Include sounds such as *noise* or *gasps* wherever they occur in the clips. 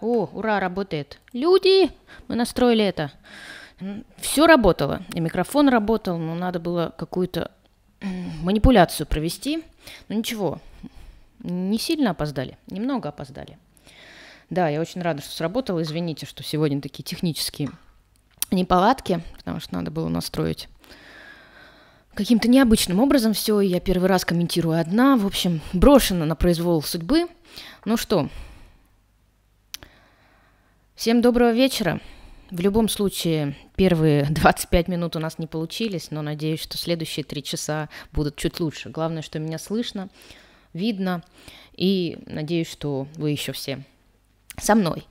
О, ура, работает. Люди, мы настроили это. Все работало. И микрофон работал, но ну, надо было какую-то манипуляцию провести. Но ну, ничего, не сильно опоздали, немного опоздали. Да, я очень рада, что сработало. Извините, что сегодня такие технические неполадки, потому что надо было настроить каким-то необычным образом все. Я первый раз комментирую одна. В общем, брошена на произвол судьбы. Ну что, Всем доброго вечера. В любом случае, первые 25 *laughs* минут у нас не получились, но надеюсь, что следующие три часа будут чуть лучше. Главное, что меня слышно, видно, и надеюсь, что вы еще все со мной.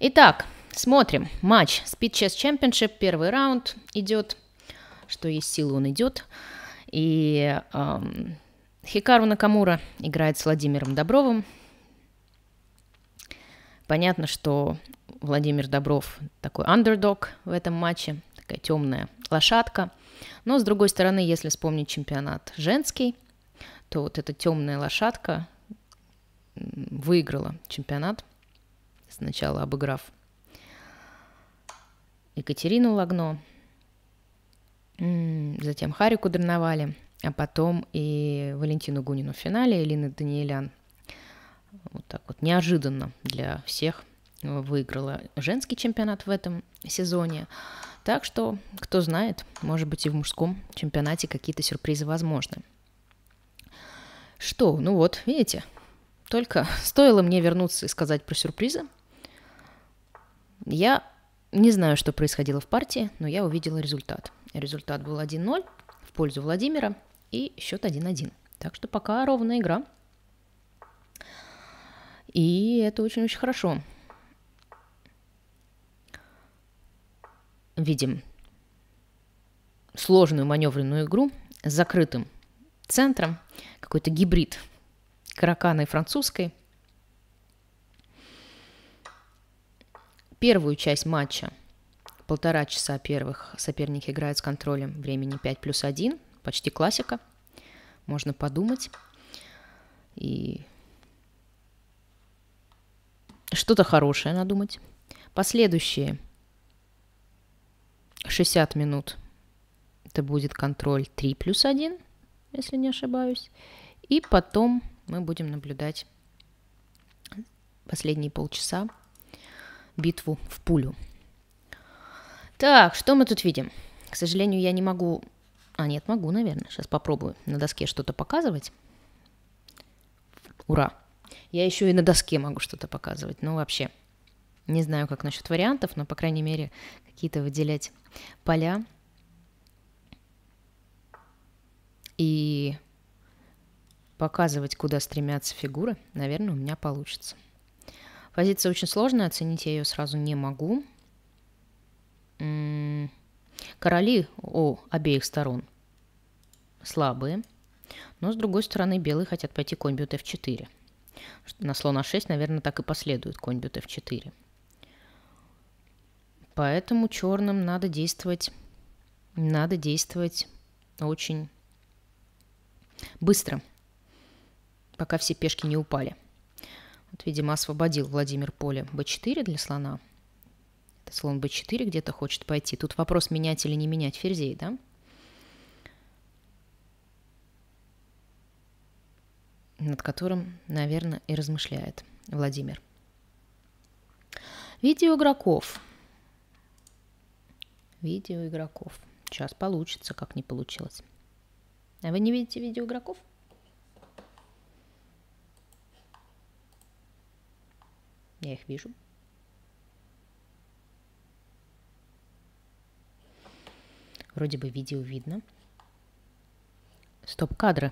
Итак, смотрим. Матч Speed Chess Championship, первый раунд идет. Что есть силы, он идет. И эм, Хикару Накамура играет с Владимиром Добровым. Понятно, что Владимир Добров такой андердог в этом матче, такая темная лошадка. Но, с другой стороны, если вспомнить чемпионат женский, то вот эта темная лошадка выиграла чемпионат, сначала обыграв Екатерину Лагно, затем Харику Дарновали, а потом и Валентину Гунину в финале, Элины Даниэлян. Вот так вот неожиданно для всех – выиграла женский чемпионат в этом сезоне. Так что, кто знает, может быть и в мужском чемпионате какие-то сюрпризы возможны. Что, ну вот, видите, только *laughs* стоило мне вернуться и сказать про сюрпризы. Я не знаю, что происходило в партии, но я увидела результат. Результат был 1-0 в пользу Владимира и счет 1-1. Так что пока ровная игра. И это очень-очень хорошо. видим сложную маневренную игру с закрытым центром, какой-то гибрид каракана и французской. Первую часть матча, полтора часа первых, соперник играет с контролем времени 5 плюс 1, почти классика, можно подумать. И что-то хорошее надумать. Последующие 60 минут это будет контроль 3 плюс 1, если не ошибаюсь. И потом мы будем наблюдать последние полчаса битву в пулю. Так, что мы тут видим? К сожалению, я не могу... А, нет, могу, наверное. Сейчас попробую на доске что-то показывать. Ура! Я еще и на доске могу что-то показывать. Ну, вообще, не знаю, как насчет вариантов, но, по крайней мере, какие-то выделять поля. И показывать, куда стремятся фигуры, наверное, у меня получится. Позиция очень сложная, оценить я ее сразу не могу. М-м, короли у обеих сторон слабые, но с другой стороны белые хотят пойти конь бьет f4. На слон а6, наверное, так и последует конь бьет f4. Поэтому черным надо действовать, надо действовать очень быстро, пока все пешки не упали. Вот, видимо, освободил Владимир поле b4 для слона. Это слон b4 где-то хочет пойти. Тут вопрос, менять или не менять ферзей, да? Над которым, наверное, и размышляет Владимир. Видео игроков. Видео игроков. Сейчас получится, как не получилось. А вы не видите видео игроков? Я их вижу. Вроде бы видео видно. Стоп-кадры.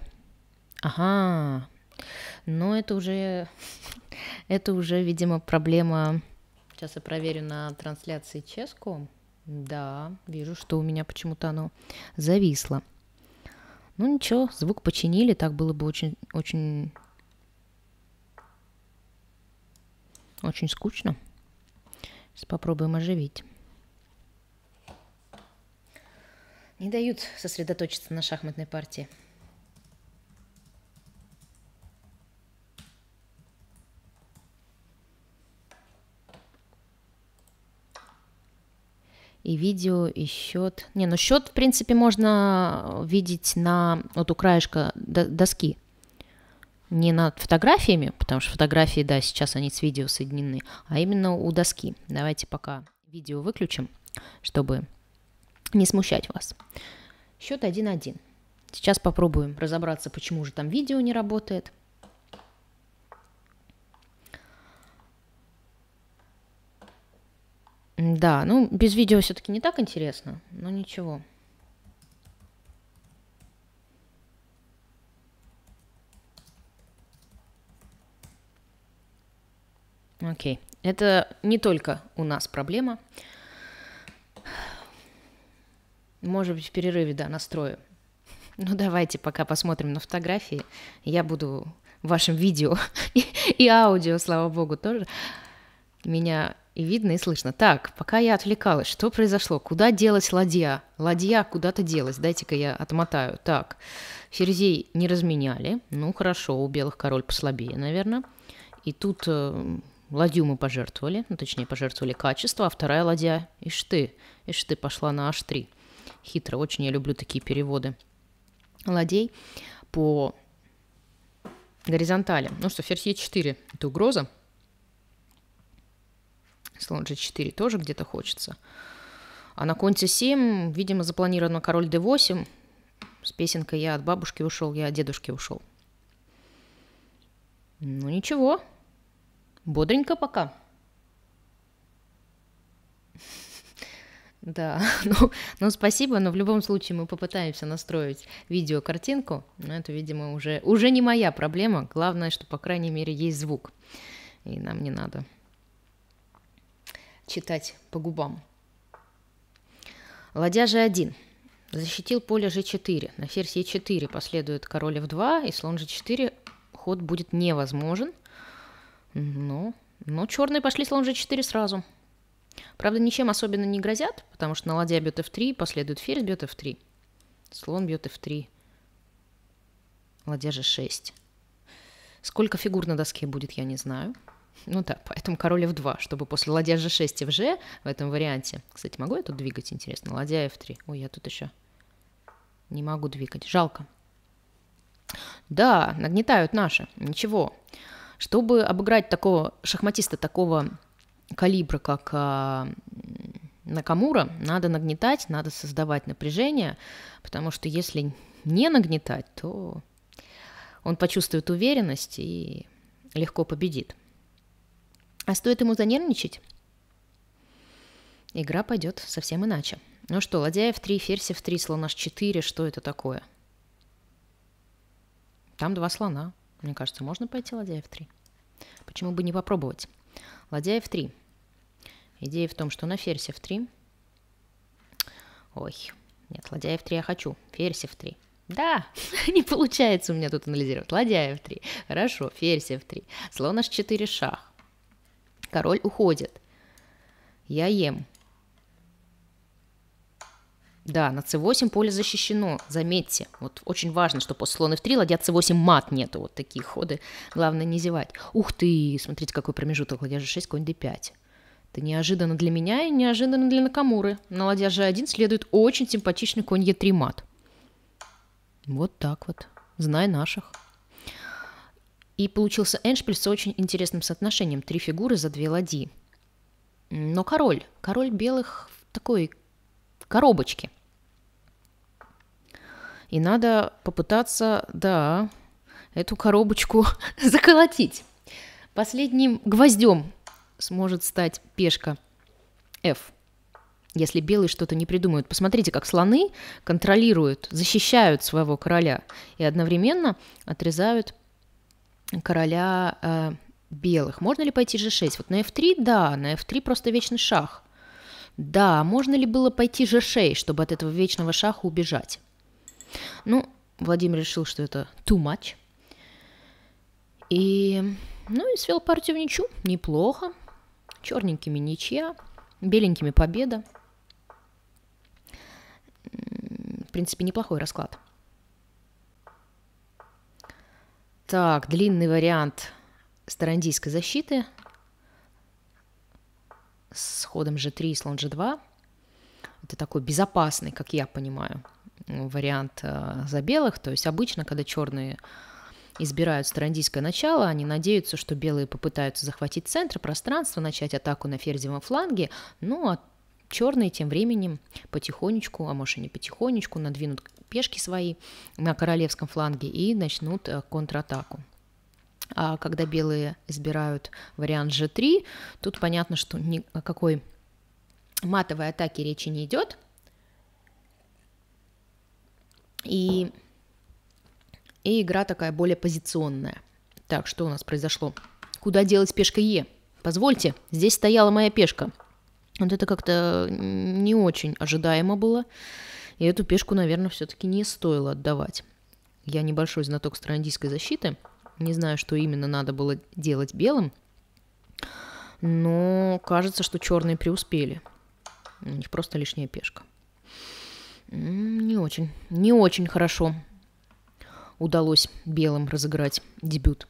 Ага. Но это уже, *laughs* это уже, видимо, проблема. Сейчас я проверю на трансляции Ческу. Да, вижу, что у меня почему-то оно зависло. Ну ничего, звук починили, так было бы очень, очень, очень скучно. Сейчас попробуем оживить. Не дают сосредоточиться на шахматной партии. и видео, и счет. Не, ну счет, в принципе, можно э, видеть на вот у краешка доски. Не над фотографиями, потому что фотографии, да, сейчас они с видео соединены, а именно у доски. Давайте пока видео выключим, чтобы не смущать вас. Счет 1-1. Сейчас попробуем разобраться, почему же там видео не работает. Да, ну без видео все-таки не так интересно, но ничего. Окей. Это не только у нас проблема. Может быть, в перерыве, да, настрою. Ну, давайте пока посмотрим на фотографии. Я буду вашим видео *laughs* и аудио, слава богу, тоже. Меня и видно, и слышно. Так, пока я отвлекалась, что произошло? Куда делась ладья? Ладья куда-то делась, дайте-ка я отмотаю. Так, ферзей не разменяли. Ну, хорошо, у белых король послабее, наверное. И тут э, ладью мы пожертвовали, ну, точнее, пожертвовали качество, а вторая ладья, ишь ты, ишь ты, пошла на h3. Хитро, очень я люблю такие переводы. Ладей по горизонтали. Ну что, ферзь e4 – это угроза, Слон g4 тоже где-то хочется. А на конте 7, видимо, запланировано король d8. С песенкой «Я от бабушки ушел, я от дедушки ушел». Ну ничего, бодренько пока. *laughs* Да, *laughs* ну, ну спасибо, но в любом случае мы попытаемся настроить видеокартинку, но это, видимо, уже, уже не моя проблема, главное, что, по крайней мере, есть звук, и нам не надо читать по губам. Ладья же 1 Защитил поле g4. На ферзь e4 последует король f2, и слон g4 ход будет невозможен. Но, но черные пошли слон g4 сразу. Правда, ничем особенно не грозят, потому что на ладья бьет f3, последует ферзь бьет f3. Слон бьет f3. Ладья же 6. Сколько фигур на доске будет, я не знаю. Ну да, поэтому король f2, чтобы после ладья g6 и g в этом варианте. Кстати, могу я тут двигать, интересно? Ладья f3. Ой, я тут еще не могу двигать. Жалко. Да, нагнетают наши. Ничего. Чтобы обыграть такого шахматиста такого калибра, как а, Накамура, надо нагнетать, надо создавать напряжение, потому что если не нагнетать, то он почувствует уверенность и легко победит. А стоит ему занервничать, игра пойдет совсем иначе. Ну что, ладья ладьяев 3, ферсев 3, слонаш 4, что это такое? Там два слона. Мне кажется, можно пойти ладья ладьяев 3. Почему бы не попробовать? Ладья f3. Идея в том, что на ферзь f3. Ой, нет, ладья f3 я хочу. Ферзь f3. Да, *laughs* не получается у меня тут анализировать. Ладья f3. Хорошо, ферзь f3. Слон h4 шах. Король уходит. Я ем. Да, на c8 поле защищено, заметьте. Вот очень важно, что после слона f3 ладья c8 мат нету. Вот такие ходы. Главное не зевать. Ух ты, смотрите, какой промежуток. Ладья g6, конь d5. Это неожиданно для меня и неожиданно для Накамуры. На ладья g1 следует очень симпатичный конь e3 мат. Вот так вот. Знай наших. И получился эндшпиль с очень интересным соотношением. Три фигуры за две ладьи. Но король. Король белых в такой коробочке. И надо попытаться, да, эту коробочку *laughs* заколотить. Последним гвоздем сможет стать пешка F. Если белые что-то не придумают. Посмотрите, как слоны контролируют, защищают своего короля и одновременно отрезают короля э, белых. Можно ли пойти g6? Вот на f3, да, на f3 просто вечный шах. Да, можно ли было пойти g6, чтобы от этого вечного шаха убежать? Ну, Владимир решил, что это too much. И, ну, и свел партию в ничью. Неплохо. Черненькими ничья, беленькими победа. В принципе, неплохой расклад. Так, длинный вариант старандийской защиты с ходом g3 и слон g2. Это такой безопасный, как я понимаю, вариант э, за белых. То есть обычно, когда черные избирают старандийское начало, они надеются, что белые попытаются захватить центр, пространство, начать атаку на ферзевом фланге, ну а Черные тем временем потихонечку, а может и не потихонечку, надвинут пешки свои на королевском фланге и начнут э, контратаку. А когда белые избирают вариант G3, тут понятно, что ни о какой матовой атаке речи не идет. И, и игра такая более позиционная. Так, что у нас произошло? Куда делать пешка Е? Позвольте, здесь стояла моя пешка – вот это как-то не очень ожидаемо было. И эту пешку, наверное, все-таки не стоило отдавать. Я небольшой знаток странодийской защиты. Не знаю, что именно надо было делать белым. Но кажется, что черные преуспели. У них просто лишняя пешка. Не очень, не очень хорошо удалось белым разыграть дебют.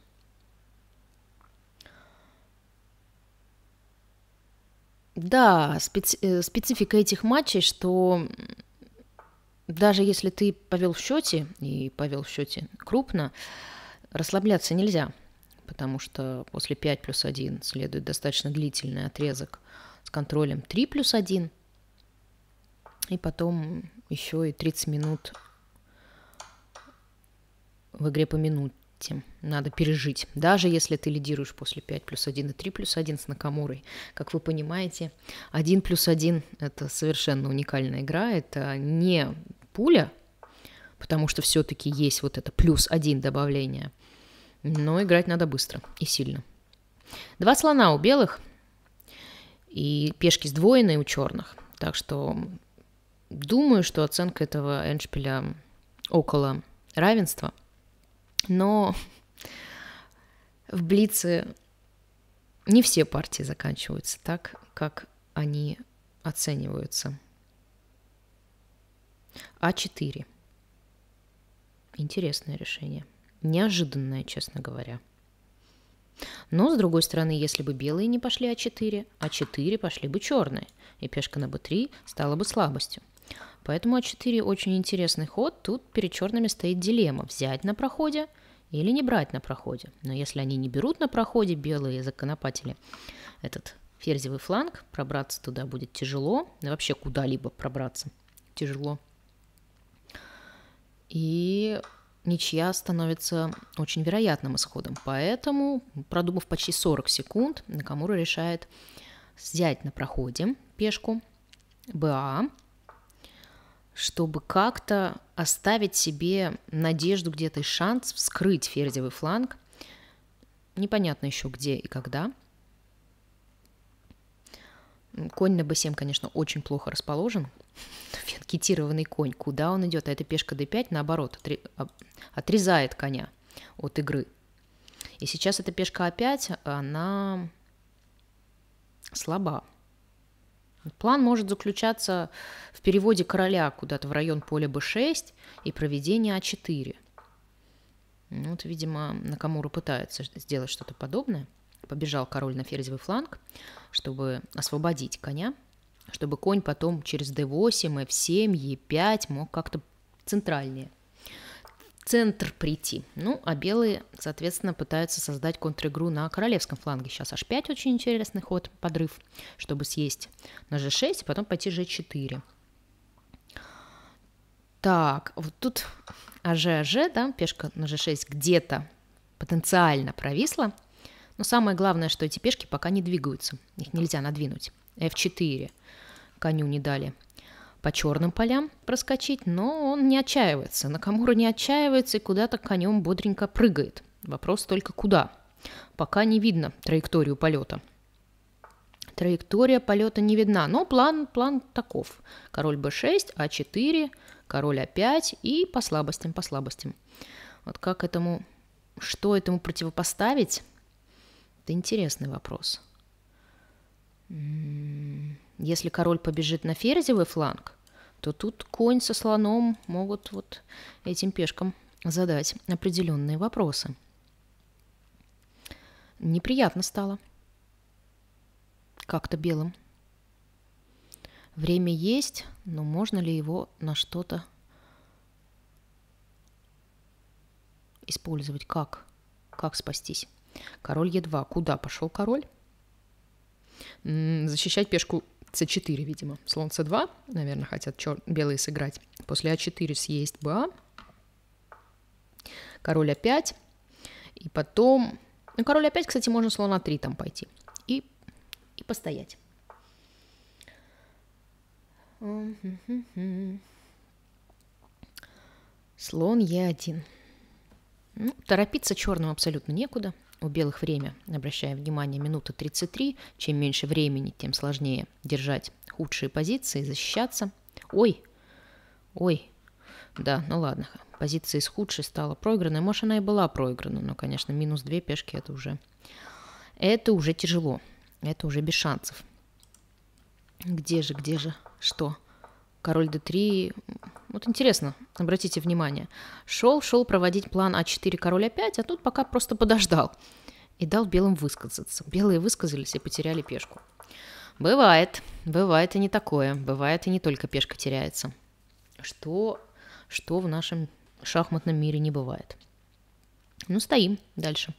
Да, специ- э, специфика этих матчей, что даже если ты повел в счете, и повел в счете крупно, расслабляться нельзя, потому что после 5 плюс 1 следует достаточно длительный отрезок с контролем 3 плюс 1, и потом еще и 30 минут в игре по минут, этим надо пережить. Даже если ты лидируешь после 5 плюс 1 и 3 плюс 1 с Накамурой. Как вы понимаете, 1 плюс 1 – это совершенно уникальная игра. Это не пуля, потому что все-таки есть вот это плюс 1 добавление. Но играть надо быстро и сильно. Два слона у белых и пешки сдвоенные у черных. Так что думаю, что оценка этого эндшпиля около равенства – но в Блице не все партии заканчиваются так, как они оцениваются. А4. Интересное решение. Неожиданное, честно говоря. Но, с другой стороны, если бы белые не пошли А4, А4 пошли бы черные, и пешка на Б 3 стала бы слабостью. Поэтому А4 очень интересный ход. Тут перед черными стоит дилемма – взять на проходе или не брать на проходе. Но если они не берут на проходе, белые законопатели, этот ферзевый фланг, пробраться туда будет тяжело. Да вообще куда-либо пробраться тяжело. И ничья становится очень вероятным исходом. Поэтому, продумав почти 40 секунд, Накамура решает взять на проходе пешку БА, чтобы как-то оставить себе надежду где-то и шанс вскрыть ферзевый фланг. Непонятно еще где и когда. Конь на b7, конечно, очень плохо расположен. Анкетированный *laughs* конь, куда он идет? А эта пешка d5, наоборот, а, отрезает коня от игры. И сейчас эта пешка опять, а она слаба. План может заключаться в переводе короля куда-то в район поля b6 и проведении а4. Ну, вот, видимо, Накамура пытается сделать что-то подобное. Побежал король на ферзевый фланг, чтобы освободить коня, чтобы конь потом через d8, f7, e5 мог как-то центральнее центр прийти. Ну, а белые, соответственно, пытаются создать контр-игру на королевском фланге. Сейчас h5 очень интересный ход, подрыв, чтобы съесть на g6, а потом пойти g4. Так, вот тут АЖ, АЖ, да, пешка на g6 где-то потенциально провисла, но самое главное, что эти пешки пока не двигаются, их нельзя надвинуть. f4 коню не дали по черным полям проскочить, но он не отчаивается. Накамура не отчаивается и куда-то конем бодренько прыгает. Вопрос только куда? Пока не видно траекторию полета. Траектория полета не видна, но план, план таков. Король b6, а4, король a а 5 и по слабостям, по слабостям. Вот как этому, что этому противопоставить? Это интересный вопрос. М-м, если король побежит на ферзевый фланг, то тут конь со слоном могут вот этим пешкам задать определенные вопросы. Неприятно стало. Как-то белым. Время есть, но можно ли его на что-то использовать? Как? Как спастись? Король Е2. Куда пошел король? Защищать пешку c4, видимо. Слон c2, наверное, хотят чер... белые сыграть. После а4 съесть ба, король а5, и потом... Ну, король а кстати, можно слон а3 там пойти и, и постоять. Слон Е1. Ну, торопиться черным абсолютно некуда у белых время, обращая внимание, минута 33. Чем меньше времени, тем сложнее держать худшие позиции, защищаться. Ой, ой, да, ну ладно, позиция из худшей стала проигранной. Может, она и была проиграна, но, конечно, минус 2 пешки это уже... Это уже тяжело, это уже без шансов. Где же, где же, что? король d3. Вот интересно, обратите внимание. Шел, шел проводить план а4, король а5, а тут пока просто подождал. И дал белым высказаться. Белые высказались и потеряли пешку. Бывает, бывает и не такое. Бывает и не только пешка теряется. Что, что в нашем шахматном мире не бывает. Ну, стоим дальше.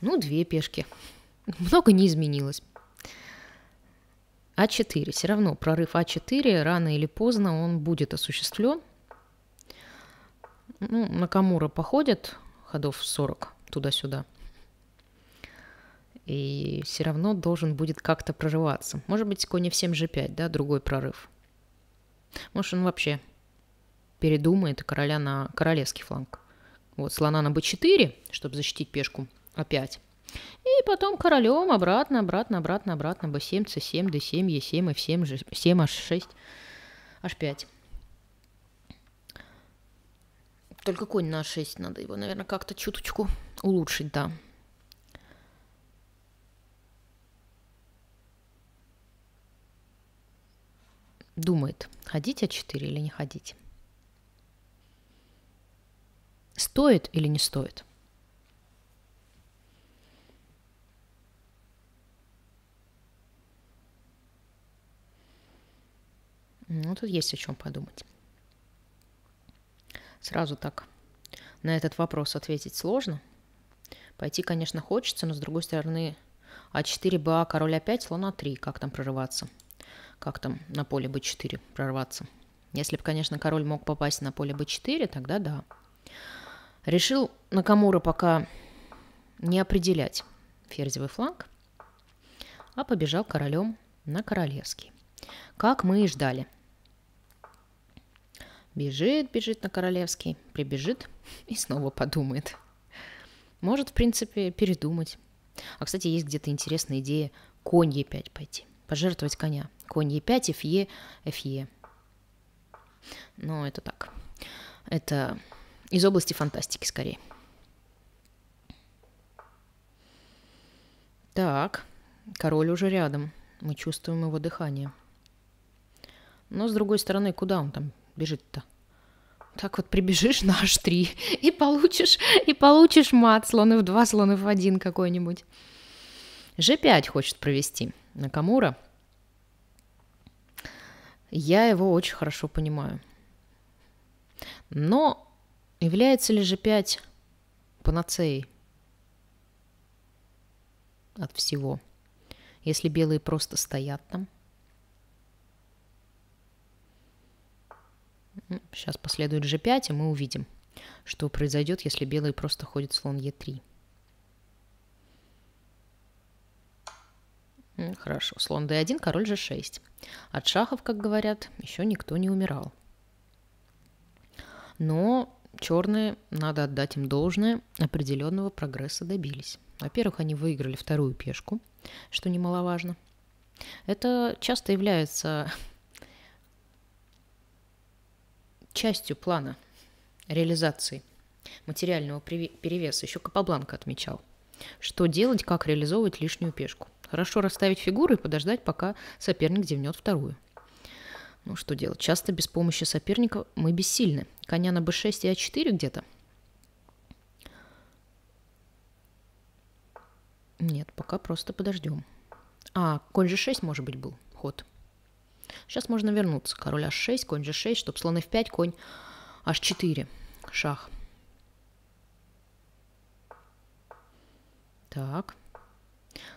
Ну, две пешки. Много не изменилось. А4, все равно прорыв А4 рано или поздно он будет осуществлен. Ну, камура походит ходов 40 туда-сюда. И все равно должен будет как-то прорываться. Может быть, коне в 7 G5, да, другой прорыв. Может, он вообще передумает короля на королевский фланг. Вот, слона на b4, чтобы защитить пешку а5. И потом королем обратно, обратно, обратно, обратно, b7, c7, d7, e7, f7, g7, h6, h5. Только конь на h6 надо его, наверное, как-то чуточку улучшить, да. Думает, ходить а4 или не ходить. Стоит или не стоит? Ну, тут есть о чем подумать. Сразу так на этот вопрос ответить сложно. Пойти, конечно, хочется, но с другой стороны, А4, БА, король А5, слон А3. Как там прорываться? Как там на поле b 4 прорваться? Если бы, конечно, король мог попасть на поле b 4 тогда да. Решил Накамура пока не определять ферзевый фланг, а побежал королем на королевский. Как мы и ждали – Бежит, бежит на королевский, прибежит и снова подумает. Может, в принципе, передумать. А, кстати, есть где-то интересная идея конь Е5 пойти. Пожертвовать коня. Конь Е5, Фе, Фе. Но ну, это так. Это из области фантастики скорее. Так, король уже рядом. Мы чувствуем его дыхание. Но с другой стороны, куда он там бежит-то? так вот прибежишь на аж три и получишь, и получишь мат слоны в два, слоны в один какой-нибудь. G5 хочет провести Накамура. Я его очень хорошо понимаю. Но является ли G5 панацеей от всего? Если белые просто стоят там – Сейчас последует g5, и мы увидим, что произойдет, если белый просто ходит слон e3. Хорошо, слон d1, король g6. От шахов, как говорят, еще никто не умирал. Но черные, надо отдать им должное, определенного прогресса добились. Во-первых, они выиграли вторую пешку, что немаловажно. Это часто является частью плана реализации материального перевеса. Еще Капабланка отмечал, что делать, как реализовывать лишнюю пешку. Хорошо расставить фигуры и подождать, пока соперник зевнет вторую. Ну что делать? Часто без помощи соперника мы бессильны. Коня на b6 и a4 а где-то. Нет, пока просто подождем. А, конь g6, может быть, был ход. Сейчас можно вернуться. Король h6, конь g6, чтобы слон f5, конь h4. Шах. Так.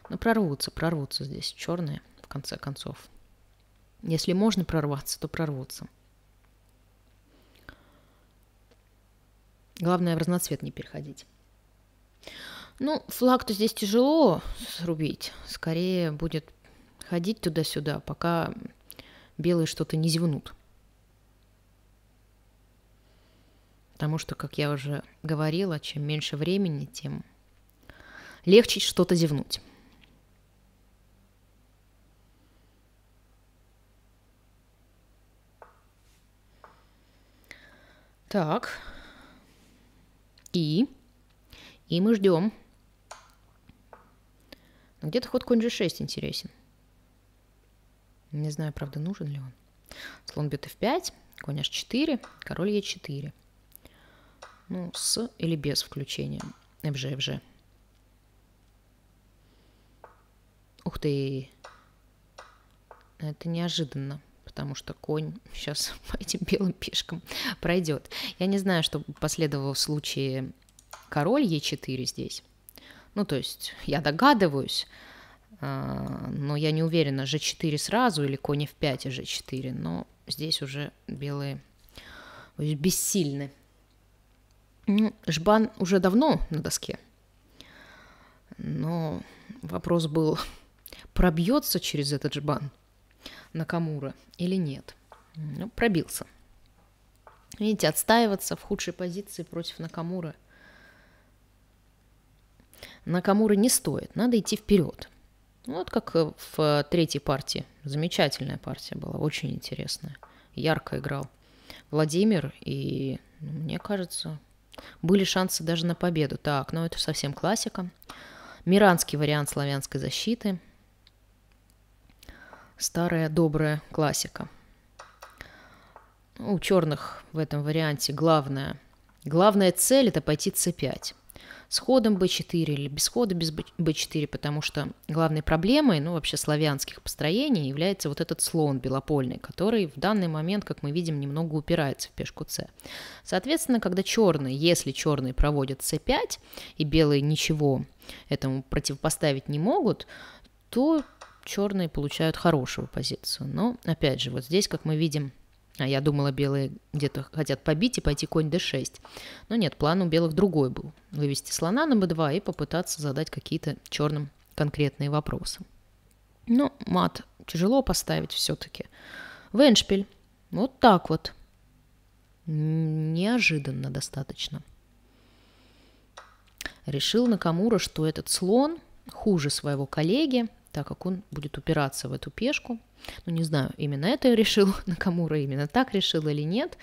Ну, прорвутся, прорвутся здесь черные, в конце концов. Если можно прорваться, то прорвутся. Главное, в разноцвет не переходить. Ну, флаг-то здесь тяжело срубить. Скорее будет ходить туда-сюда, пока белые что-то не зевнут. Потому что, как я уже говорила, чем меньше времени, тем легче что-то зевнуть. Так. И. И мы ждем. Где-то ход конь g6 интересен. Не знаю, правда, нужен ли он. Слон бьет f5, конь h4, король e4. Ну, с или без включения. fg, fg. Ух ты! Это неожиданно, потому что конь сейчас *laughs* по этим белым пешкам пройдет. Я не знаю, что последовало в случае король e4 здесь. Ну, то есть я догадываюсь, а, но я не уверена, g4 сразу или конь f5 и g4, но здесь уже белые бессильны. Ну, жбан уже давно на доске, но вопрос был, *laughs* пробьется через этот жбан на Камура или нет. Ну, пробился. Видите, отстаиваться в худшей позиции против Накамура. Накамура не стоит, надо идти вперед. Ну, вот как э, в э, третьей партии. Замечательная партия была, очень интересная. Ярко играл Владимир, и ну, мне кажется, были шансы даже на победу. Так, но ну это совсем классика. Миранский вариант славянской защиты. Старая добрая классика. У черных в этом варианте главная, главная цель – это пойти c5 с ходом B4 или без хода без B4, потому что главной проблемой, ну, вообще славянских построений является вот этот слон белопольный, который в данный момент, как мы видим, немного упирается в пешку c. Соответственно, когда черные, если черные проводят C5 и белые ничего этому противопоставить не могут, то черные получают хорошую позицию. Но, опять же, вот здесь, как мы видим, а я думала, белые где-то хотят побить и пойти конь d6. Но нет, план у белых другой был. Вывести слона на b2 и попытаться задать какие-то черным конкретные вопросы. Но ну, мат тяжело поставить все-таки. Веншпиль. Вот так вот. Неожиданно достаточно. Решил Накамура, что этот слон хуже своего коллеги, так как он будет упираться в эту пешку. Ну, не знаю, именно это я решил, *laughs* Накамура именно так решил или нет.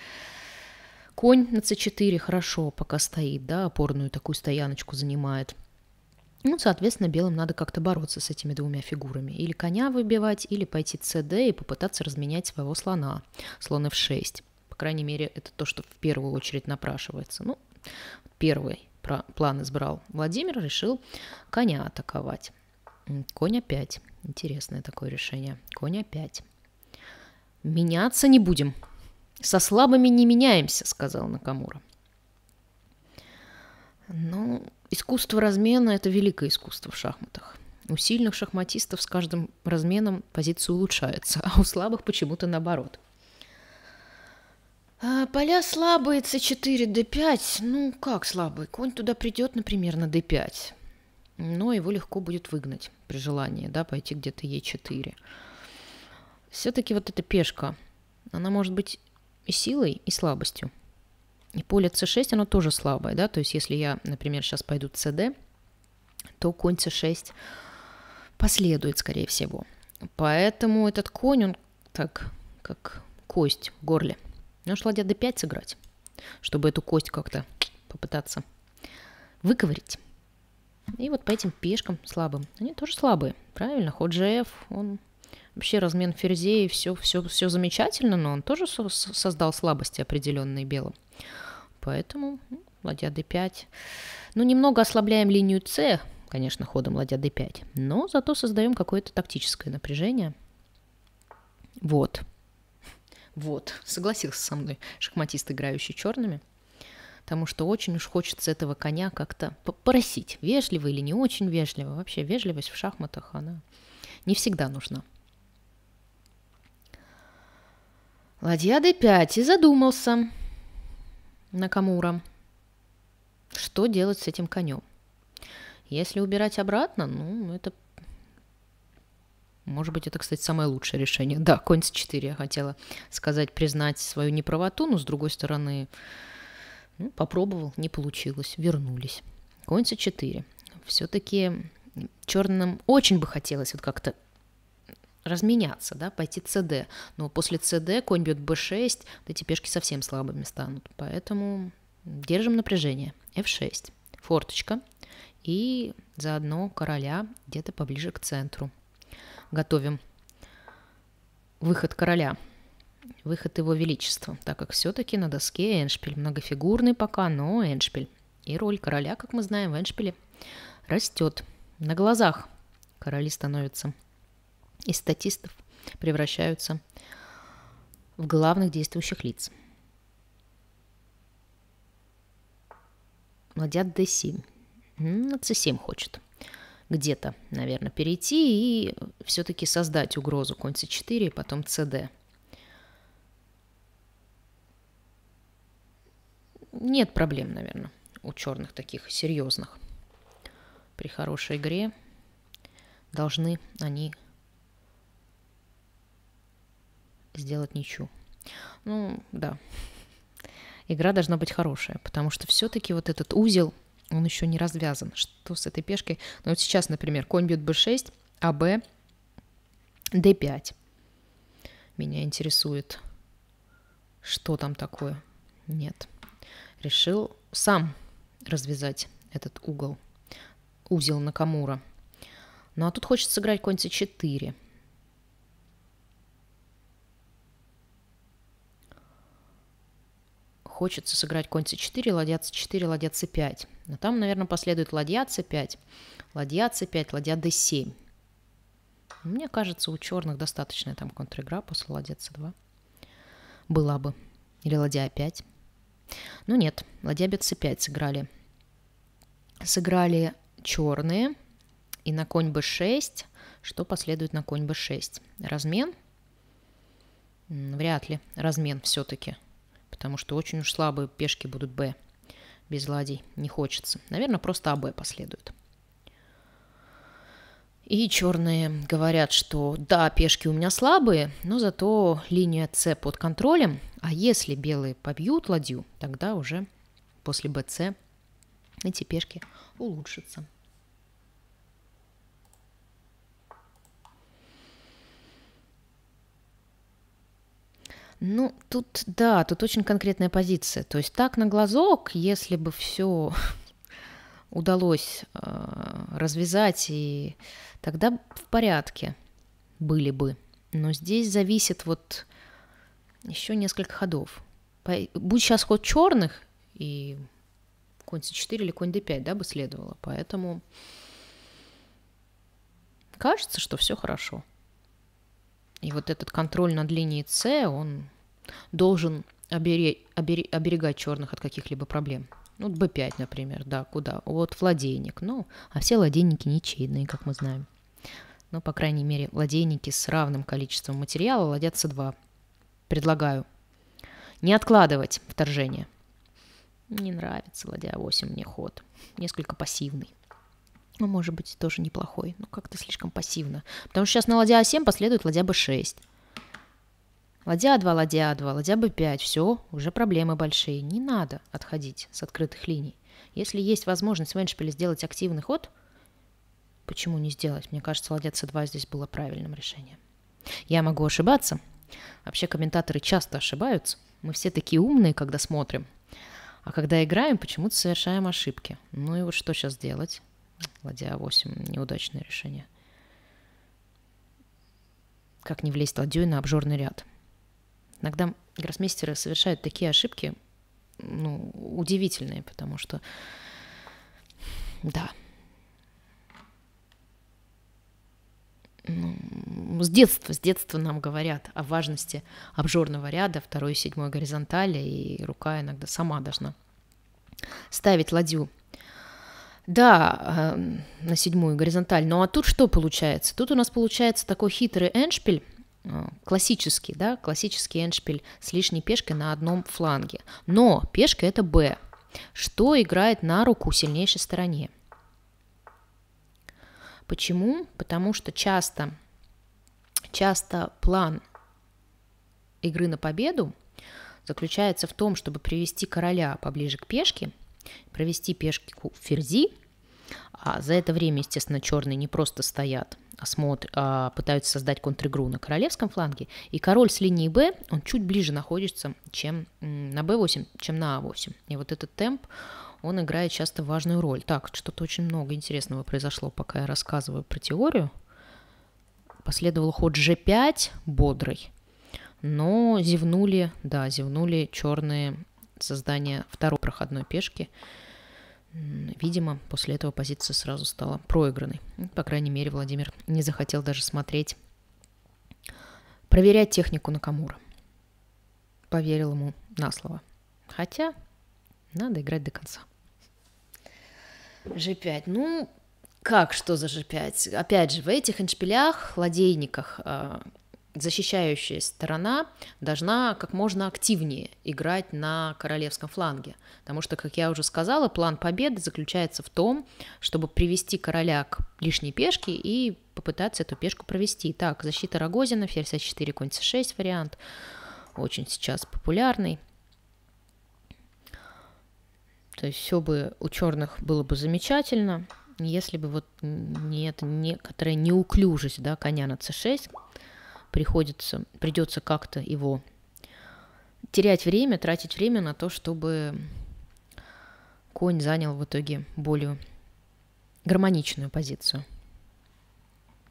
Конь на c4 хорошо пока стоит, да, опорную такую стояночку занимает. Ну, соответственно, белым надо как-то бороться с этими двумя фигурами. Или коня выбивать, или пойти cd и попытаться разменять своего слона. Слон f6. По крайней мере, это то, что в первую очередь напрашивается. Ну, первый план избрал Владимир, решил коня атаковать. Конь опять. Интересное такое решение. Конь опять. Меняться не будем. Со слабыми не меняемся, сказал Накамура. Ну, искусство размена – это великое искусство в шахматах. У сильных шахматистов с каждым разменом позиция улучшается, а у слабых почему-то наоборот. А, поля слабые, c4, d5. Ну, как слабый? Конь туда придет, например, на d5 но его легко будет выгнать при желании, да, пойти где-то Е4. Все-таки вот эта пешка, она может быть и силой, и слабостью. И поле c6, оно тоже слабое, да, то есть если я, например, сейчас пойду cd, то конь c6 последует, скорее всего. Поэтому этот конь, он так, как кость в горле. Но ну, ладья d5 сыграть, чтобы эту кость как-то попытаться выковырить. И вот по этим пешкам слабым. Они тоже слабые, правильно? Ход GF, он вообще размен ферзей, все, все, все замечательно, но он тоже со создал слабости определенные белым. Поэтому ну, ладья d5. Ну, немного ослабляем линию c, конечно, ходом ладья d5, но зато создаем какое-то тактическое напряжение. Вот. *laughs* Вот, согласился со мной шахматист, играющий черными потому что очень уж хочется этого коня как-то попросить, вежливо или не очень вежливо. Вообще вежливость в шахматах, она не всегда нужна. Ладья d5 и задумался на камура. что делать с этим конем. Если убирать обратно, ну, это... Может быть, это, кстати, самое лучшее решение. Да, конь с 4 я хотела сказать, признать свою неправоту, но, с другой стороны, ну, попробовал, не получилось, вернулись. Конь Конца 4. Все-таки черным очень бы хотелось вот как-то разменяться, да, пойти ЦД. Но после ЦД конь бьет b6, вот эти пешки совсем слабыми станут. Поэтому держим напряжение. f6, форточка, и заодно короля где-то поближе к центру. Готовим выход короля – выход его величества, так как все-таки на доске Эншпиль многофигурный пока, но Эншпиль. И роль короля, как мы знаем, в Эншпиле растет. На глазах короли становятся из статистов, превращаются в главных действующих лиц. Ладья d7. На c7 хочет где-то, наверное, перейти и все-таки создать угрозу конь c4 и потом cd. нет проблем, наверное, у черных таких серьезных. При хорошей игре должны они сделать ничью. Ну, да. Игра должна быть хорошая, потому что все-таки вот этот узел, он еще не развязан. Что с этой пешкой? Ну, вот сейчас, например, конь бьет b6, а b d5. Меня интересует, что там такое. Нет решил сам развязать этот угол, узел Накамура. Ну а тут хочется сыграть конь c4. Хочется сыграть конь c4, ладья c4, ладья c5. Но там, наверное, последует ладья c5, ладья c5, ладья d7. Мне кажется, у черных достаточная там контр после ладья c2. Была бы. Или ладья a а ну нет, ладья-бедцы 5 сыграли. Сыграли черные и на конь b6, что последует на конь b6. Размен? Вряд ли. Размен все-таки. Потому что очень уж слабые пешки будут b. Без ладей не хочется. Наверное, просто АБ последует. И черные говорят, что да, пешки у меня слабые, но зато линия С под контролем, а если белые побьют ладью, тогда уже после БЦ эти пешки улучшатся. Ну, тут, да, тут очень конкретная позиция. То есть так на глазок, если бы все *laughs* удалось э, развязать, и тогда в порядке были бы. Но здесь зависит вот еще несколько ходов. Будь сейчас ход черных, и конь c4 или конь d5, да, бы следовало. Поэтому кажется, что все хорошо. И вот этот контроль над линией c он должен оберег, оберег, оберегать черных от каких-либо проблем. Ну, b5, например, да, куда? Вот владейник. Ну, а все владейники ничейные, как мы знаем. Но, ну, по крайней мере, владейники с равным количеством материала ладятся 2. Предлагаю. Не откладывать вторжение. Не нравится ладья 8 мне ход. Несколько пассивный. Ну, может быть, тоже неплохой. Но как-то слишком пассивно. Потому что сейчас на ладья А7 последует ладья Б6. Ладья А2, ладья А2, ладья Б5. Все, уже проблемы большие. Не надо отходить с открытых линий. Если есть возможность в эндшпиле сделать активный ход, почему не сделать? Мне кажется, ладья С2 здесь было правильным решением. Я могу ошибаться, Вообще комментаторы часто ошибаются. Мы все такие умные, когда смотрим. А когда играем, почему-то совершаем ошибки. Ну и вот что сейчас делать? Ладья 8, неудачное решение. Как не влезть ладьей на обжорный ряд? Иногда гроссмейстеры совершают такие ошибки, ну, удивительные, потому что, да, с детства, с детства нам говорят о важности обжорного ряда, второй и седьмой горизонтали, и рука иногда сама должна ставить ладью. Да, эм, на седьмую горизонталь. Ну а тут что получается? Тут у нас получается такой хитрый эншпиль, э, классический, да, классический эншпиль с лишней пешкой на одном фланге. Но пешка это Б, что играет на руку сильнейшей стороне. Почему? Потому что часто, часто план игры на победу заключается в том, чтобы привести короля поближе к пешке, провести пешку в ферзи, а за это время, естественно, черные не просто стоят, а, смотрят, а пытаются создать контр-игру на королевском фланге, и король с линии b он чуть ближе находится, чем на b 8 чем на a а 8 И вот этот темп, он играет часто важную роль. Так, что-то очень много интересного произошло, пока я рассказываю про теорию. Последовал ход g5, бодрый, но зевнули, да, зевнули черные создания второй проходной пешки. Видимо, после этого позиция сразу стала проигранной. По крайней мере, Владимир не захотел даже смотреть, проверять технику Накамура. Поверил ему на слово. Хотя надо играть до конца. G5. Ну, как, что за G5? Опять же, в этих эншпилях, ладейниках, а, защищающая сторона должна как можно активнее играть на королевском фланге, потому что, как я уже сказала, план победы заключается в том, чтобы привести короля к лишней пешке и попытаться эту пешку провести. Так, защита Рогозина, ферзь А4, конь С6 вариант, очень сейчас популярный. То есть все бы у черных было бы замечательно, если бы вот не нет некоторая неуклюжесть да, коня на c6, приходится, придется как-то его терять время, тратить время на то, чтобы конь занял в итоге более гармоничную позицию.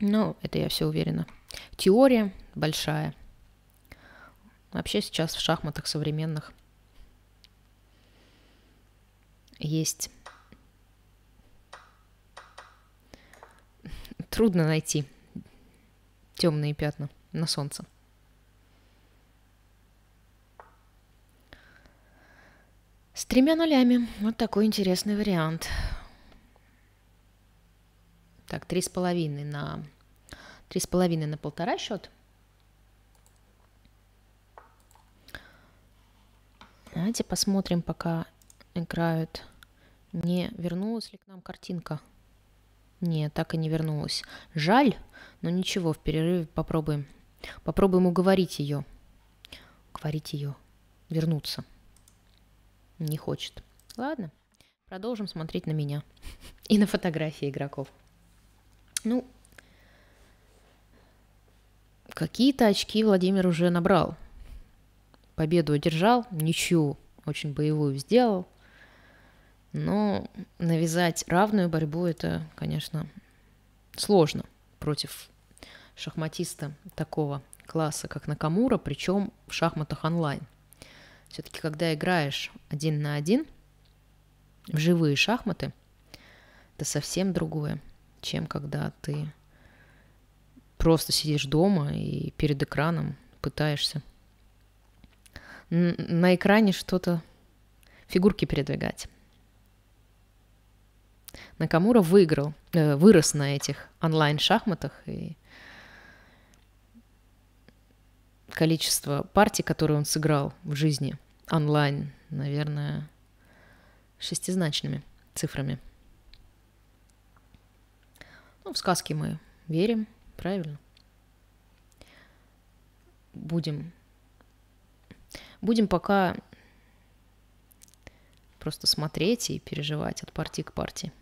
Но это я все уверена. Теория большая. Вообще сейчас в шахматах современных – есть... Трудно найти темные пятна на солнце. С тремя нулями. Вот такой интересный вариант. Так, три с половиной на... Три с половиной на полтора счет. Давайте посмотрим пока играют. Не вернулась ли к нам картинка? Нет, так и не вернулась. Жаль, но ничего, в перерыве попробуем. Попробуем уговорить ее. Уговорить ее. Вернуться. Не хочет. Ладно, продолжим смотреть на меня. *laughs* И на фотографии игроков. Ну, какие-то очки Владимир уже набрал. Победу одержал, ничью очень боевую сделал – но навязать равную борьбу это, конечно, сложно против шахматиста такого класса, как Накамура, причем в шахматах онлайн. Все-таки, когда играешь один на один в живые шахматы, это совсем другое, чем когда ты просто сидишь дома и перед экраном пытаешься на экране что-то, фигурки передвигать. Накамура выиграл, э, вырос на этих онлайн-шахматах и количество партий, которые он сыграл в жизни онлайн, наверное, шестизначными цифрами. Ну, в сказки мы верим, правильно? Будем. Будем пока просто смотреть и переживать от партии к партии.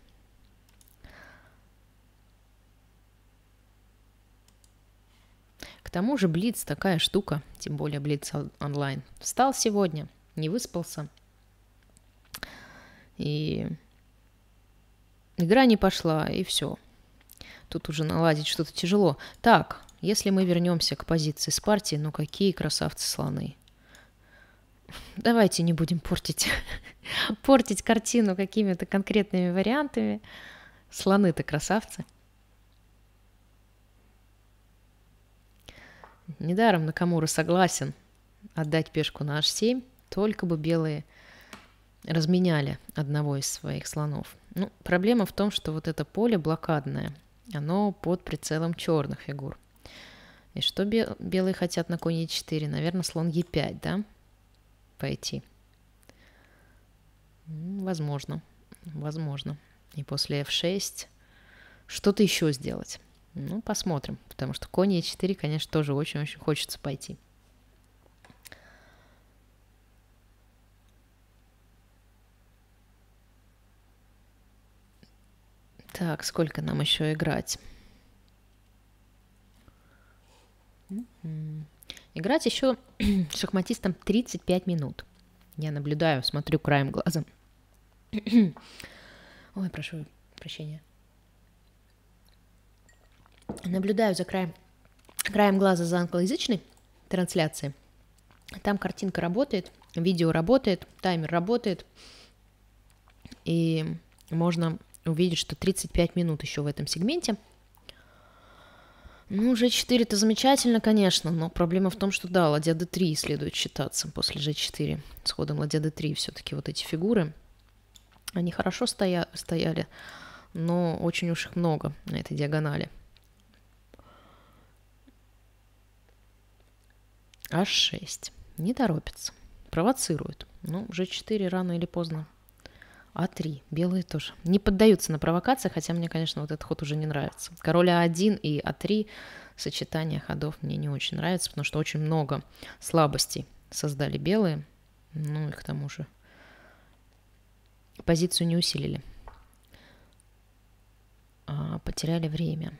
К тому же Блиц такая штука, тем более Блиц онлайн. Встал сегодня, не выспался. И игра не пошла, и все. Тут уже наладить что-то тяжело. Так, если мы вернемся к позиции с партии, ну какие красавцы слоны. Давайте не будем портить, *laughs* портить картину какими-то конкретными вариантами. Слоны-то красавцы. Недаром Накамура согласен отдать пешку на h7, только бы белые разменяли одного из своих слонов. Ну, проблема в том, что вот это поле блокадное, оно под прицелом черных фигур. И что белые хотят на коне e4? Наверное, слон e5, да? Пойти. Возможно. Возможно. И после f6 что-то еще сделать. Ну, посмотрим, потому что Кони Е 4 конечно, тоже очень-очень хочется пойти. Так, сколько нам еще играть? Играть еще *clears throat* шахматистам 35 минут. Я наблюдаю, смотрю краем глаза. *clears throat* Ой, прошу прощения наблюдаю за краем, краем глаза за англоязычной трансляцией. Там картинка работает, видео работает, таймер работает, и можно увидеть, что 35 минут еще в этом сегменте. Ну, G4 это замечательно, конечно, но проблема в том, что да, ладья D3 следует считаться после G4. С ходом ладья D3 все-таки вот эти фигуры, они хорошо стоя стояли, но очень уж их много на этой диагонали. А6. Не торопится. Провоцирует. Ну, уже 4 рано или поздно. А3. Белые тоже. Не поддаются на провокации, хотя мне, конечно, вот этот ход уже не нравится. Король А1 и А3 сочетание ходов мне не очень нравится, потому что очень много слабостей создали белые. Ну и к тому же позицию не усилили. А, потеряли время.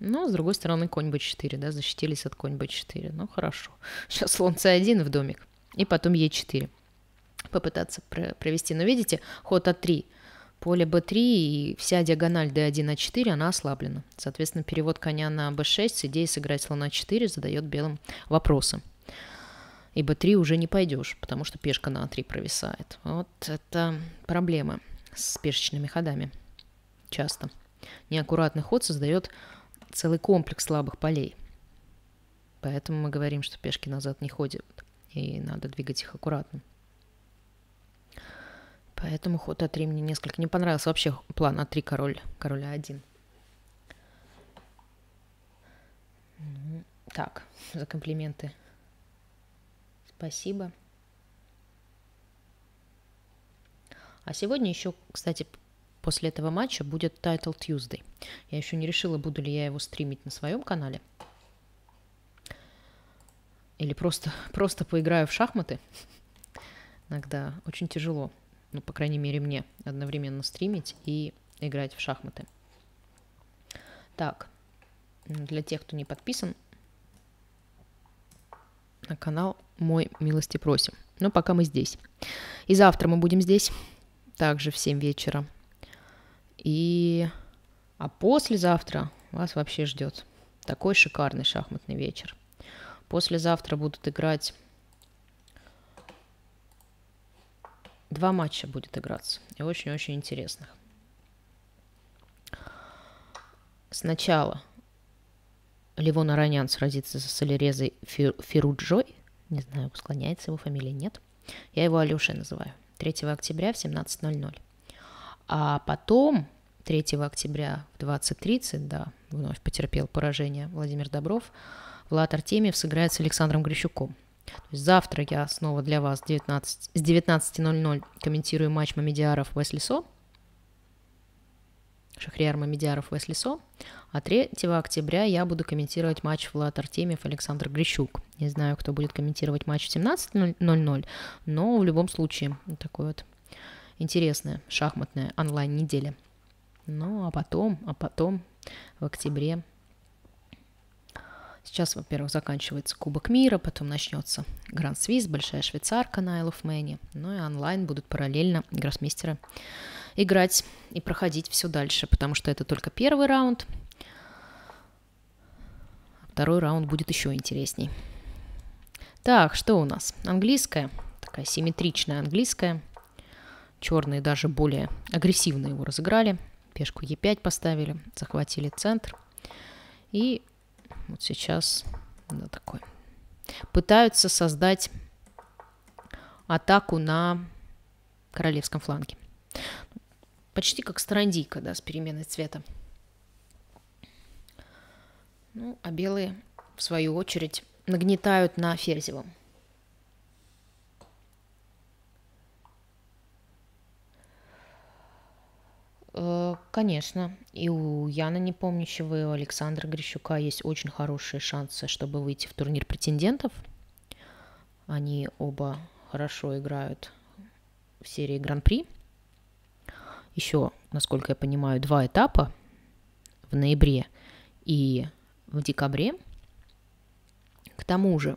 Но, ну, с другой стороны, конь b4, да, защитились от конь b4. Ну, хорошо. *laughs* Сейчас слон c1 в домик, и потом e4 попытаться провести. Но видите, ход А3, поле b 3 и вся диагональ d1 a 4 она ослаблена. Соответственно, перевод коня на b 6 идея сыграть слона А4 задает белым вопросы. И b 3 уже не пойдешь, потому что пешка на a а 3 провисает. Вот это проблема с пешечными ходами. Часто. Неаккуратный ход создает целый комплекс слабых полей. Поэтому мы говорим, что пешки назад не ходят, и надо двигать их аккуратно. Поэтому ход А3 мне несколько не понравился. Вообще план А3 король, король А1. Ну, так, за комплименты. Спасибо. А сегодня еще, кстати, после этого матча будет Title Tuesday. Я еще не решила, буду ли я его стримить на своем канале. Или просто, *laughs* просто поиграю в шахматы. Иногда очень тяжело, ну, по крайней мере, мне одновременно стримить и играть в шахматы. Так, для тех, кто не подписан на канал, мой милости просим. Но пока мы здесь. И завтра мы будем здесь, также в 7 вечера. И... А послезавтра вас вообще ждет такой шикарный шахматный вечер. Послезавтра будут играть... Два матча будет играться, и очень-очень интересных. Сначала Левон Аранян сразится со Солерезой Фируджой. Не знаю, склоняется его фамилия, нет. Я его Алешей называю. 3 октября в 17.00. А потом, 3 октября в 20.30, да, вновь потерпел поражение Владимир Добров, Влад Артемьев сыграет с Александром Грищуком. То есть завтра я снова для вас 19, с 19.00 комментирую матч Мамедиаров Веслисо. Шахриар Мамедиаров Веслисо. А 3 октября я буду комментировать матч Влад Артемьев Александр Грищук. Не знаю, кто будет комментировать матч в 17.00, но в любом случае такой вот интересная шахматная онлайн-неделя. Ну, а потом, а потом, в октябре, Сейчас, во-первых, заканчивается Кубок мира, потом начнется Гранд Свиз, Большая Швейцарка на Isle of Man, ну и онлайн будут параллельно гроссмейстеры играть и проходить все дальше, потому что это только первый раунд, второй раунд будет еще интересней. Так, что у нас? Английская, такая симметричная английская. Черные даже более агрессивно его разыграли. Пешку Е5 поставили, захватили центр. И вот сейчас да, такой. пытаются создать атаку на королевском фланге. Почти как страндийка, да, с переменой цвета. Ну, а белые, в свою очередь, нагнетают на Ферзевом. Э, конечно. И у Яны Непомнящего, и у Александра Грищука есть очень хорошие шансы, чтобы выйти в турнир претендентов. Они оба хорошо играют в серии Гран-при. Еще, насколько я понимаю, два этапа в ноябре и в декабре. К тому же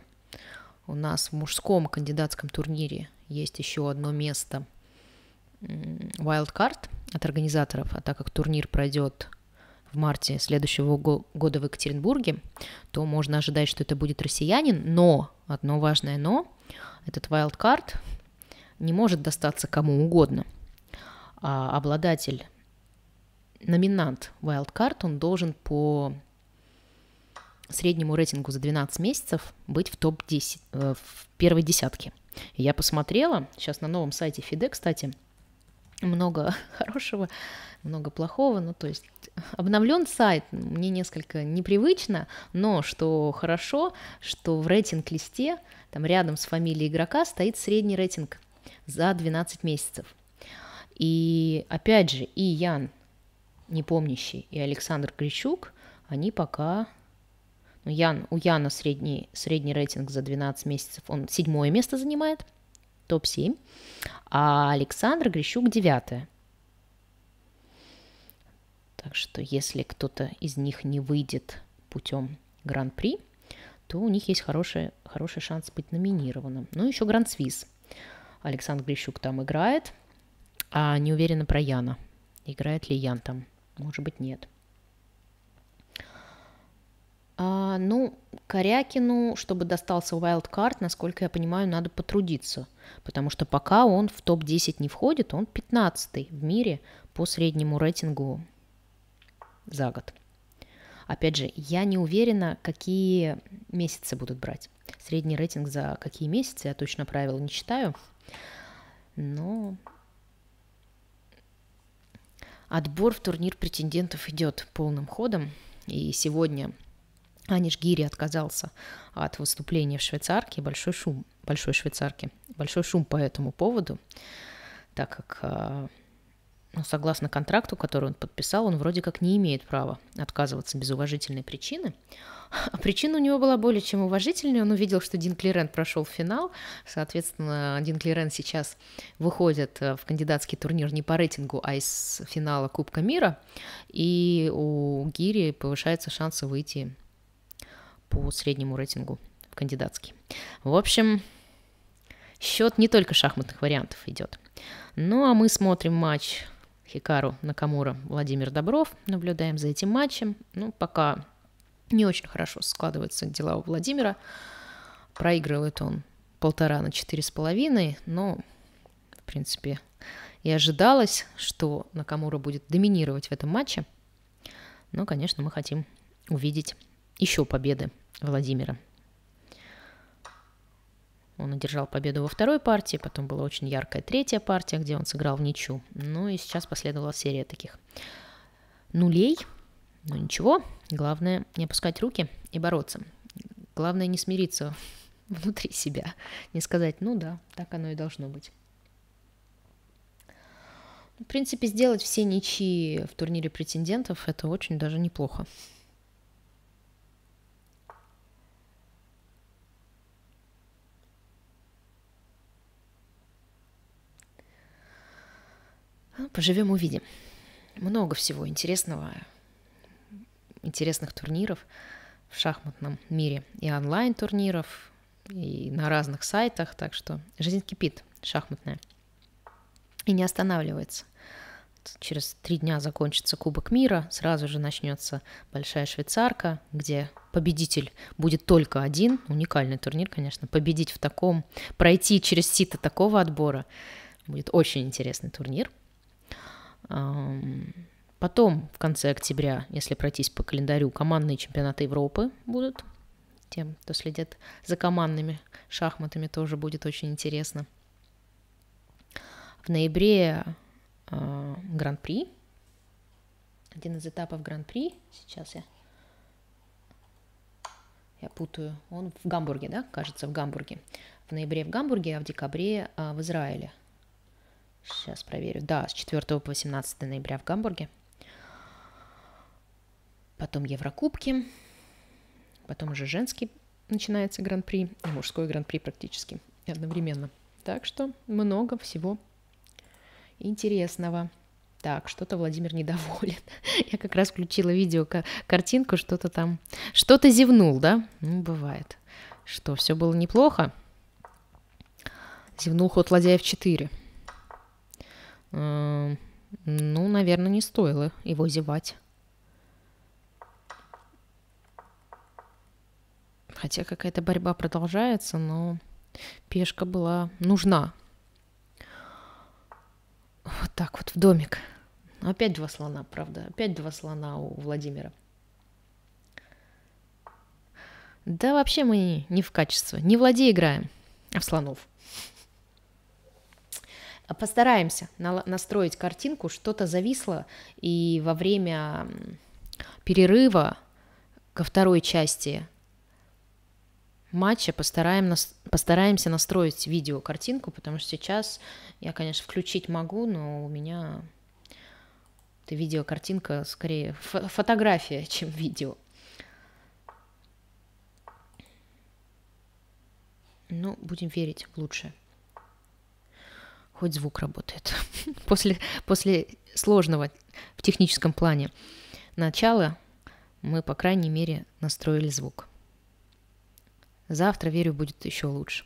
у нас в мужском кандидатском турнире есть еще одно место – wildcard от организаторов, а так как турнир пройдет в марте следующего года в Екатеринбурге, то можно ожидать, что это будет россиянин, но, одно важное но, этот wildcard не может достаться кому угодно. А обладатель, номинант wildcard, он должен по среднему рейтингу за 12 месяцев быть в топ-10, э, в первой десятке. Я посмотрела, сейчас на новом сайте FIDE, кстати, много *laughs* хорошего, много плохого. Ну, то есть обновлен сайт, мне несколько непривычно, но что хорошо, что в рейтинг-листе, там рядом с фамилией игрока стоит средний рейтинг за 12 месяцев. И опять же, и Ян Непомнящий, и Александр Кричук, они пока... Ну, Ян, у Яна средний, средний рейтинг за 12 месяцев, он седьмое место занимает – топ-7, а Александр Грищук 9. Так что если кто-то из них не выйдет путем гран-при, то у них есть хороший, хороший шанс быть номинированным. Ну, еще гран Свиз. Александр Грищук там играет, а не уверена про Яна. Играет ли Ян там? Может быть, нет. А, ну, Корякину, чтобы достался wild card, насколько я понимаю, надо потрудиться, потому что пока он в топ-10 не входит, он 15 в мире по среднему рейтингу за год. Опять же, я не уверена, какие месяцы будут брать. Средний рейтинг за какие месяцы, я точно правил не читаю. Но отбор в турнир претендентов идет полным ходом. И сегодня Аниш Гири отказался от выступления в Швейцарке, большой шум, большой Швейцарке, большой шум по этому поводу, так как, э, ну, согласно контракту, который он подписал, он вроде как не имеет права отказываться без уважительной причины, а причина у него была более чем уважительная. Он увидел, что Дин Клирен прошел финал. Соответственно, Дин Клирен сейчас выходит э, в кандидатский турнир не по рейтингу, а из финала Кубка мира. И у Гири повышаются шансы выйти по среднему рейтингу в кандидатский. В общем, счет не только шахматных вариантов идет. Ну а мы смотрим матч Хикару Накамура Владимир Добров, наблюдаем за этим матчем. Ну, пока не очень хорошо складываются дела у Владимира. Проигрывает он полтора на четыре с половиной, но, в принципе, и ожидалось, что Накамура будет доминировать в этом матче. Но, конечно, мы хотим увидеть еще победы Владимира. Он одержал победу во второй партии, потом была очень яркая третья партия, где он сыграл в ничью. Ну и сейчас последовала серия таких нулей. Ну ничего, главное не опускать руки и бороться. Главное не смириться *laughs* внутри себя, не сказать, ну да, так оно и должно быть. Ну, в принципе, сделать все ничьи в турнире претендентов – это очень даже неплохо. Ну, Поживем, увидим. Много всего интересного, интересных турниров в шахматном мире. И онлайн-турниров, и на разных сайтах. Так что жизнь кипит шахматная. И не останавливается. Через три дня закончится Кубок мира, сразу же начнется Большая Швейцарка, где победитель будет только один. Уникальный турнир, конечно. Победить в таком, пройти через сито такого отбора. Будет очень интересный турнир – Потом, в конце октября, если пройтись по календарю, командные чемпионаты Европы будут. Тем, кто следит за командными шахматами, тоже будет очень интересно. В ноябре э, Гран-при. Один из этапов Гран-при. Сейчас я я путаю. Он в Гамбурге, да, кажется, в Гамбурге. В ноябре в Гамбурге, а в декабре э, в Израиле. Сейчас проверю. Да, с 4 по 18 ноября в Гамбурге. Потом Еврокубки. Потом уже женский начинается гран-при. И мужской гран-при практически одновременно. Так что много всего интересного. Так, что-то Владимир недоволен. *laughs* Я как раз включила видео, картинку, что-то там, что-то зевнул, да? Ну, бывает. Что, все было неплохо? Зевнул ход ладья f4. Эм, ну, наверное, не стоило его зевать. Хотя какая-то борьба продолжается, но пешка была нужна. Вот так вот в домик. Опять два слона, правда. Опять два слона у Владимира. Да вообще мы не в качестве, не в ладе играем, а в слонов. А постараемся настроить картинку, что-то зависло, и во время перерыва ко второй части матча постараем нас, постараемся настроить видео картинку, потому что сейчас я, конечно, включить могу, но у меня это видеокартинка скорее фо- фотография, *laughs* чем видео. Ну, будем верить в лучшее хоть звук работает. *laughs* после, после сложного в техническом плане начала мы, по крайней мере, настроили звук. Завтра, верю, будет еще лучше.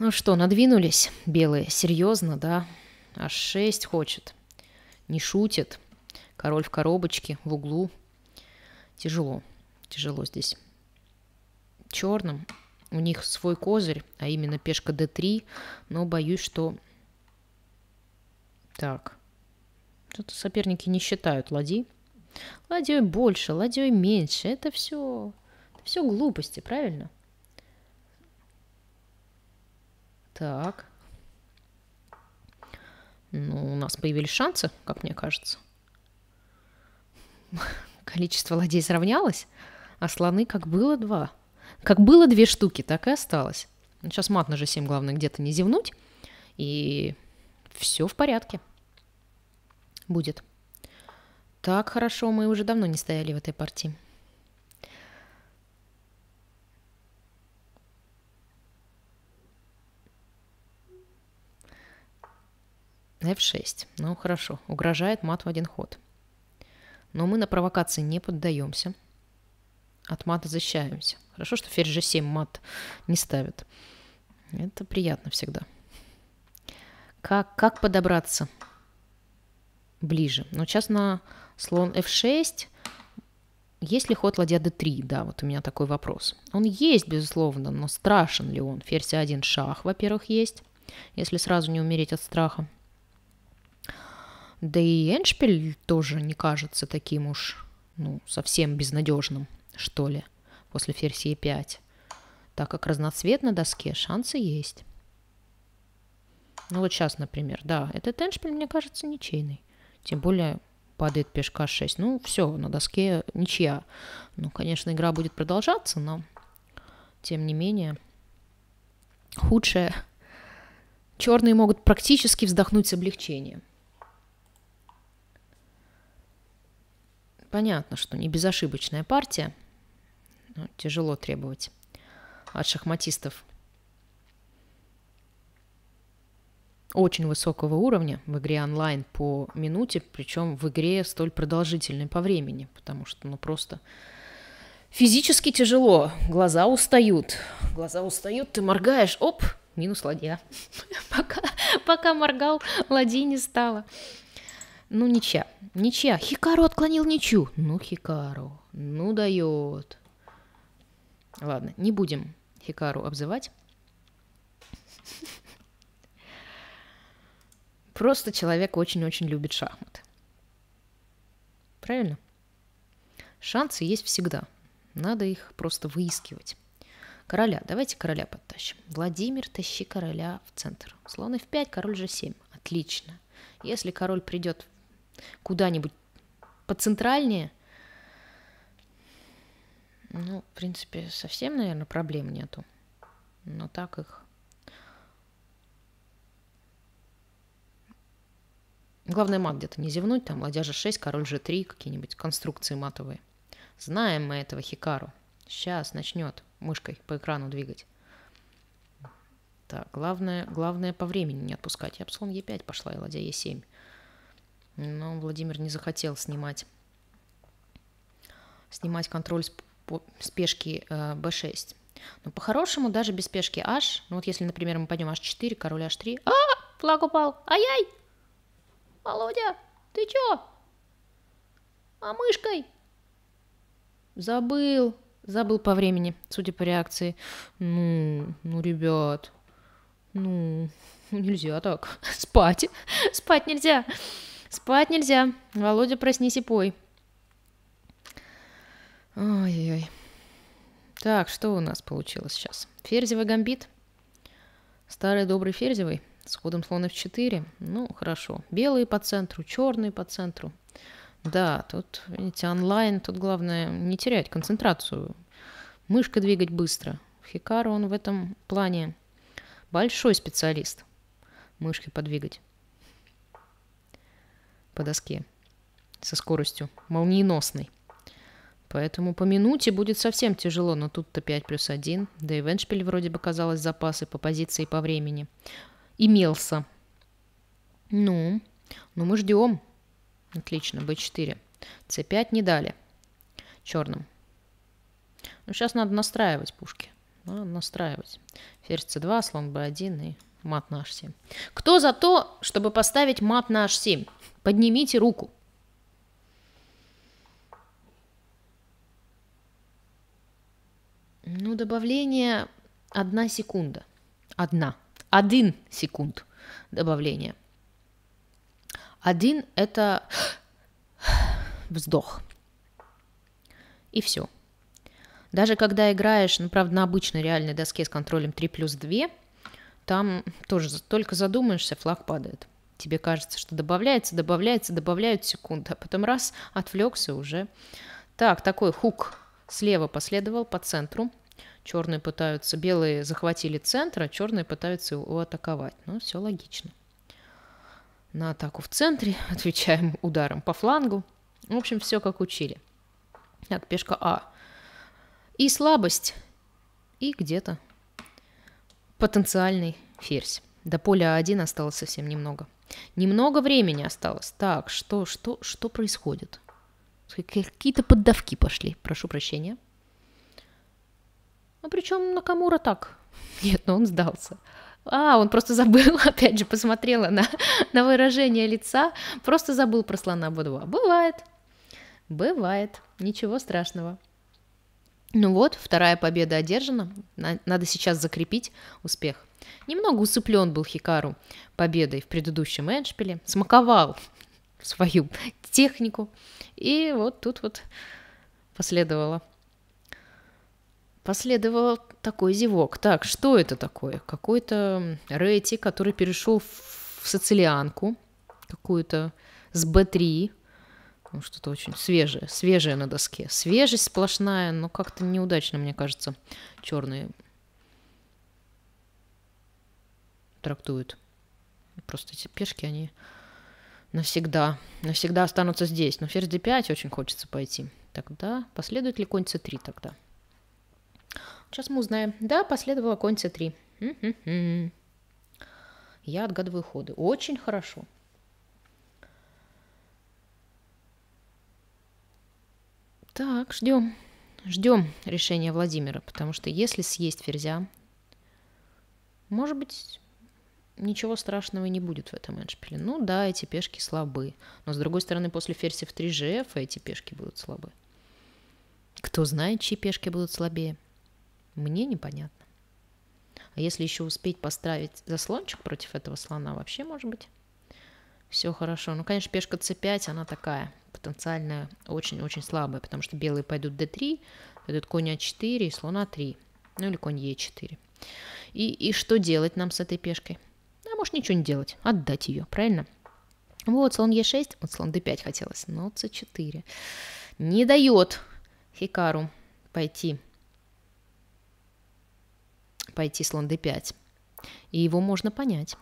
Ну что, надвинулись белые, серьезно, да? Аж шесть хочет. Не шутит. Король в коробочке, в углу. Тяжело, тяжело здесь. Черным у них свой козырь, а именно пешка d3, но боюсь, что... Так. Что-то соперники не считают ладьи. Ладьей больше, ладьей меньше. Это все... Это все глупости, правильно? Так. Ну, у нас появились шансы, как мне кажется. *laughs* Количество ладей сравнялось, а слоны как было два – как было две штуки, так и осталось. Сейчас мат на G7, главное, где-то не зевнуть. И все в порядке. Будет. Так хорошо, мы уже давно не стояли в этой партии. F6. Ну хорошо, угрожает мат в один ход. Но мы на провокации не поддаемся от мата защищаемся. Хорошо, что Ферзь же 7 мат не ставит. Это приятно всегда. Как, как подобраться ближе? Ну, сейчас на слон F6. Есть ли ход ладья D3? Да, вот у меня такой вопрос. Он есть, безусловно, но страшен ли он? Ферзь A1 шах, во-первых, есть. Если сразу не умереть от страха. Да и Эншпиль тоже не кажется таким уж ну, совсем безнадежным что ли, после ферзь Е5, так как разноцвет на доске, шансы есть. Ну вот сейчас, например, да, этот эндшпиль, мне кажется, ничейный. Тем более падает пешка 6. Ну все, на доске ничья. Ну, конечно, игра будет продолжаться, но тем не менее худшее. Черные могут практически вздохнуть с облегчением. Понятно, что не безошибочная партия, ну, тяжело требовать от шахматистов очень высокого уровня в игре онлайн по минуте, причем в игре столь продолжительной по времени, потому что ну просто физически тяжело, глаза устают, глаза устают, ты моргаешь, оп, минус ладья. *laughs* пока, пока моргал, ладьи не стало. Ну, ничья, ничья. Хикару отклонил ничью. Ну, Хикару, ну дает. Ладно, не будем Хикару обзывать. Просто человек очень-очень любит шахматы. Правильно? Шансы есть всегда. Надо их просто выискивать. Короля. Давайте короля подтащим. Владимир, тащи короля в центр. Слон f5, король g7. Отлично. Если король придет куда-нибудь поцентральнее – ну, в принципе, совсем, наверное, проблем нету. Но так их... Главное, мат где-то не зевнуть, там ладья же 6 король же 3 какие-нибудь конструкции матовые. Знаем мы этого Хикару. Сейчас начнет мышкой по экрану двигать. Так, главное, главное по времени не отпускать. Я бы слон Е5 пошла и ладья Е7. Но Владимир не захотел снимать снимать контроль с спешки b6. Э, Но по-хорошему даже без спешки h, ну вот если, например, мы пойдем h4, король h3, а, флаг упал, ай-яй, Володя, ты чё? А мышкой? Забыл, забыл по времени, судя по реакции. Ну, ну, ребят, ну, нельзя так, спать, спать нельзя, спать нельзя, Володя, проснись и пой. Ой-ой-ой. Так, что у нас получилось сейчас? Ферзевый гамбит. Старый добрый ферзевый с ходом слона в 4. Ну, хорошо. Белые по центру, черные по центру. Да, тут, видите, онлайн, тут главное не терять концентрацию. Мышка двигать быстро. Хикару он в этом плане большой специалист. мышки подвигать по доске со скоростью молниеносной. Поэтому по минуте будет совсем тяжело, но тут-то 5 плюс 1. Да и Веншпиль вроде бы, казалось, запасы по позиции и по времени. Имелся. Ну, ну мы ждем. Отлично, b4. c5 не дали. Черным. Ну, сейчас надо настраивать пушки. Надо настраивать. Ферзь c2, слон b1 и мат на h7. Кто за то, чтобы поставить мат на h7? Поднимите руку. Ну, добавление одна секунда. Одна. Один секунд добавления. Один – это *gasps* вздох. И все. Даже когда играешь, ну, правда, на обычной реальной доске с контролем 3 плюс 2, там тоже только задумаешься, флаг падает. Тебе кажется, что добавляется, добавляется, добавляют секунды, а потом раз, отвлекся уже. Так, такой хук слева последовал по центру – черные пытаются, белые захватили центр, а черные пытаются его атаковать. Ну, все логично. На атаку в центре *laughs* отвечаем ударом по флангу. В общем, все как учили. Так, пешка А. И слабость, и где-то потенциальный ферзь. До поля А1 осталось совсем немного. Немного времени осталось. Так, что, что, что происходит? Какие-то поддавки пошли. Прошу прощения. Ну, причем Накамура так. *laughs* Нет, но ну он сдался. А, он просто забыл, *laughs* опять же, посмотрела на, на выражение лица, просто забыл про слона Б2. Бывает, бывает, ничего страшного. Ну вот, вторая победа одержана, надо сейчас закрепить успех. Немного усыплен был Хикару победой в предыдущем эндшпиле, смаковал *laughs* свою технику, и вот тут вот последовало Последовал такой зевок. Так, что это такое? Какой-то Рэти, который перешел в сицилианку, какую-то с Б3, ну, что-то очень свежее, свежее на доске. Свежесть сплошная, но как-то неудачно, мне кажется, черные трактуют. Просто эти пешки, они навсегда, навсегда останутся здесь. Но ферзь d5 очень хочется пойти. Тогда последует ли конь c3 тогда? Сейчас мы узнаем. Да, последовало конь c 3 м-м-м. Я отгадываю ходы. Очень хорошо. Так, ждем. Ждем решения Владимира, потому что если съесть ферзя, может быть, ничего страшного не будет в этом эндшпиле. Ну да, эти пешки слабы. Но с другой стороны, после ферзя в 3 gf эти пешки будут слабы. Кто знает, чьи пешки будут слабее. Мне непонятно. А если еще успеть поставить заслончик против этого слона, вообще может быть все хорошо. Ну, конечно, пешка c5, она такая потенциально очень-очень слабая, потому что белые пойдут d3, пойдут конь a 4 и слон а3, ну или конь e4. И, и что делать нам с этой пешкой? А может ничего не делать, отдать ее, правильно? Вот слон e6, вот слон d5 хотелось, но c4. Не дает Хикару пойти пойти слон d5. И его можно понять.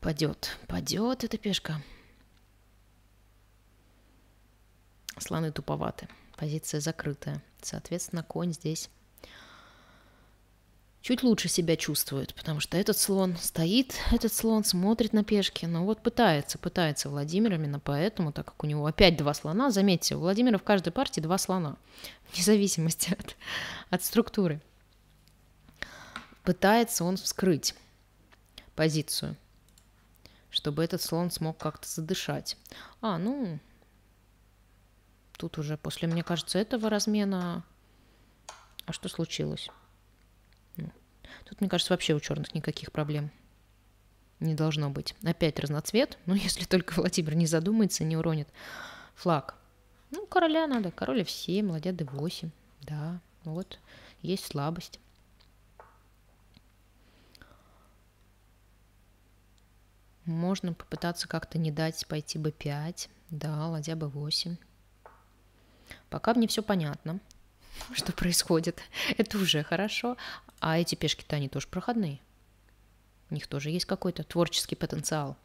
Падет, падет эта пешка. Слоны туповаты, позиция закрытая. Соответственно, конь здесь чуть лучше себя чувствует, потому что этот слон стоит, этот слон смотрит на пешки, но вот пытается, пытается Владимир именно поэтому, так как у него опять два слона, заметьте, у Владимира в каждой партии два слона, *laughs* вне зависимости от, от структуры. Пытается он вскрыть позицию, чтобы этот слон смог как-то задышать. А, ну, тут уже после, мне кажется, этого размена... А что случилось? Тут, мне кажется, вообще у черных никаких проблем не должно быть. Опять разноцвет, но ну, *laughs* если только Владимир не задумается, не уронит флаг. Ну, короля надо, короля все, молодя ладья D8, да, вот, есть слабость. Можно попытаться как-то не дать пойти б 5 да, ладья B8. Пока мне все понятно, *laughs* что происходит, это уже хорошо. А эти пешки-то они тоже проходные. У них тоже есть какой-то творческий потенциал.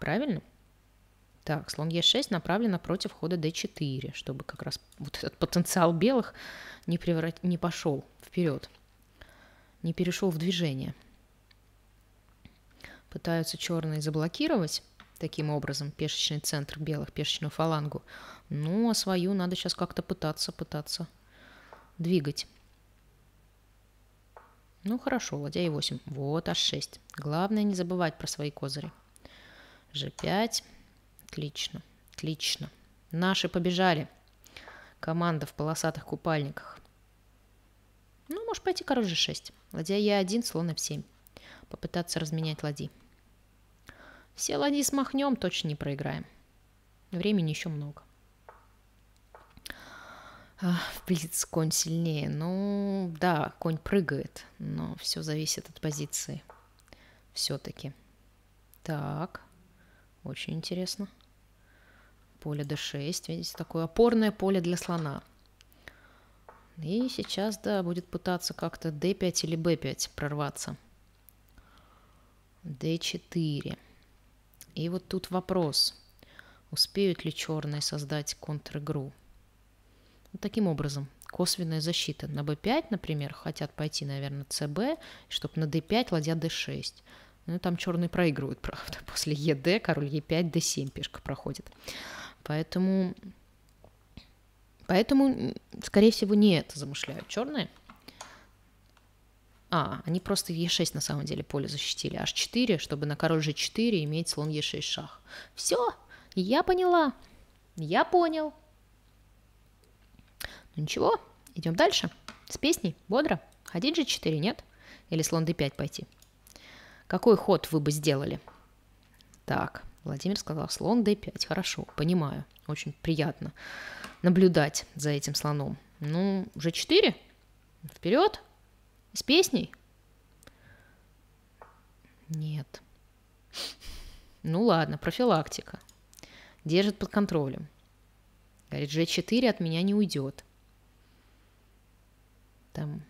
Правильно? Так, слон Е6 направлено против хода d4, чтобы как раз вот этот потенциал белых не, преврат... не пошел вперед, не перешел в движение. Пытаются черные заблокировать таким образом пешечный центр белых, пешечную фалангу. Ну, а свою надо сейчас как-то пытаться, пытаться двигать. Ну хорошо, ладья e8. Вот h6. Главное не забывать про свои козыри. g5. Отлично, отлично. Наши побежали. Команда в полосатых купальниках. Ну, может пойти король g6. Ладья e1, слон f7. Попытаться разменять ладьи. Все ладьи смахнем, точно не проиграем. Времени еще много. В вблиц конь сильнее. Ну, да, конь прыгает, но все зависит от позиции. Все-таки. Так, очень интересно. Поле d6, видите, такое опорное поле для слона. И сейчас, да, будет пытаться как-то d5 или b5 прорваться. d4. И вот тут вопрос, успеют ли черные создать контр-игру? Вот таким образом, косвенная защита. На b5, например, хотят пойти, наверное, cb, чтобы на d5 ладья d6. Ну, там черные проигрывают, *laughs* правда. После ед, король e5, d7 пешка проходит. Поэтому, поэтому скорее всего, не это замышляют черные. А, они просто e6 на самом деле поле защитили. h4, чтобы на король g4 иметь слон e6 шах. Все, я поняла. Я понял. Ну ничего, идем дальше. С песней, бодро. Ходить же 4, нет? Или слон d5 пойти? Какой ход вы бы сделали? Так, Владимир сказал, слон d5, хорошо, понимаю. Очень приятно наблюдать за этим слоном. Ну, уже 4 Вперед? С песней? Нет. Ну ладно, профилактика. Держит под контролем. Говорит, G4 от меня не уйдет там,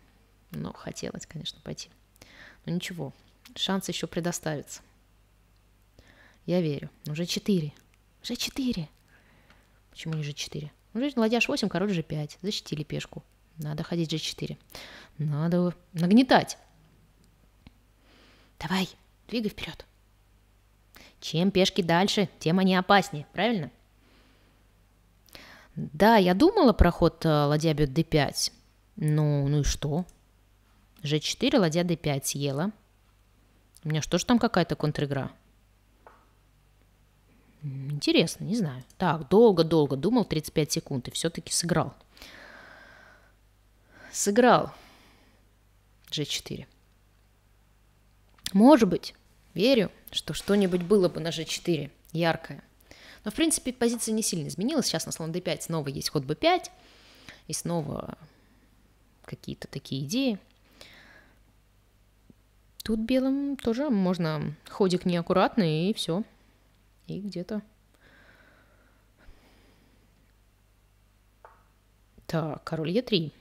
ну, хотелось, конечно, пойти. Но ничего, шанс еще предоставится. Я верю. Уже четыре, Уже четыре. Почему не же четыре? Уже ладьяж 8, король же 5 Защитили пешку. Надо ходить G4. Надо нагнетать. Давай, двигай вперед. Чем пешки дальше, тем они опаснее, правильно? Да, я думала про ход э, ладья бьет d5, ну, ну и что? G4, ладья D5 съела. У меня что же там какая-то контригра. Интересно, не знаю. Так, долго-долго думал, 35 секунд, и все-таки сыграл. Сыграл. G4. Может быть, верю, что что-нибудь было бы на G4 яркое. Но, в принципе, позиция не сильно изменилась. Сейчас на слон D5 снова есть ход B5. И снова какие-то такие идеи. Тут белым тоже можно ходик неаккуратно и все. И где-то. Так, король Е3.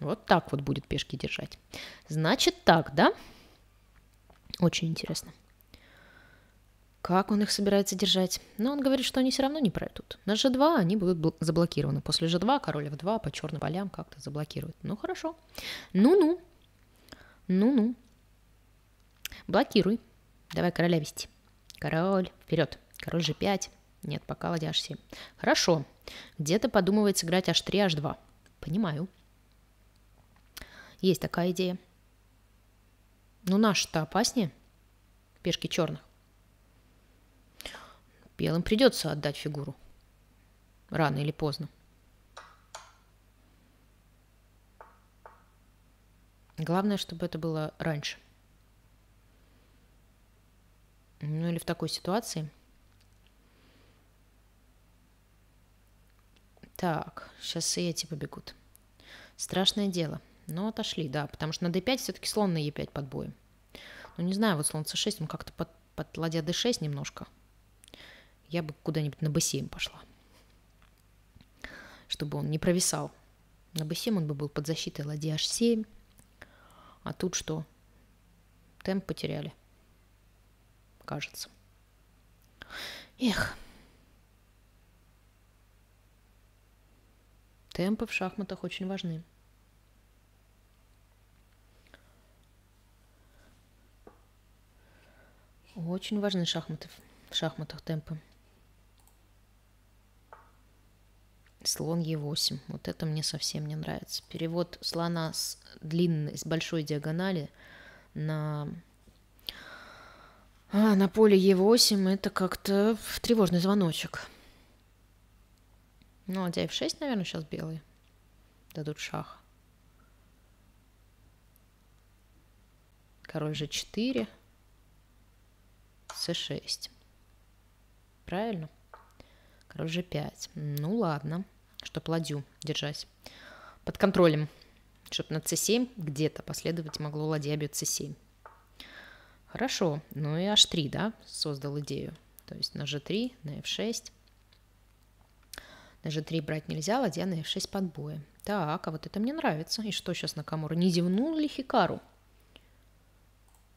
Вот так вот будет пешки держать. Значит так, да? Очень интересно. Как он их собирается держать? Но он говорит, что они все равно не пройдут. На G2 они будут заблокированы. После G2 король F2 по черным полям как-то заблокирует. Ну хорошо. Ну-ну. Ну-ну. Блокируй. Давай короля вести. Король, вперед. Король G5. Нет, пока ладья H7. Хорошо. Где-то подумывает сыграть H3, H2. Понимаю. Есть такая идея. Но ну, наш-то опаснее. Пешки черных белым придется отдать фигуру. Рано или поздно. Главное, чтобы это было раньше. Ну или в такой ситуации. Так, сейчас и эти побегут. Страшное дело. Но ну, отошли, да, потому что на d5 все-таки слон на e5 под боем. Ну не знаю, вот слон c6, он как-то под, под ладья d6 немножко – я бы куда-нибудь на бассейн пошла, чтобы он не провисал. На бассейн он бы был под защитой ладья h7, а тут что? Темп потеряли, кажется. Эх, темпы в шахматах очень важны. Очень важны шахматы в шахматах темпы. Слон Е8. Вот это мне совсем не нравится. Перевод слона с длинной, с большой диагонали на а, на поле Е8 это как-то тревожный звоночек. Ну, а F6, наверное, сейчас белый. Дадут шах. Король G4. C6. Правильно? Король g5. Ну ладно, что ладью держать. Под контролем, чтобы на c7 где-то последовать могло ладья бьет c7. Хорошо, ну и h3, да, создал идею. То есть на g3, на f6. На g3 брать нельзя, ладья на f6 под боем. Так, а вот это мне нравится. И что сейчас на Накамура? Не зевнул ли Хикару?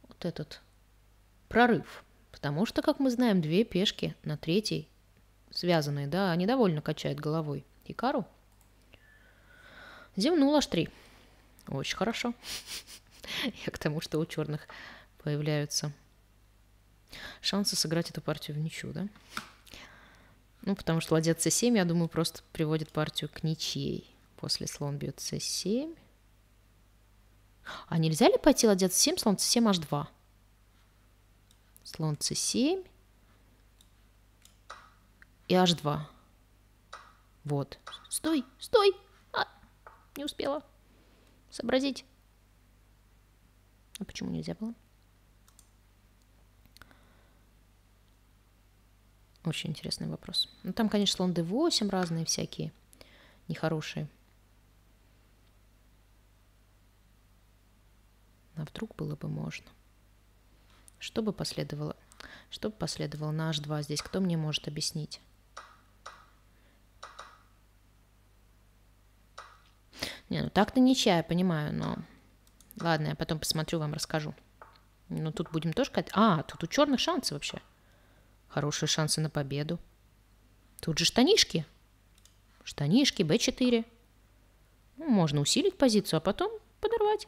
Вот этот прорыв. Потому что, как мы знаем, две пешки на третьей связанные, да, они довольно качают головой. Икару? Зевнул аж три. Очень хорошо. *laughs* Я к тому, что у черных появляются шансы сыграть эту партию в ничью, да? Ну, потому что ладья c7, я думаю, просто приводит партию к ничьей. После слон бьет c7. А нельзя ли пойти ладья c7, слон c7, h2? Слон c7, и H2. Вот. Стой, стой! А, не успела сообразить. А почему нельзя было? Очень интересный вопрос. Ну, там, конечно, слон D8 разные всякие, нехорошие. А вдруг было бы можно? Что бы последовало? Что бы последовало на H2 здесь? Кто мне может объяснить? Не, ну так-то ничья, я понимаю, но... Ладно, я потом посмотрю, вам расскажу. Ну тут будем тоже... А, тут у черных шансы вообще. Хорошие шансы на победу. Тут же штанишки. Штанишки, Б 4 Ну, можно усилить позицию, а потом подорвать.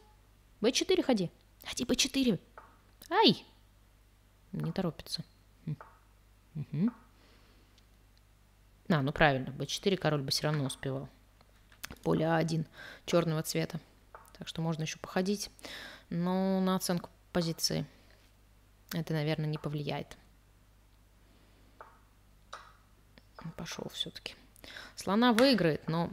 Б 4 ходи. Ходи b4. Ай! Не торопится. Угу. А, ну правильно, Б 4 король бы все равно успевал поле А1 черного цвета. Так что можно еще походить. Но на оценку позиции это, наверное, не повлияет. Пошел все-таки. Слона выиграет, но...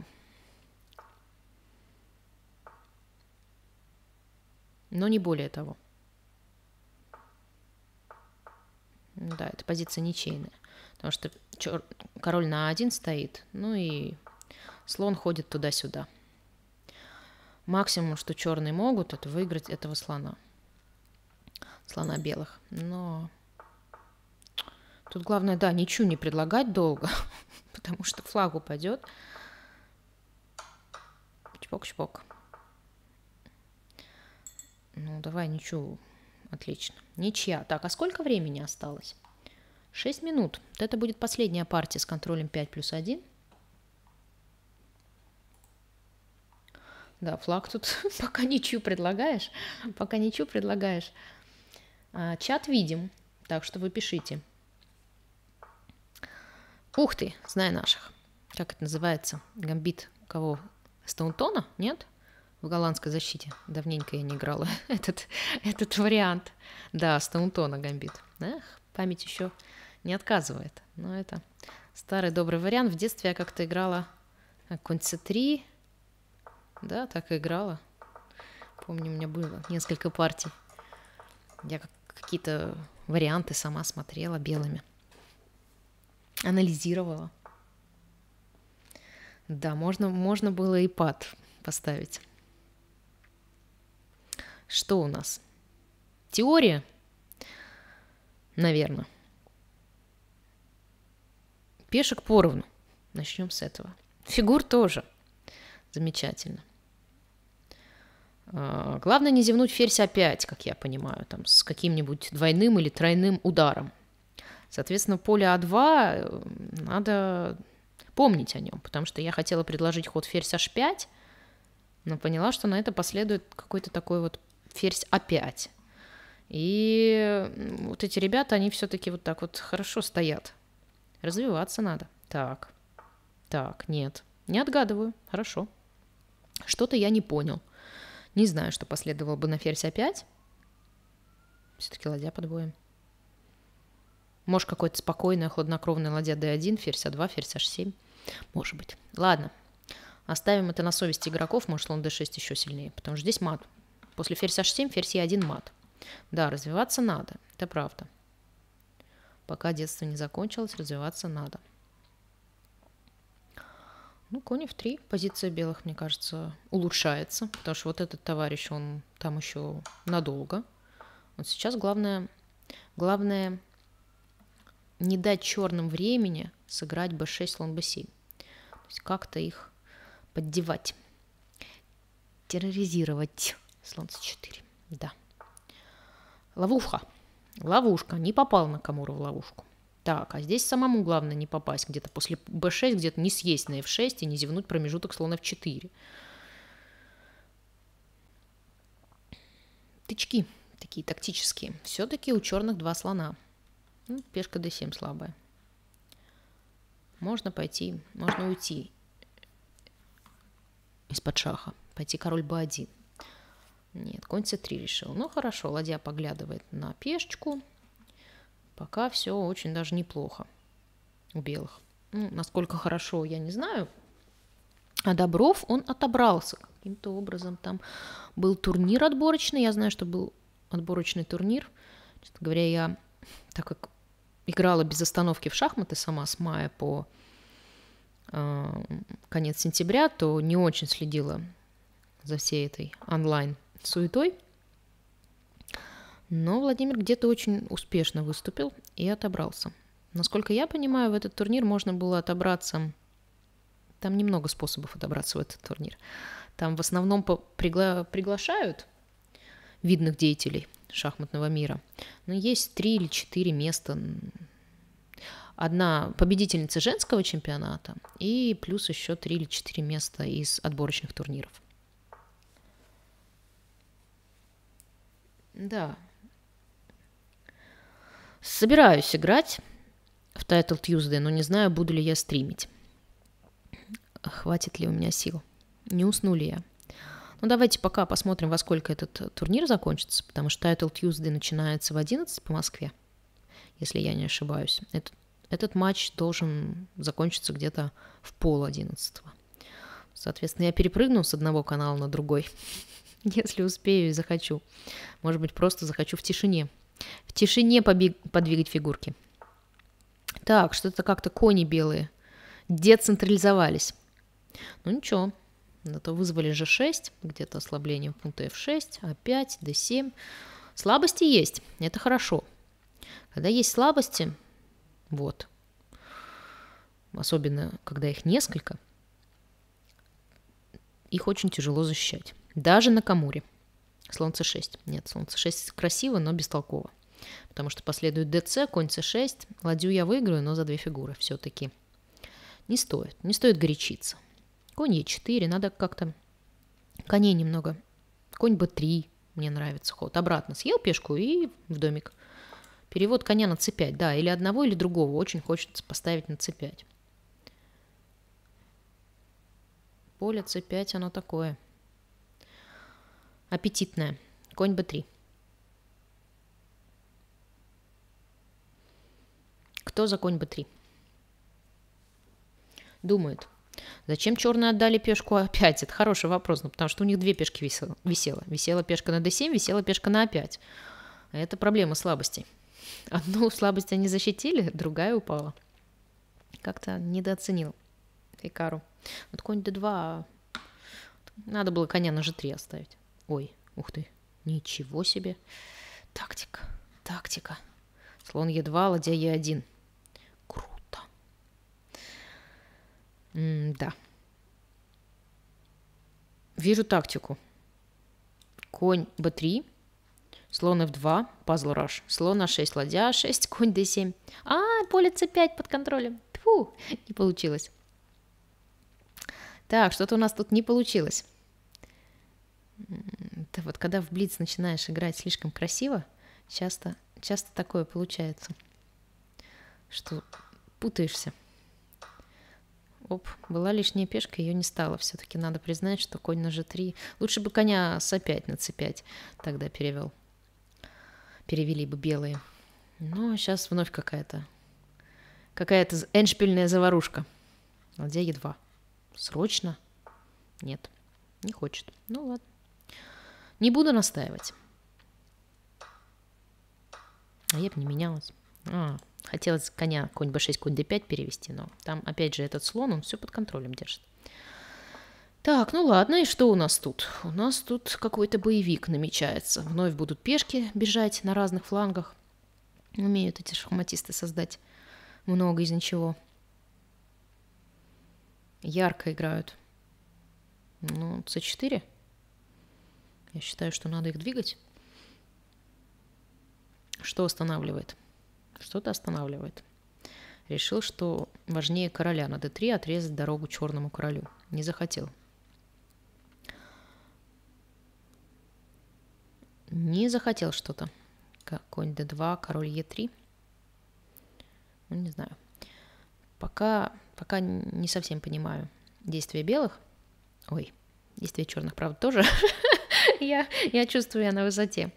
Но не более того. Да, эта позиция ничейная. Потому что чер... король на а один стоит, ну и Слон ходит туда-сюда. Максимум, что черные могут, это выиграть этого слона. Слона белых. Но тут главное, да, ничего не предлагать долго, *laughs* потому что флаг упадет. Чпок-чпок. Ну, давай ничего. Отлично. Ничья. Так, а сколько времени осталось? 6 минут. Вот это будет последняя партия с контролем 5 плюс 1. Да, флаг тут *laughs* пока ничью предлагаешь, пока ничью предлагаешь. А, чат видим, так что вы пишите. Ух ты, знай наших. Как это называется? Гамбит кого? Стоунтона? Нет? В голландской защите. Давненько я не играла *laughs* этот, этот вариант. Да, Стоунтона гамбит. Эх, память еще не отказывает. Но это старый добрый вариант. В детстве я как-то играла Конце 3, да, так и играла. Помню, у меня было несколько партий. Я какие-то варианты сама смотрела белыми. Анализировала. Да, можно, можно было и пад поставить. Что у нас? Теория? Наверное. Пешек поровну. Начнем с этого. Фигур тоже. Замечательно. А, главное не зевнуть ферзь опять, как я понимаю, там, с каким-нибудь двойным или тройным ударом. Соответственно, поле А2 э, надо помнить о нем, потому что я хотела предложить ход ферзь H5, но поняла, что на это последует какой-то такой вот ферзь А5. И вот эти ребята, они все-таки вот так вот хорошо стоят. Развиваться надо. Так, так, нет, не отгадываю, хорошо. Что-то я не понял – не знаю, что последовало бы на ферзь опять. Все-таки ладья под боем. Может, какой-то спокойный, хладнокровный ладья d1, ферзь а2, ферзь h7. А Может быть. Ладно. Оставим это на совести игроков. Может, слон d6 еще сильнее. Потому что здесь мат. После ферзь h7, а ферзь e1 мат. Да, развиваться надо. Это правда. Пока детство не закончилось, развиваться надо. Ну, конь в 3 позиция белых, мне кажется, улучшается, потому что вот этот товарищ, он там еще надолго. Вот сейчас главное, главное не дать черным времени сыграть b6, слон b7. То есть как-то их поддевать, терроризировать. Слон c4, да. Ловушка. Ловушка. Не попал на Камуру в ловушку. Так, а здесь самому главное не попасть где-то после b6, где-то не съесть на f6 и не зевнуть промежуток слона в 4 Тычки такие тактические. Все-таки у черных два слона. Ну, пешка d7 слабая. Можно пойти, можно уйти из-под шаха. Пойти король b1. Нет, конь c3 решил. Ну хорошо, ладья поглядывает на пешечку. Пока все очень даже неплохо у белых. Ну, насколько хорошо, я не знаю. А Добров, он отобрался каким-то образом. Там был турнир отборочный. Я знаю, что был отборочный турнир. Честно говоря, я, так как играла без остановки в шахматы сама с мая по э, конец сентября, то не очень следила за всей этой онлайн суетой. Но Владимир где-то очень успешно выступил и отобрался. Насколько я понимаю, в этот турнир можно было отобраться... Там немного способов отобраться в этот турнир. Там в основном пригла... приглашают видных деятелей шахматного мира. Но есть три или четыре места. Одна победительница женского чемпионата и плюс еще три или четыре места из отборочных турниров. Да, Собираюсь играть в Title Tuesday, но не знаю, буду ли я стримить. Хватит ли у меня сил? Не усну ли я? Ну, давайте пока посмотрим, во сколько этот э, турнир закончится, потому что Title Tuesday начинается в 11 по Москве, если я не ошибаюсь. Этот, этот матч должен закончиться где-то в пол одиннадцатого. Соответственно, я перепрыгну с одного канала на другой, *laughs* если успею и захочу. Может быть, просто захочу в тишине в тишине побег... подвигать фигурки. Так, что-то как-то кони белые децентрализовались. Ну ничего, зато вызвали же 6, где-то ослабление пункта F6, А5, D7. Слабости есть, это хорошо. Когда есть слабости, вот, особенно когда их несколько, их очень тяжело защищать, даже на камуре – Слон с 6 Нет, слон с 6 красиво, но бестолково. Потому что последует дц конь с 6 Ладью я выиграю, но за две фигуры все-таки. Не стоит, не стоит горячиться. Конь е 4 надо как-то коней немного. Конь б 3 мне нравится ход. Обратно съел пешку и в домик. Перевод коня на c5, да, или одного, или другого. Очень хочется поставить на c5. Поле c5, оно такое – Аппетитная. Конь b3. Кто за конь b3? думают Зачем черные отдали пешку опять? Это хороший вопрос, ну, потому что у них две пешки висело. висело. Висела пешка на d7, висела пешка на a5. А это проблема слабостей. Одну слабость они защитили, другая упала. Как-то недооценил Икару. Вот конь d2, а надо было коня на g3 оставить. Ой, ух ты, ничего себе. Тактика, тактика. Слон Е2, ладья Е1. Круто. М да. Вижу тактику. Конь б 3 слон f2, пазл раш, слон a6, а ладья a6, а конь d7. А, поле c5 под контролем. Фу, не получилось. Так, что-то у нас тут не получилось вот когда в блиц начинаешь играть слишком красиво, часто, часто такое получается, что путаешься. Оп, была лишняя пешка, ее не стало. Все-таки надо признать, что конь на g3. Лучше бы коня с опять на c5 тогда перевел. Перевели бы белые. Но ну, сейчас а вновь какая-то какая-то эншпильная заварушка. Ладья 2 Срочно? Нет, не хочет. Ну ладно. Не буду настаивать. А я бы не менялась. А, хотелось коня конь b6, конь d5 перевести, но там опять же этот слон, он все под контролем держит. Так, ну ладно, и что у нас тут? У нас тут какой-то боевик намечается. Вновь будут пешки бежать на разных флангах. Умеют эти шахматисты создать много из ничего. Ярко играют. Ну, c4. Я считаю, что надо их двигать. Что останавливает? Что-то останавливает. Решил, что важнее короля на d3 отрезать дорогу черному королю. Не захотел. Не захотел что-то. Конь d2, король e3. Ну, не знаю. Пока, пока не совсем понимаю действия белых. Ой, действия черных, правда, тоже. *laughs* *laughs* Я, я чувствую, я на высоте.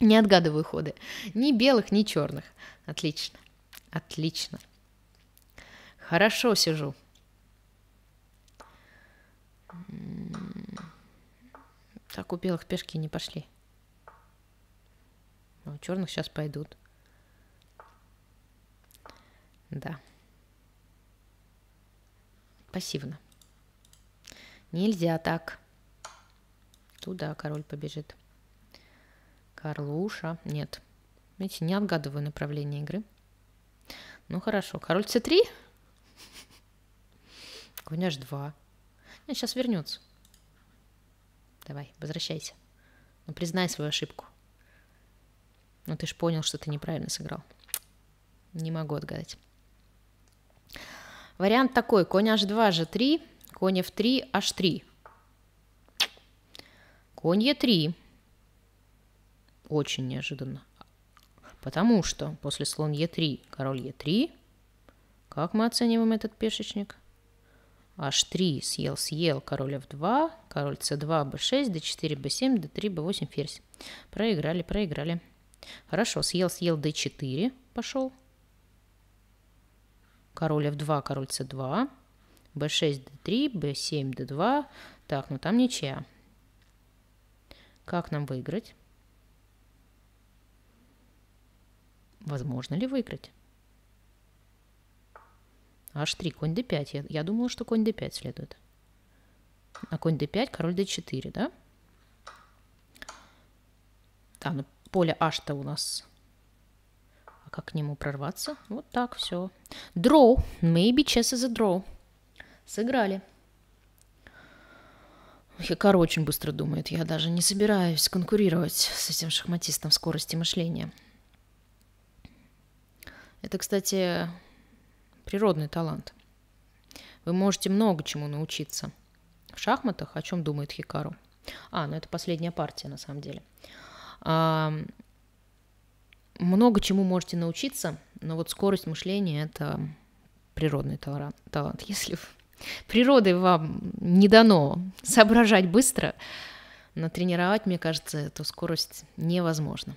Не отгадываю ходы. Ни белых, ни черных. Отлично. Отлично. Хорошо сижу. М-м-м. Так, у белых пешки не пошли. А у черных сейчас пойдут. Да. Пассивно. Нельзя так. Туда король побежит. Карлуша. Нет. Видите, не отгадываю направление игры. Ну хорошо. Король c3. Конь h2. сейчас вернется. Давай, возвращайся. Ну, признай свою ошибку. Ну, ты же понял, что ты неправильно сыграл. Не могу отгадать. Вариант такой. Конь h2, g3, конь f3, h3. Конь е 3. Очень неожиданно. Потому что после слон Е3, король Е3, как мы оцениваем этот пешечник? H3 съел, съел, король F2, король C2, B6, D4, B7, D3, B8, ферзь. Проиграли, проиграли. Хорошо, съел, съел, D4 пошел. Король F2, король C2, B6, D3, B7, D2. Так, ну там ничья. Как нам выиграть? Возможно ли выиграть? h3, конь d5. Я, я думала, что конь d5 следует. А конь d5, король d4, да? Да, ну поле h-то у нас... А как к нему прорваться? Вот так все. Draw. Maybe chess is a draw. Сыграли. Хикару очень быстро думает. Я даже не собираюсь конкурировать с этим шахматистом в скорости мышления. Это, кстати, природный талант. Вы можете много чему научиться. В шахматах о чем думает Хикару? А, ну это последняя партия на самом деле. А, много чему можете научиться, но вот скорость мышления – это природный талант. *laughs* Если природы вам не дано соображать быстро, но тренировать, мне кажется, эту скорость невозможно.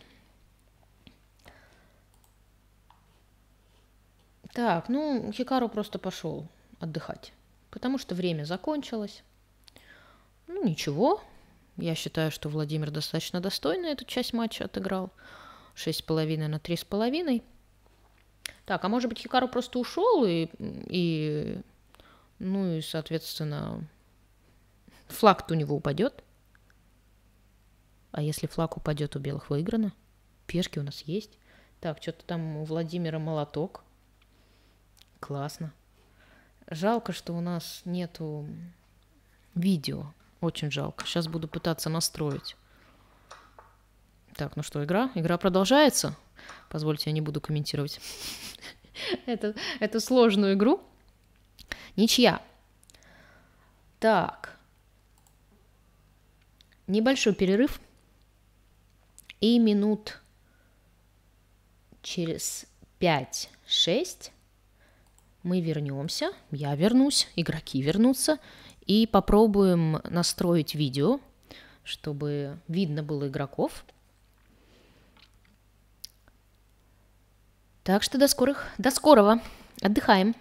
Так, ну, Хикару просто пошел отдыхать, потому что время закончилось. Ну, ничего. Я считаю, что Владимир достаточно достойно эту часть матча отыграл. 6,5 на 3,5. Так, а может быть, Хикару просто ушел и, и ну и, соответственно, флаг у него упадет. А если флаг упадет у белых выиграно? Пешки у нас есть. Так, что-то там у Владимира молоток. Классно. Жалко, что у нас нету видео. Очень жалко. Сейчас буду пытаться настроить. Так, ну что, игра? Игра продолжается. Позвольте, я не буду комментировать *laughs* эту сложную игру. Ничья. Так. Небольшой перерыв. И минут через 5-6 мы вернемся, я вернусь, игроки вернутся, и попробуем настроить видео, чтобы видно было игроков. Так что до скорых, до скорого, отдыхаем.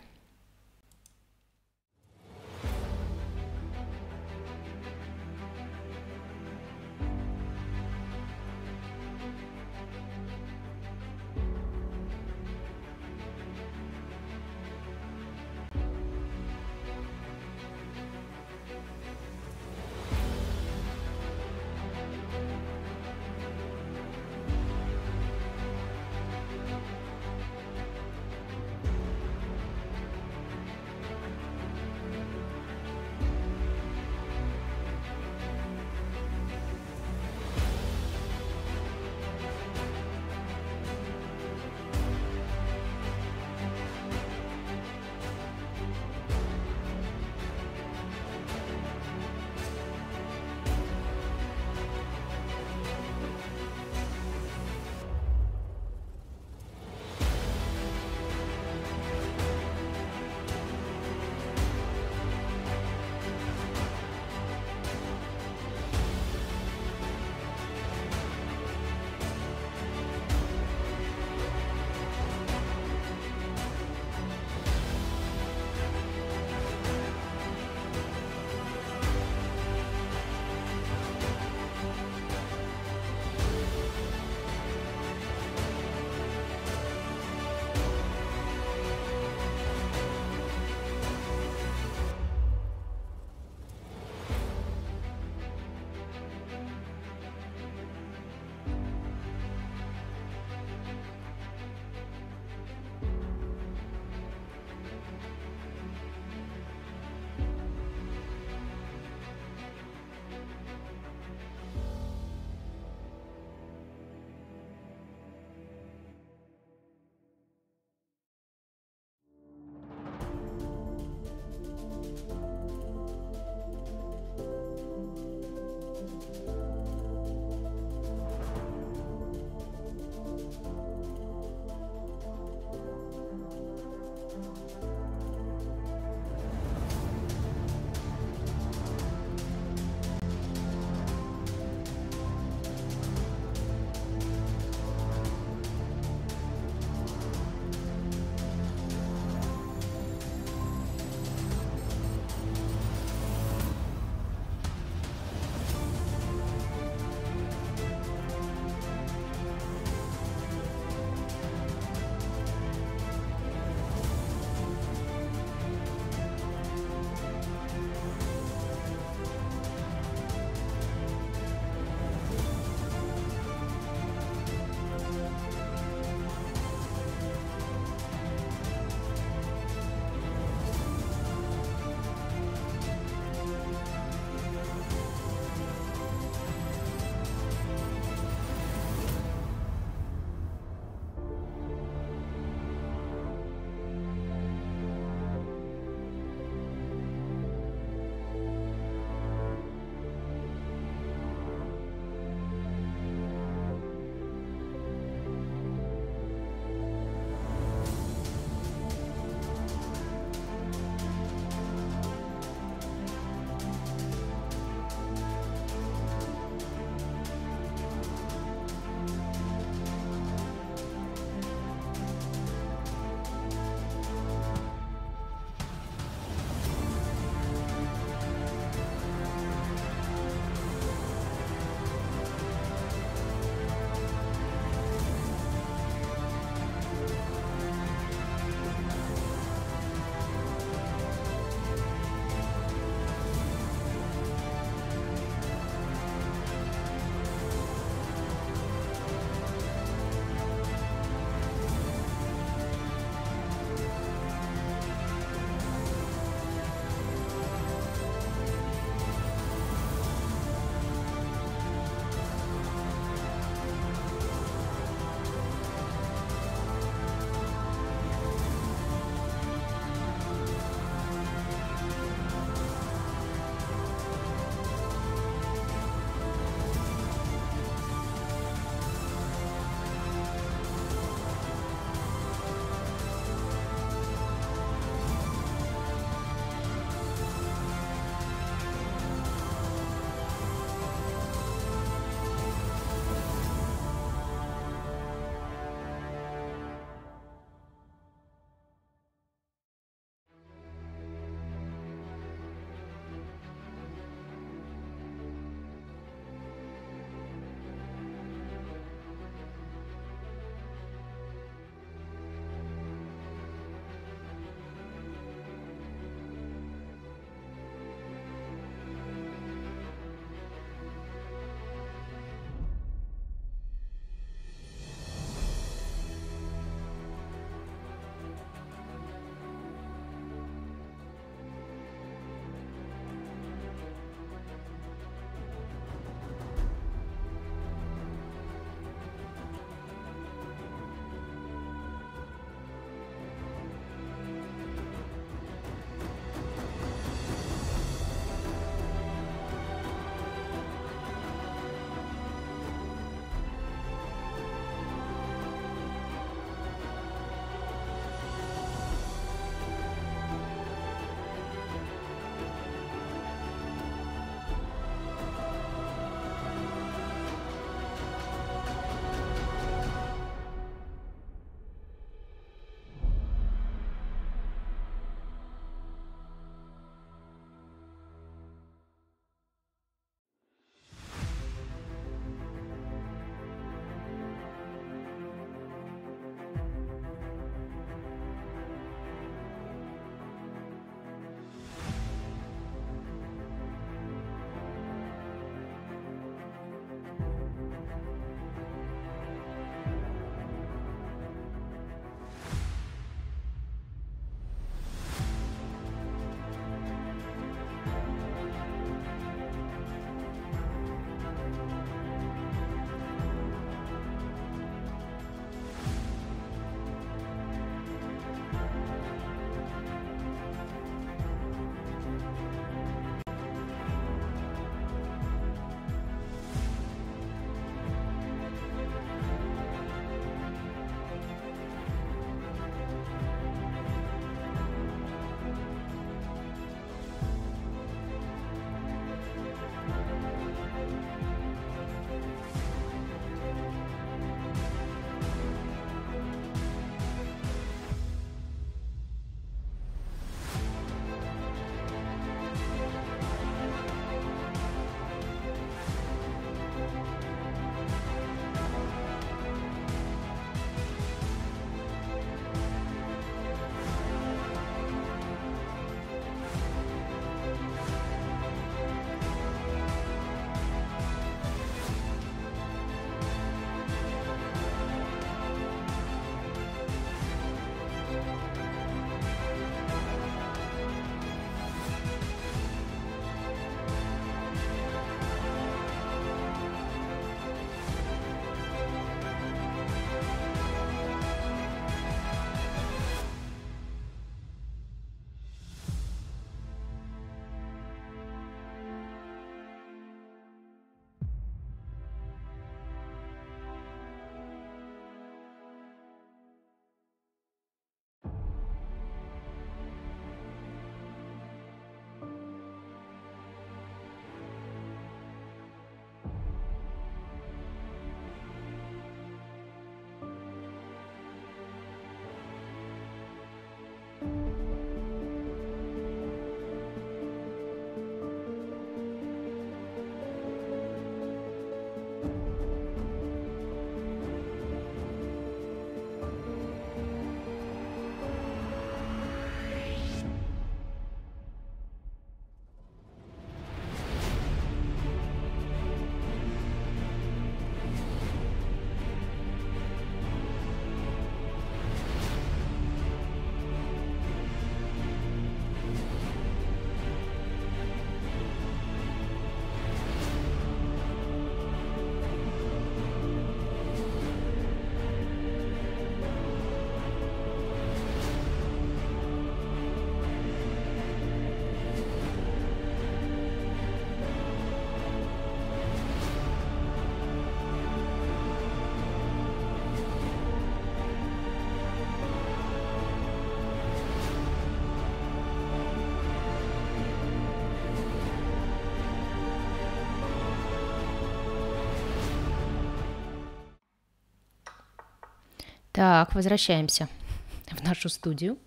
Так, возвращаемся *laughs* в нашу студию.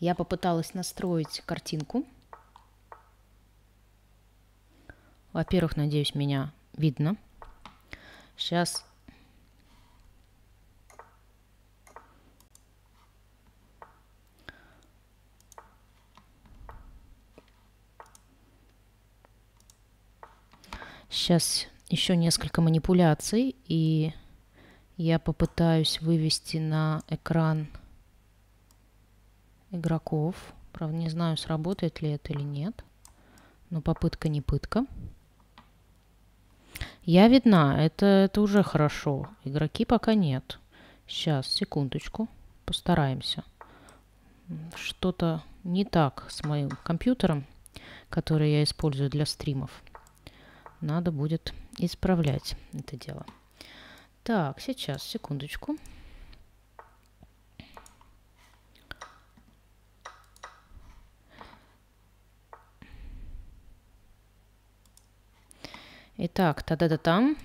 Я попыталась настроить картинку. Во-первых, надеюсь, меня видно. Сейчас Сейчас еще несколько манипуляций и я попытаюсь вывести на экран игроков. Правда, не знаю, сработает ли это или нет. Но попытка не пытка. Я видна. Это, это уже хорошо. Игроки пока нет. Сейчас, секундочку. Постараемся. Что-то не так с моим компьютером, который я использую для стримов. Надо будет исправлять это дело. Так, сейчас, секундочку. Итак, тогда-то там.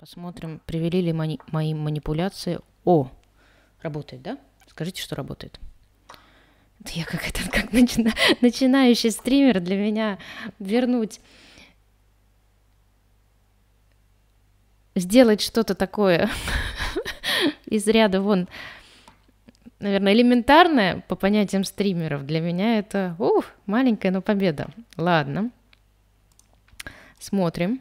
Посмотрим, привели ли мани мои манипуляции. О, работает, да? Скажите, что работает. Я как это, как начина начинающий стример, для меня вернуть сделать что-то такое *laughs* из ряда вон, наверное, элементарное по понятиям стримеров. Для меня это ух, маленькая, но победа. Ладно. Смотрим.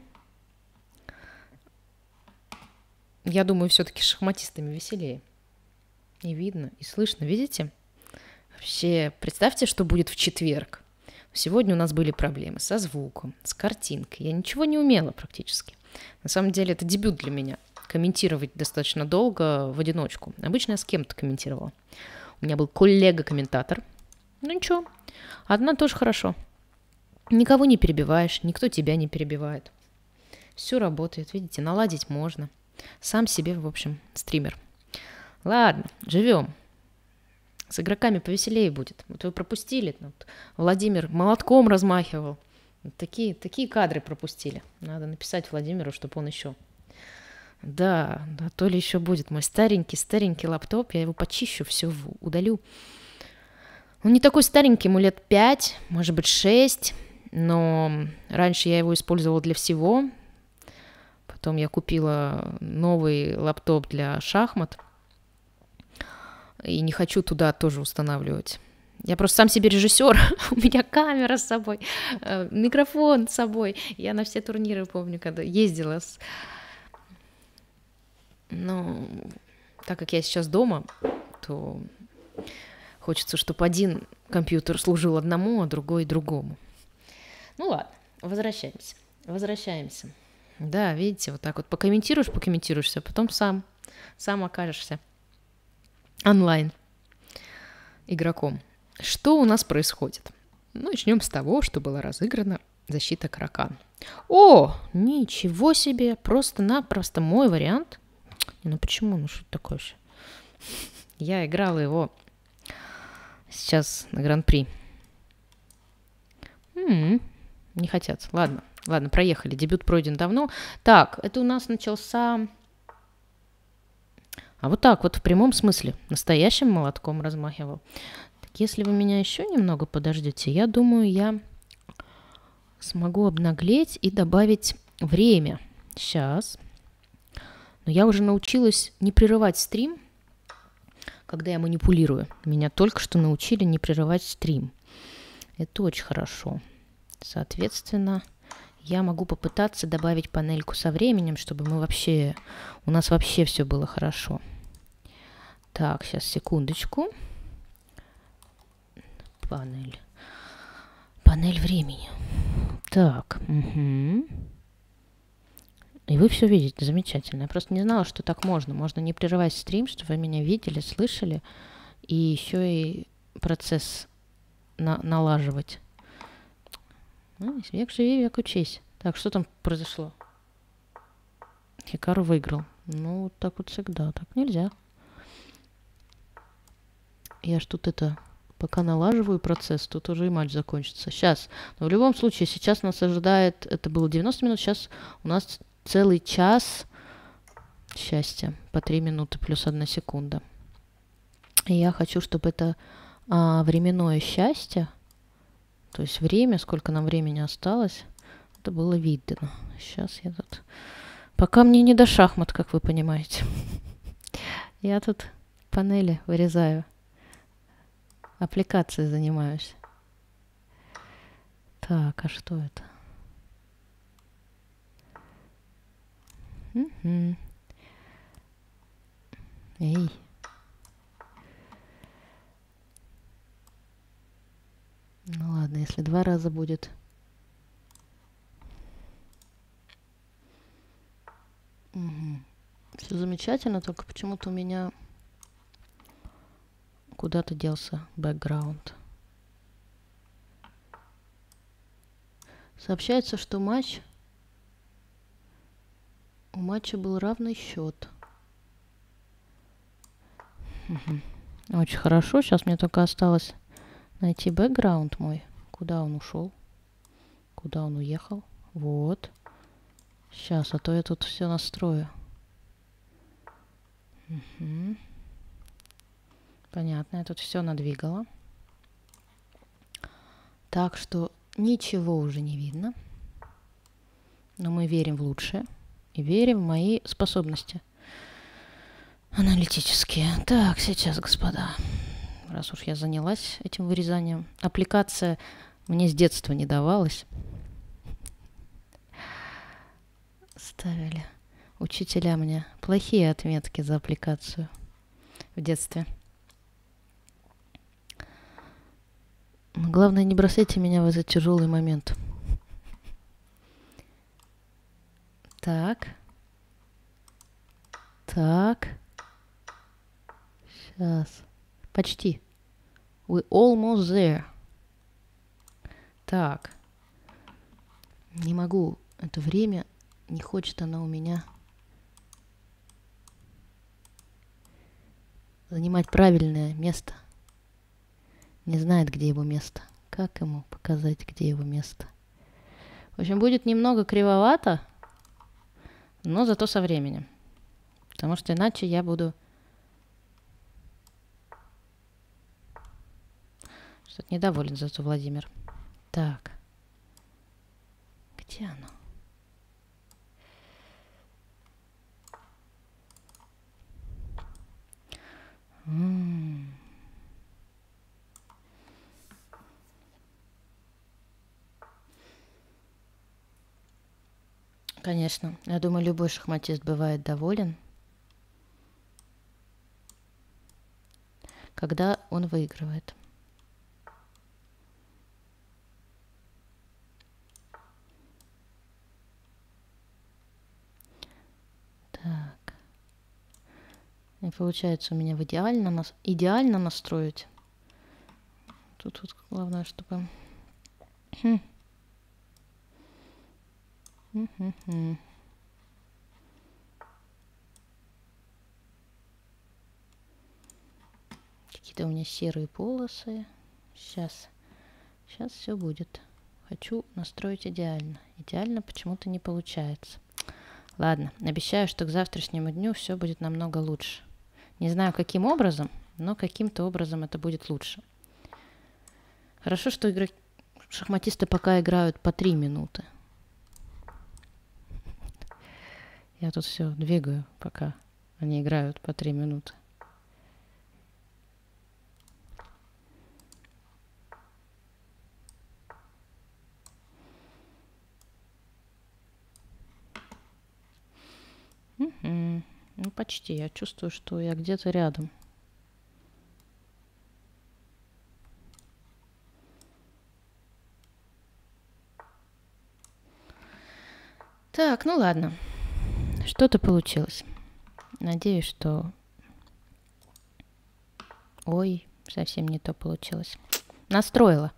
Я думаю, все-таки шахматистами веселее. И видно, и слышно, видите? Вообще, представьте, что будет в четверг. Сегодня у нас были проблемы со звуком, с картинкой. Я ничего не умела практически. На самом деле это дебют для меня. Комментировать достаточно долго в одиночку. Обычно я с кем-то комментировала. У меня был коллега-комментатор. Ну ничего, одна тоже хорошо. Никого не перебиваешь, никто тебя не перебивает. Все работает, видите, наладить можно. Сам себе, в общем, стример. Ладно, живем. С игроками повеселее будет. Вот вы пропустили. Вот Владимир молотком размахивал. Такие, такие кадры пропустили. Надо написать Владимиру, чтобы он еще. Да, да, то ли еще будет. Мой старенький, старенький лаптоп, я его почищу, все удалю. Он не такой старенький, ему лет 5, может быть 6, но раньше я его использовала для всего. Потом я купила новый лаптоп для шахмат. И не хочу туда тоже устанавливать я просто сам себе режиссер, *laughs* у меня камера с собой, э, микрофон с собой. Я на все турниры помню, когда ездила. С... Но ну, так как я сейчас дома, то хочется, чтобы один компьютер служил одному, а другой другому. Ну ладно, возвращаемся. Возвращаемся. Да, видите, вот так вот покомментируешь, покомментируешься, а потом сам, сам окажешься онлайн игроком. Что у нас происходит? Ну, начнем с того, что была разыграна защита Каракан. О, ничего себе, просто-напросто мой вариант. Ну почему, ну что такое же? Я играла его сейчас на Гран-при. М-м, не хотят. Ладно, ладно, проехали. Дебют пройден давно. Так, это у нас начался... А вот так вот в прямом смысле, настоящим молотком размахивал если вы меня еще немного подождете, я думаю, я смогу обнаглеть и добавить время. Сейчас. Но я уже научилась не прерывать стрим, когда я манипулирую. Меня только что научили не прерывать стрим. Это очень хорошо. Соответственно, я могу попытаться добавить панельку со временем, чтобы мы вообще, у нас вообще все было хорошо. Так, сейчас секундочку. Секундочку панель. Панель времени. Так, угу. И вы все видите, замечательно. Я просто не знала, что так можно. Можно не прерывать стрим, чтобы вы меня видели, слышали, и еще и процесс на налаживать. Ну, век живи, век учись. Так, что там произошло? Хикару выиграл. Ну, так вот всегда. Так нельзя. Я ж тут это Пока налаживаю процесс, тут уже и матч закончится. Сейчас. Но в любом случае, сейчас нас ожидает... Это было 90 минут, сейчас у нас целый час счастья. По 3 минуты плюс 1 секунда. И я хочу, чтобы это а, временное счастье, то есть время, сколько нам времени осталось, это было видно. Сейчас я тут... Пока мне не до шахмат, как вы понимаете. *laughs* Я тут панели вырезаю. Аппликацией занимаюсь. Так, а что это? Угу. Эй. Ну ладно, если два раза будет. Угу. Все замечательно, только почему-то у меня Куда-то делся бэкграунд. Сообщается, что матч... У матча был равный счет. Угу. Очень хорошо. Сейчас мне только осталось найти бэкграунд мой. Куда он ушел? Куда он уехал? Вот. Сейчас, а то я тут все настрою. Угу. Понятно, я тут все надвигала. Так что ничего уже не видно. Но мы верим в лучшее и верим в мои способности аналитические. Так, сейчас, господа, раз уж я занялась этим вырезанием. Аппликация мне с детства не давалась. Ставили учителя мне плохие отметки за аппликацию в детстве. Главное, не бросайте меня в этот тяжелый момент. Так. Так. Сейчас. Почти. We almost there. Так. Не могу. Это время. Не хочет она у меня занимать правильное место не знает, где его место. Как ему показать, где его место? В общем, будет немного кривовато, но зато со временем. Потому что иначе я буду... Что-то недоволен зато Владимир. Так. Где оно? М Конечно. Я думаю, любой шахматист бывает доволен, когда он выигрывает. Так. И получается у меня в идеально, нас... идеально настроить. Тут, вот главное, чтобы... Хм, Какие-то у меня серые полосы. Сейчас. Сейчас все будет. Хочу настроить идеально. Идеально почему-то не получается. Ладно, обещаю, что к завтрашнему дню все будет намного лучше. Не знаю, каким образом, но каким-то образом это будет лучше. Хорошо, что игроки... шахматисты пока играют по 3 минуты. Я тут все двигаю, пока они играют по три минуты. Угу. Ну, почти. Я чувствую, что я где-то рядом. Так, ну ладно. Что-то получилось. Надеюсь, что... Ой, совсем не то получилось. Настроила.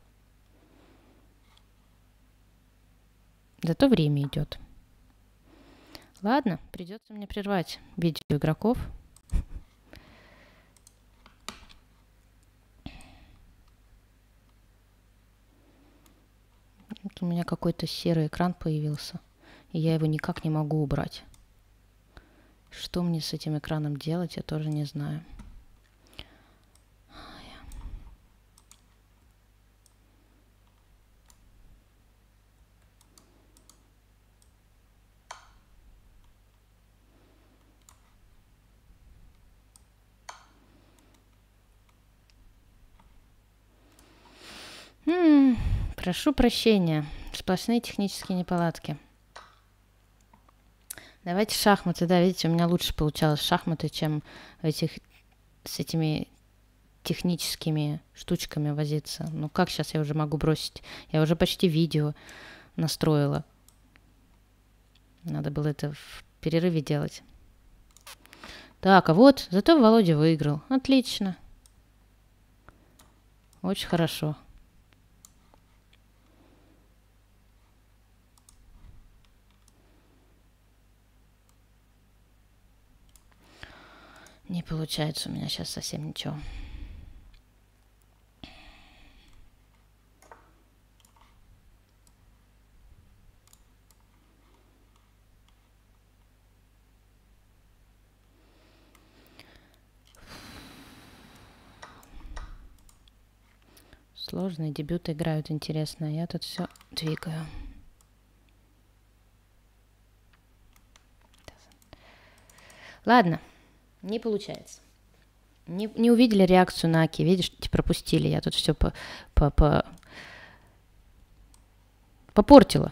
Зато время идет. Ладно, придется мне прервать видео игроков. Вот у меня какой-то серый экран появился, и я его никак не могу убрать. Что мне с этим экраном делать, я тоже не знаю. прошу прощения, сплошные технические неполадки. Давайте шахматы, да, видите, у меня лучше получалось шахматы, чем этих, с этими техническими штучками возиться. Ну как сейчас я уже могу бросить? Я уже почти видео настроила. Надо было это в перерыве делать. Так, а вот, зато Володя выиграл. Отлично. Очень хорошо. Не получается у меня сейчас совсем ничего. Сложные дебюты играют интересно, а я тут все двигаю. Ладно. Не получается. Не, не увидели реакцию на Аки, видишь, пропустили, я тут все по, по, по... попортила.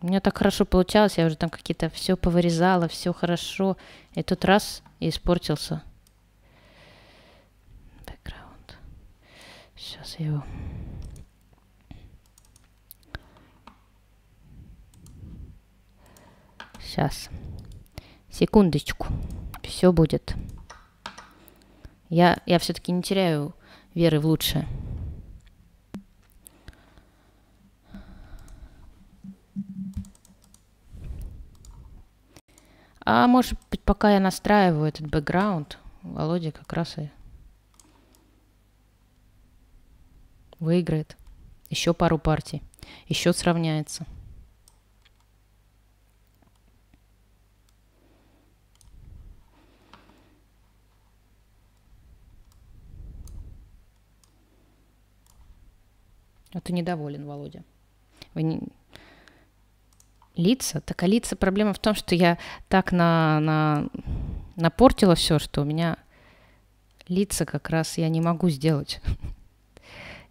У меня так хорошо получалось, я уже там какие-то все повырезала, все хорошо. И тут раз и испортился. Бэкграунд. Сейчас я его... Сейчас. Секундочку все будет. Я, я все-таки не теряю веры в лучшее. А может быть, пока я настраиваю этот бэкграунд, Володя как раз и выиграет еще пару партий, еще сравняется. Но а ты недоволен, Володя. Вы не... Лица? Так а лица проблема в том, что я так на, на... напортила все, что у меня лица как раз я не могу сделать. *laughs*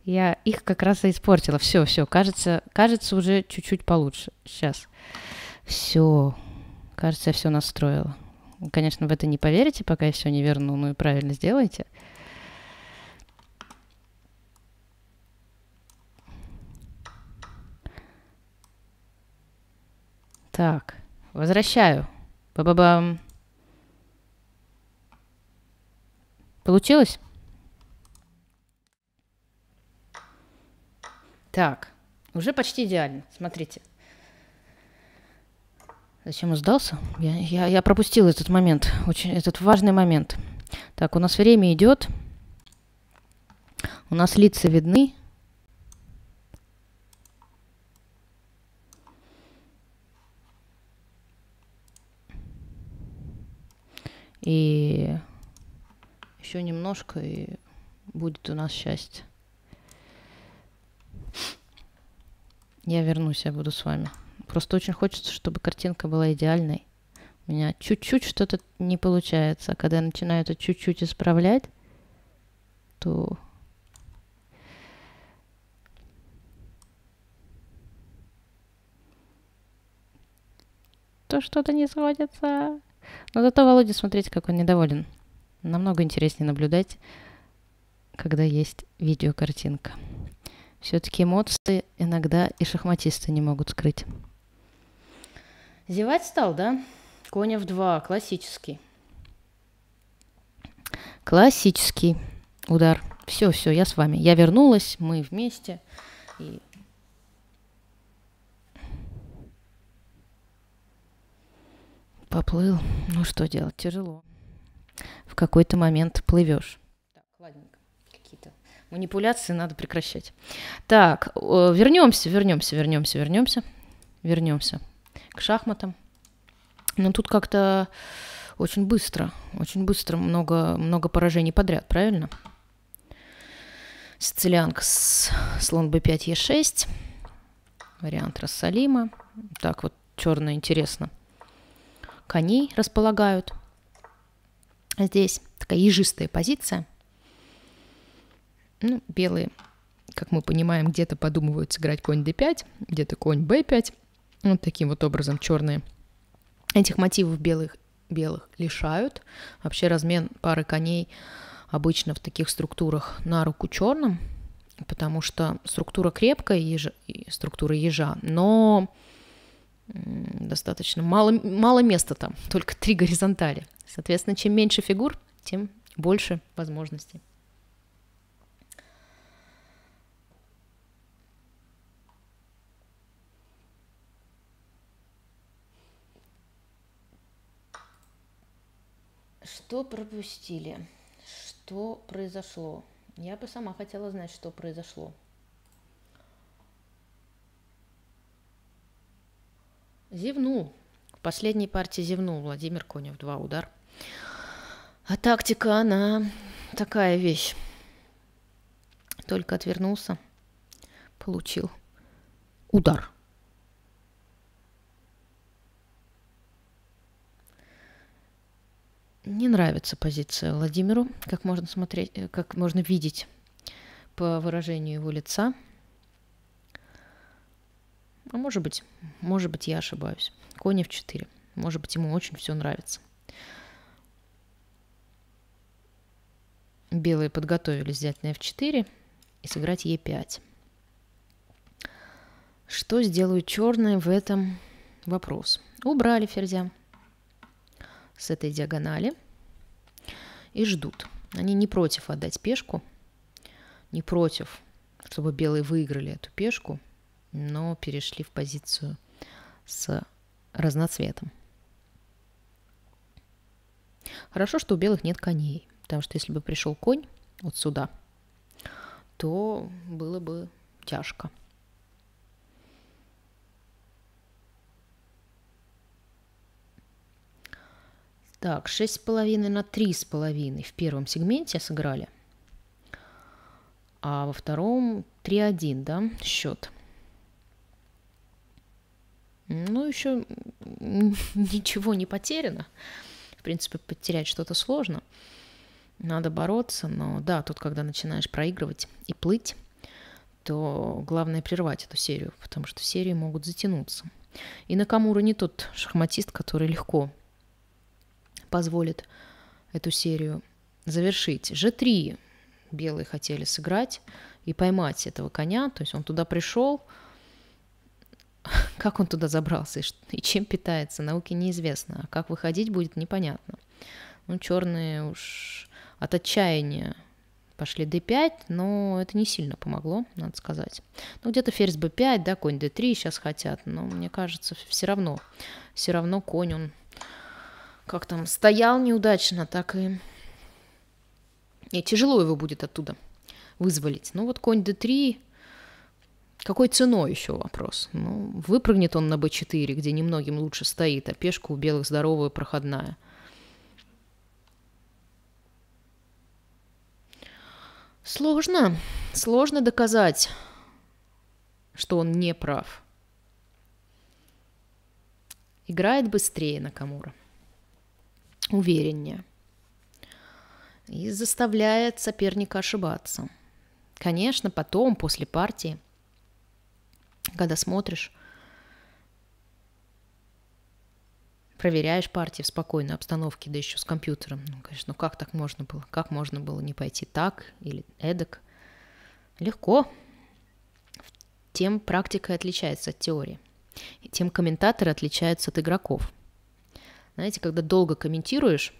Я их как раз и испортила. Все, все, кажется, кажется уже чуть-чуть получше. Сейчас. Все. Кажется, я все настроила. Конечно, в это не поверите, пока я все не верну, ну и правильно сделайте. Так, возвращаю. Ба-ба-бам. Получилось? Так, уже почти идеально. Смотрите. Зачем он сдался? Я, я, я пропустил этот момент, очень, этот важный момент. Так, у нас время идет. У нас лица видны. И еще немножко, и будет у нас счастье. Я вернусь, я буду с вами. Просто очень хочется, чтобы картинка была идеальной. У меня чуть-чуть что-то не получается. А когда я начинаю это чуть-чуть исправлять, то... То что-то не сходится. Но зато Володя, смотрите, как он недоволен. Намного интереснее наблюдать, когда есть видеокартинка. Все-таки эмоции иногда и шахматисты не могут скрыть. Зевать стал, да? Конев 2, классический. Классический удар. Все, все, я с вами. Я вернулась, мы вместе. И Поплыл. Ну что делать? Тяжело. В какой-то момент плывешь. Так, ладненько. Какие-то манипуляции надо прекращать. Так, вернемся, вернемся, вернемся, вернемся. Вернемся к шахматам. Но ну, тут как-то очень быстро, очень быстро много, много поражений подряд, правильно? Сицилианка с слон b5, e6. Вариант Рассалима. Так вот, черное интересно коней располагают. Здесь такая ежистая позиция. Ну, белые, как мы понимаем, где-то подумывают сыграть конь d5, где-то конь b5. Вот таким вот образом черные этих мотивов белых, белых лишают. Вообще размен пары коней обычно в таких структурах на руку черным, потому что структура крепкая, ежа, структура ежа, но достаточно мало, мало места там, *laughs* только три горизонтали. Соответственно, чем меньше фигур, тем больше возможностей. Что пропустили? Что произошло? Я бы сама хотела знать, что произошло. Зевнул. В последней партии зевнул Владимир Конев. Два удар. А тактика, она такая вещь. Только отвернулся, получил удар. Не нравится позиция Владимиру, как можно смотреть, э, как можно видеть по выражению его лица – а может быть, может быть, я ошибаюсь. Конь f4. Может быть, ему очень все нравится. Белые подготовились взять на f4 и сыграть e5. Что сделают черные в этом вопрос? Убрали ферзя с этой диагонали и ждут. Они не против отдать пешку, не против, чтобы белые выиграли эту пешку – но перешли в позицию с разноцветом. Хорошо, что у белых нет коней, потому что если бы пришел конь вот сюда, то было бы тяжко. Так, 6,5 на 3,5 в первом сегменте сыграли. А во втором 3-1, да, счет. Ну, еще *laughs* ничего не потеряно. В принципе, потерять что-то сложно. Надо бороться, но да, тут, когда начинаешь проигрывать и плыть, то главное прервать эту серию, потому что серии могут затянуться. И Накамура не тот шахматист, который легко позволит эту серию завершить. g три белые хотели сыграть и поймать этого коня, то есть он туда пришел, *laughs* Как он туда забрался и чем питается, науке неизвестно. А как выходить будет, непонятно. Ну, черные уж от отчаяния пошли d5, но это не сильно помогло, надо сказать. Ну, где-то ферзь b5, да, конь d3 сейчас хотят, но мне кажется, все равно, все равно конь, он как там, стоял неудачно, так и... и тяжело его будет оттуда вызволить. Ну, вот конь d3, какой ценой еще вопрос? Ну, выпрыгнет он на b 4 где немногим лучше стоит, а пешка у белых здоровая, проходная. Сложно, сложно доказать, что он не прав. Играет быстрее Накамура, увереннее и заставляет соперника ошибаться. Конечно, потом, после партии – когда смотришь, проверяешь партии в спокойной обстановке, да еще с компьютером. Ну, конечно, ну как так можно было? Как можно было не пойти так или эдак? Легко. Тем практика отличается от теории. И тем комментаторы отличаются от игроков. Знаете, когда долго комментируешь,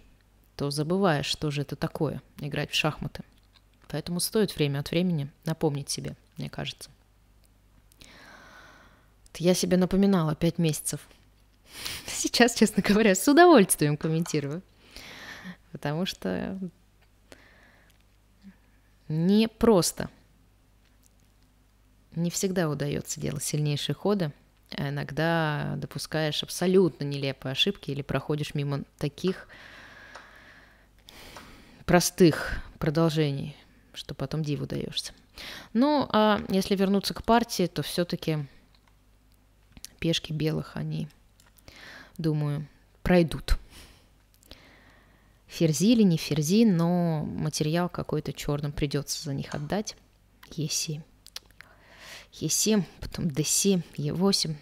то забываешь, что же это такое, играть в шахматы. Поэтому стоит время от времени напомнить себе, мне кажется. Я себе напоминала пять месяцев. *laughs* Сейчас, честно говоря, с удовольствием комментирую. Потому что не просто. Не всегда удается делать сильнейшие ходы, а иногда допускаешь абсолютно нелепые ошибки или проходишь мимо таких простых продолжений, что потом диву даешься. Ну, а если вернуться к партии, то все-таки пешки белых они, думаю, пройдут. Ферзи или не ферзи, но материал какой-то черным придется за них отдать. Е7. Е7, потом Д7, Е8.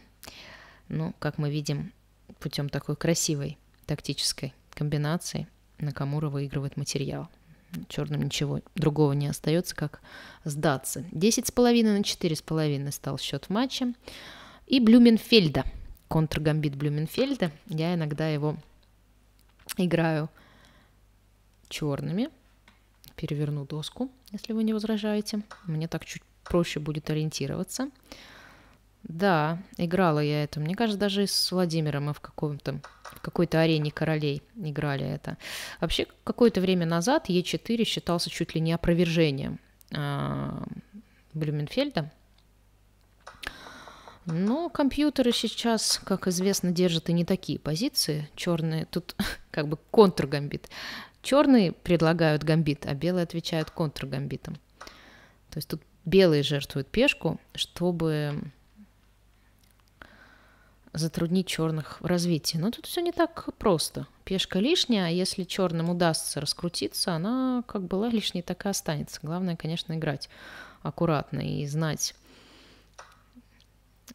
Ну, как мы видим, путем такой красивой тактической комбинации Накамура выигрывает материал. Черным ничего другого не остается, как сдаться. 10,5 на 4,5 стал счет в матче и Блюменфельда, контргамбит Блюменфельда. Я иногда его играю черными. Переверну доску, если вы не возражаете. Мне так чуть проще будет ориентироваться. Да, играла я это. Мне кажется, даже с Владимиром мы в каком-то какой-то арене королей играли это. Вообще, какое-то время назад Е4 считался чуть ли не опровержением э, Блюменфельда. Но компьютеры сейчас, как известно, держат и не такие позиции. Черные тут *laughs* как бы контргамбит. Черные предлагают гамбит, а белые отвечают контргамбитом. То есть тут белые жертвуют пешку, чтобы затруднить черных в развитии. Но тут все не так просто. Пешка лишняя, а если черным удастся раскрутиться, она как была лишней, так и останется. Главное, конечно, играть аккуратно и знать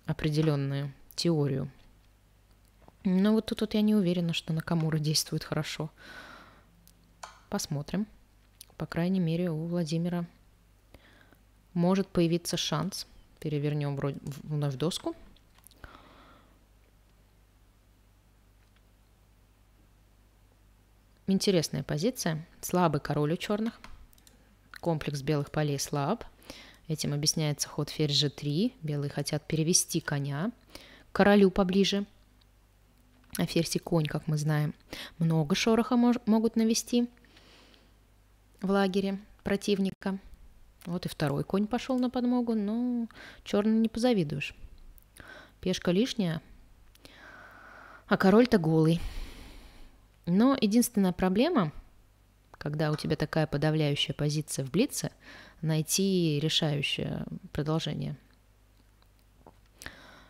определенную теорию. Но вот тут вот я не уверена, что Накамура действует хорошо. Посмотрим. По крайней мере, у Владимира может появиться шанс. Перевернем вновь доску. Интересная позиция. Слабый король у черных. Комплекс белых полей слаб – Этим объясняется ход ферзь g3. Белые хотят перевести коня к королю поближе. А ферзь и конь, как мы знаем, много шороха мож- могут навести в лагере противника. Вот и второй конь пошел на подмогу, но черный не позавидуешь. Пешка лишняя, а король-то голый. Но единственная проблема – когда у тебя такая подавляющая позиция в Блице, найти решающее продолжение.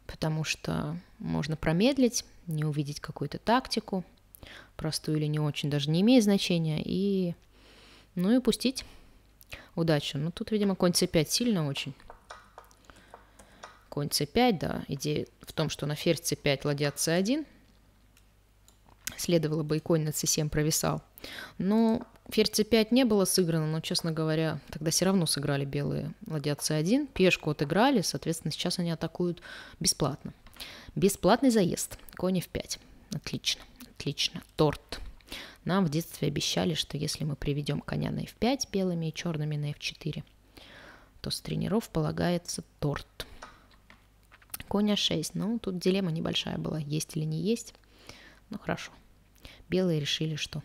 Потому что можно промедлить, не увидеть какую-то тактику, простую или не очень, даже не имеет значения, и, ну и пустить удачу. Ну, тут, видимо, конь c5 сильно очень. Конь c5, да, идея в том, что на ферзь c5 ладья c1, следовало бы и конь на c7 провисал. Но Ферзь c5 не было сыграно, но, честно говоря, тогда все равно сыграли белые ладья c1. Пешку отыграли, соответственно, сейчас они атакуют бесплатно. Бесплатный заезд. Конь f5. Отлично, отлично. Торт. Нам в детстве обещали, что если мы приведем коня на f5 белыми и черными на f4, то с тренеров полагается торт. Конь а6. Ну, тут дилемма небольшая была, есть или не есть. Ну, хорошо. Белые решили, что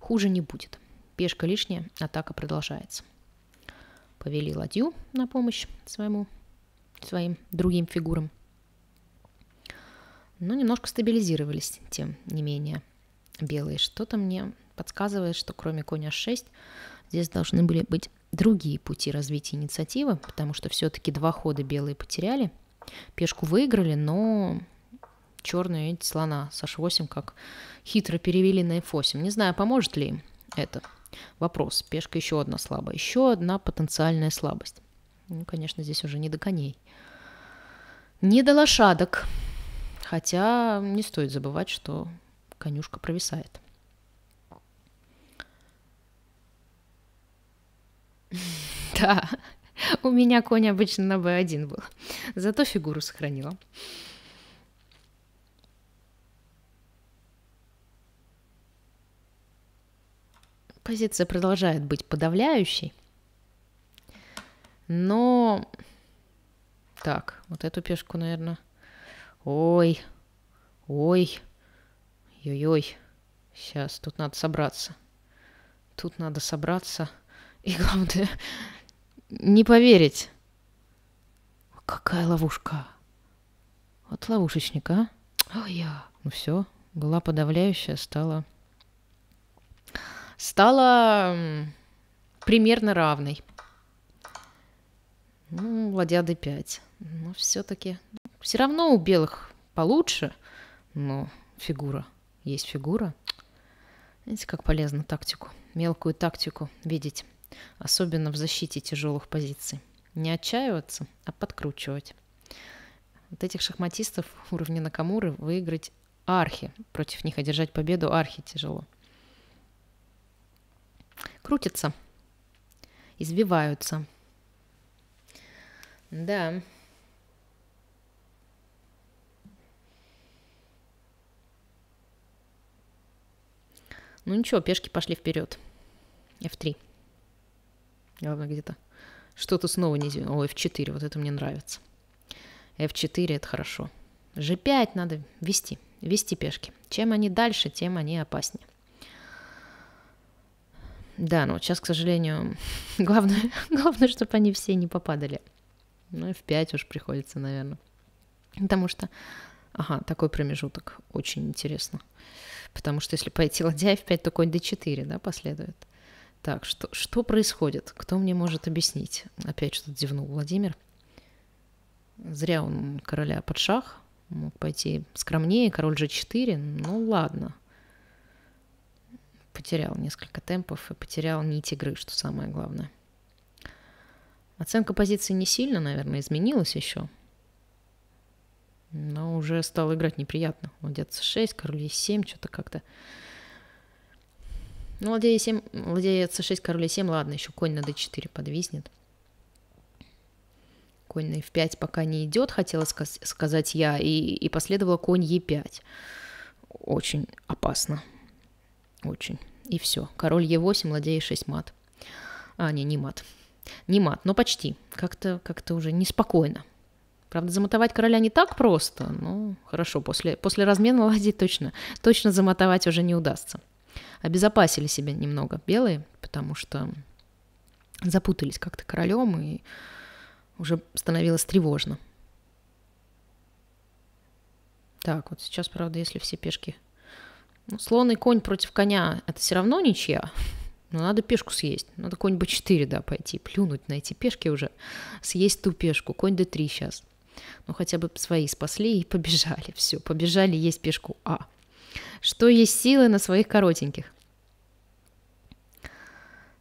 Хуже не будет. Пешка лишняя, атака продолжается. Повели ладью на помощь своему, своим другим фигурам. Но ну, немножко стабилизировались, тем не менее, белые. Что-то мне подсказывает, что кроме коня 6 здесь должны были быть другие пути развития инициативы, потому что все-таки два хода белые потеряли. Пешку выиграли, но черные, видите, слона с H8, как хитро перевели на F8. Не знаю, поможет ли им это. Вопрос. Пешка еще одна слабая. Еще одна потенциальная слабость. Ну, конечно, здесь уже не до коней. Не до лошадок. Хотя не стоит забывать, что конюшка провисает. *laughs* Да, у меня конь обычно на b1 был. Зато фигуру сохранила. Позиция продолжает быть подавляющей, но... Так, вот эту пешку, наверное... Ой, ой, ой-ой. Сейчас, тут надо собраться. Тут надо собраться. И главное, *laughs* не поверить. Какая ловушка. Вот ловушечник, а? Ой, я. Ну все, была подавляющая, стала стала примерно равной. Ну, ладья d5. Но все-таки... Все равно у белых получше, но фигура. Есть фигура. Видите, как полезно тактику, мелкую тактику видеть. Особенно в защите тяжелых позиций. Не отчаиваться, а подкручивать. От этих шахматистов уровня Накамуры выиграть архи. Против них одержать победу архи тяжело крутятся, извиваются. Да. Ну ничего, пешки пошли вперед. F3. Ладно, где-то. Что-то снова не... О, F4, вот это мне нравится. F4 это хорошо. G5 надо вести, вести пешки. Чем они дальше, тем они опаснее. Да, но ну, вот сейчас, к сожалению, *laughs* главное, главное, чтобы они все не попадали. Ну, и в 5 уж приходится, наверное. Потому что, ага, такой промежуток очень интересно. Потому что если пойти ладья в 5, то конь d4, да, последует. Так, что, что происходит? Кто мне может объяснить? Опять что-то зевнул Владимир. Зря он короля под шах. Мог пойти скромнее, король же 4 Ну ладно потерял несколько темпов и потерял нить игры, что самое главное. Оценка позиции не сильно, наверное, изменилась еще. Но уже стало играть неприятно. Ладья c6, король e7, что-то как-то... Ну, ладья e7, ладья c6, король e7, ладно, еще конь на d4 подвиснет. Конь на f5 пока не идет, хотела сказать я, и, и последовало конь e5. Очень опасно. Очень и все. Король Е8, ладей Е6 мат. А, не, не мат. Не мат, но почти. Как-то как уже неспокойно. Правда, замотовать короля не так просто, но хорошо, после, после размена ладей точно, точно замотовать уже не удастся. Обезопасили себя немного белые, потому что запутались как-то королем и уже становилось тревожно. Так, вот сейчас, правда, если все пешки ну, слон и конь против коня – это все равно ничья. Но надо пешку съесть. Надо конь b4, да, пойти, плюнуть на эти пешки уже. Съесть ту пешку. Конь d3 сейчас. Ну, хотя бы свои спасли и побежали. Все, побежали есть пешку А. Что есть силы на своих коротеньких?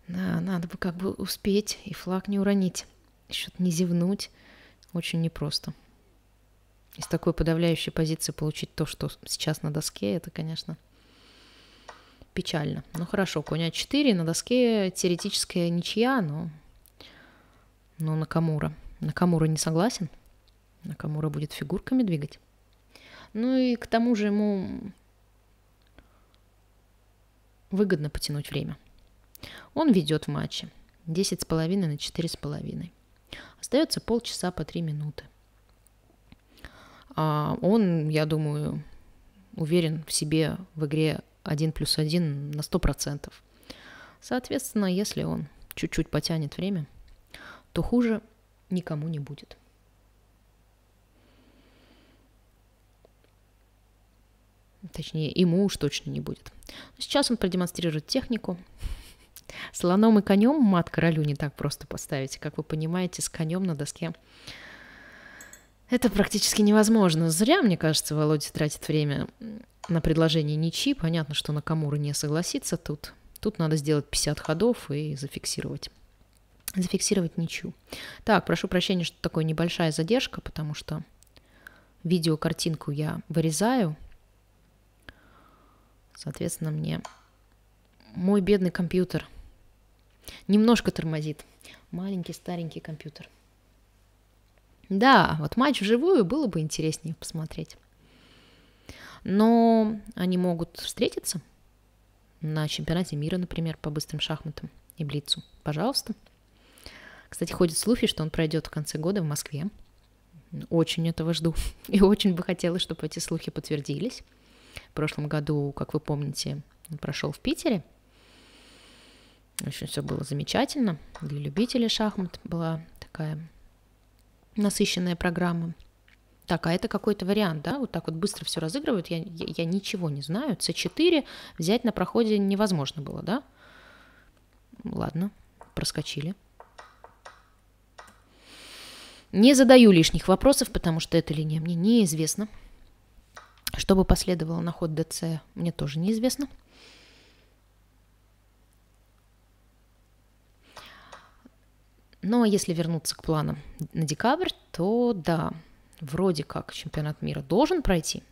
Да, надо бы как бы успеть и флаг не уронить. Что-то не зевнуть. Очень непросто. Из такой подавляющей позиции получить то, что сейчас на доске, это, конечно, печально. Ну хорошо, коня 4, на доске теоретическая ничья, но... Но Накамура. Накамура не согласен. Накамура будет фигурками двигать. Ну и к тому же ему выгодно потянуть время. Он ведет в матче. 10,5 на 4,5. Остается полчаса по 3 минуты. А он, я думаю, уверен в себе в игре 1 плюс 1 на сто процентов. Соответственно, если он чуть-чуть потянет время, то хуже никому не будет. Точнее, ему уж точно не будет. Сейчас он продемонстрирует технику. Слоном и конем мат королю не так просто поставить. Как вы понимаете, с конем на доске это практически невозможно. Зря, мне кажется, Володя тратит время на предложение ничьи. Понятно, что на Накамура не согласится тут. Тут надо сделать 50 ходов и зафиксировать. Зафиксировать ничью. Так, прошу прощения, что такое небольшая задержка, потому что видеокартинку я вырезаю. Соответственно, мне мой бедный компьютер немножко тормозит. Маленький старенький компьютер – да, вот матч вживую было бы интереснее посмотреть. Но они могут встретиться на чемпионате мира, например, по быстрым шахматам и блицу. Пожалуйста. Кстати, ходят слухи, что он пройдет в конце года в Москве. Очень этого жду. *laughs* И очень бы хотелось, чтобы эти слухи подтвердились. В прошлом году, как вы помните, он прошел в Питере. Очень все было замечательно. Для любителей шахмат была такая насыщенная программа. Так, а это какой-то вариант, да? Вот так вот быстро все разыгрывают, я, я, я ничего не знаю. С4 взять на проходе невозможно было, да? Ладно, проскочили. Не задаю лишних вопросов, потому что эта линия мне неизвестна. Что бы последовало на ход ДЦ, мне тоже неизвестно. Но если вернуться к планам на декабрь, то да, вроде как чемпионат мира должен пройти.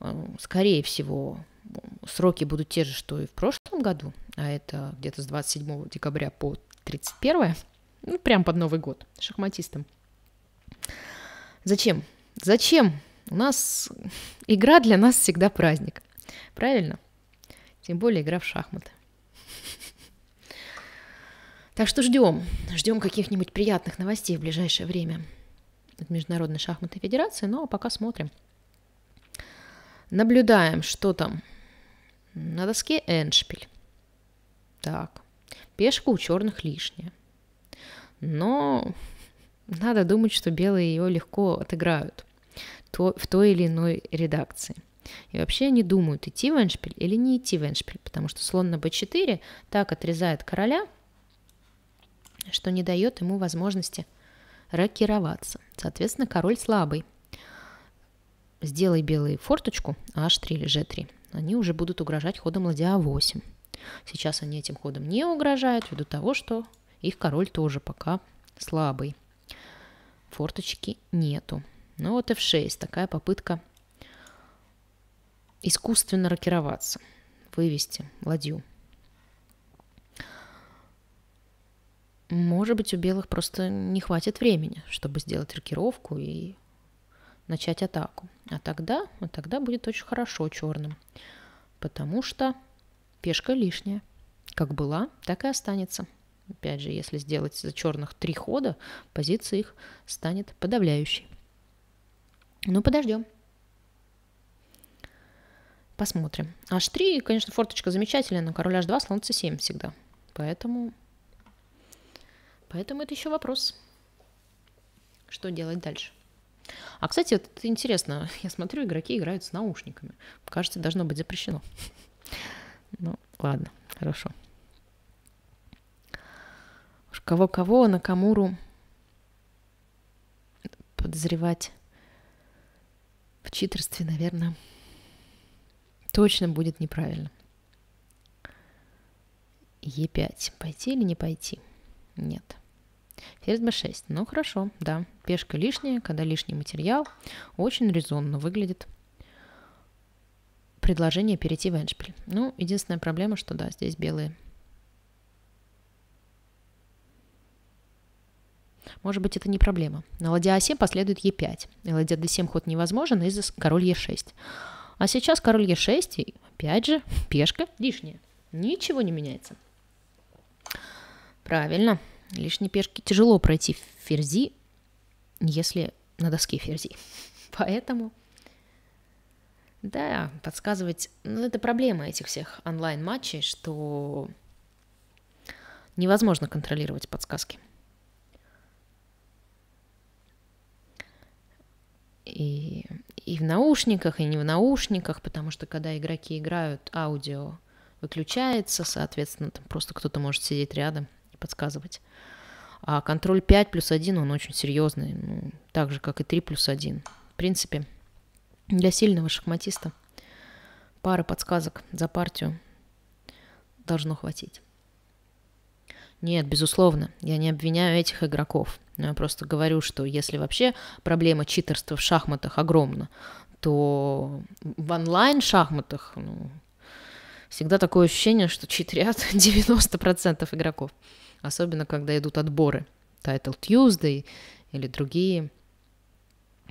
Э, скорее всего, сроки будут те же, что и в прошлом году, а это где-то с 27 декабря по 31, ну, прям под Новый год, шахматистам. Зачем? Зачем? У нас игра для нас всегда праздник. Правильно? Тем более игра в шахматы. Так что ждем, ждем каких-нибудь приятных новостей в ближайшее время от Международной шахматной федерации, но ну, а пока смотрим. Наблюдаем, что там. На доске Эншпиль. Так, пешка у черных лишняя. Но надо думать, что белые ее легко отыграют то, в той или иной редакции. И вообще они думают, идти в Эншпиль или не идти в Эншпиль, потому что слон на b4 так отрезает короля – что не дает ему возможности рокироваться. Соответственно, король слабый. Сделай белые форточку, h3 а или g3. Они уже будут угрожать ходом ладья a8. Сейчас они этим ходом не угрожают, ввиду того, что их король тоже пока слабый. Форточки нету. Ну вот f6, такая попытка искусственно рокироваться, вывести ладью Может быть, у белых просто не хватит времени, чтобы сделать рокировку и начать атаку. А тогда, а тогда будет очень хорошо черным, потому что пешка лишняя. Как была, так и останется. Опять же, если сделать за черных три хода, позиция их станет подавляющей. Ну, подождем. Посмотрим. H3, конечно, форточка замечательная, но король H2, слон C7 всегда. Поэтому Поэтому это еще вопрос, что делать дальше. А, кстати, вот это интересно. *laughs* Я смотрю, игроки играют с наушниками. Кажется, должно быть запрещено. *laughs* Ну, ладно, хорошо. Уж кого-кого, на Камуру подозревать в читерстве, наверное, точно будет неправильно. Е5. Пойти или не пойти? Нет. Ферзь b6. Ну хорошо, да. Пешка лишняя, когда лишний материал. Очень резонно выглядит предложение перейти в эндшпиль. Ну, единственная проблема, что да, здесь белые. Может быть, это не проблема. На ладья а7 последует e 5 И ладья d7 ход невозможен из-за король e 6 А сейчас король e 6 и опять же, *laughs* пешка лишняя. Ничего не меняется. Правильно. Лишние пешки тяжело пройти в ферзи, если на доске ферзи. *laughs* Поэтому, да, подсказывать... Ну, это проблема этих всех онлайн-матчей, что невозможно контролировать подсказки. И, и в наушниках, и не в наушниках, потому что когда игроки играют, аудио выключается, соответственно, там просто кто-то может сидеть рядом – подсказывать. А контроль 5 плюс 1, он очень серьезный, ну, так же, как и 3 плюс 1. В принципе, для сильного шахматиста пары подсказок за партию должно хватить. Нет, безусловно, я не обвиняю этих игроков. Но я просто говорю, что если вообще проблема читерства в шахматах огромна, то в онлайн-шахматах ну, всегда такое ощущение, что читерят 90% *laughs* игроков особенно когда идут отборы, Title Tuesday или другие,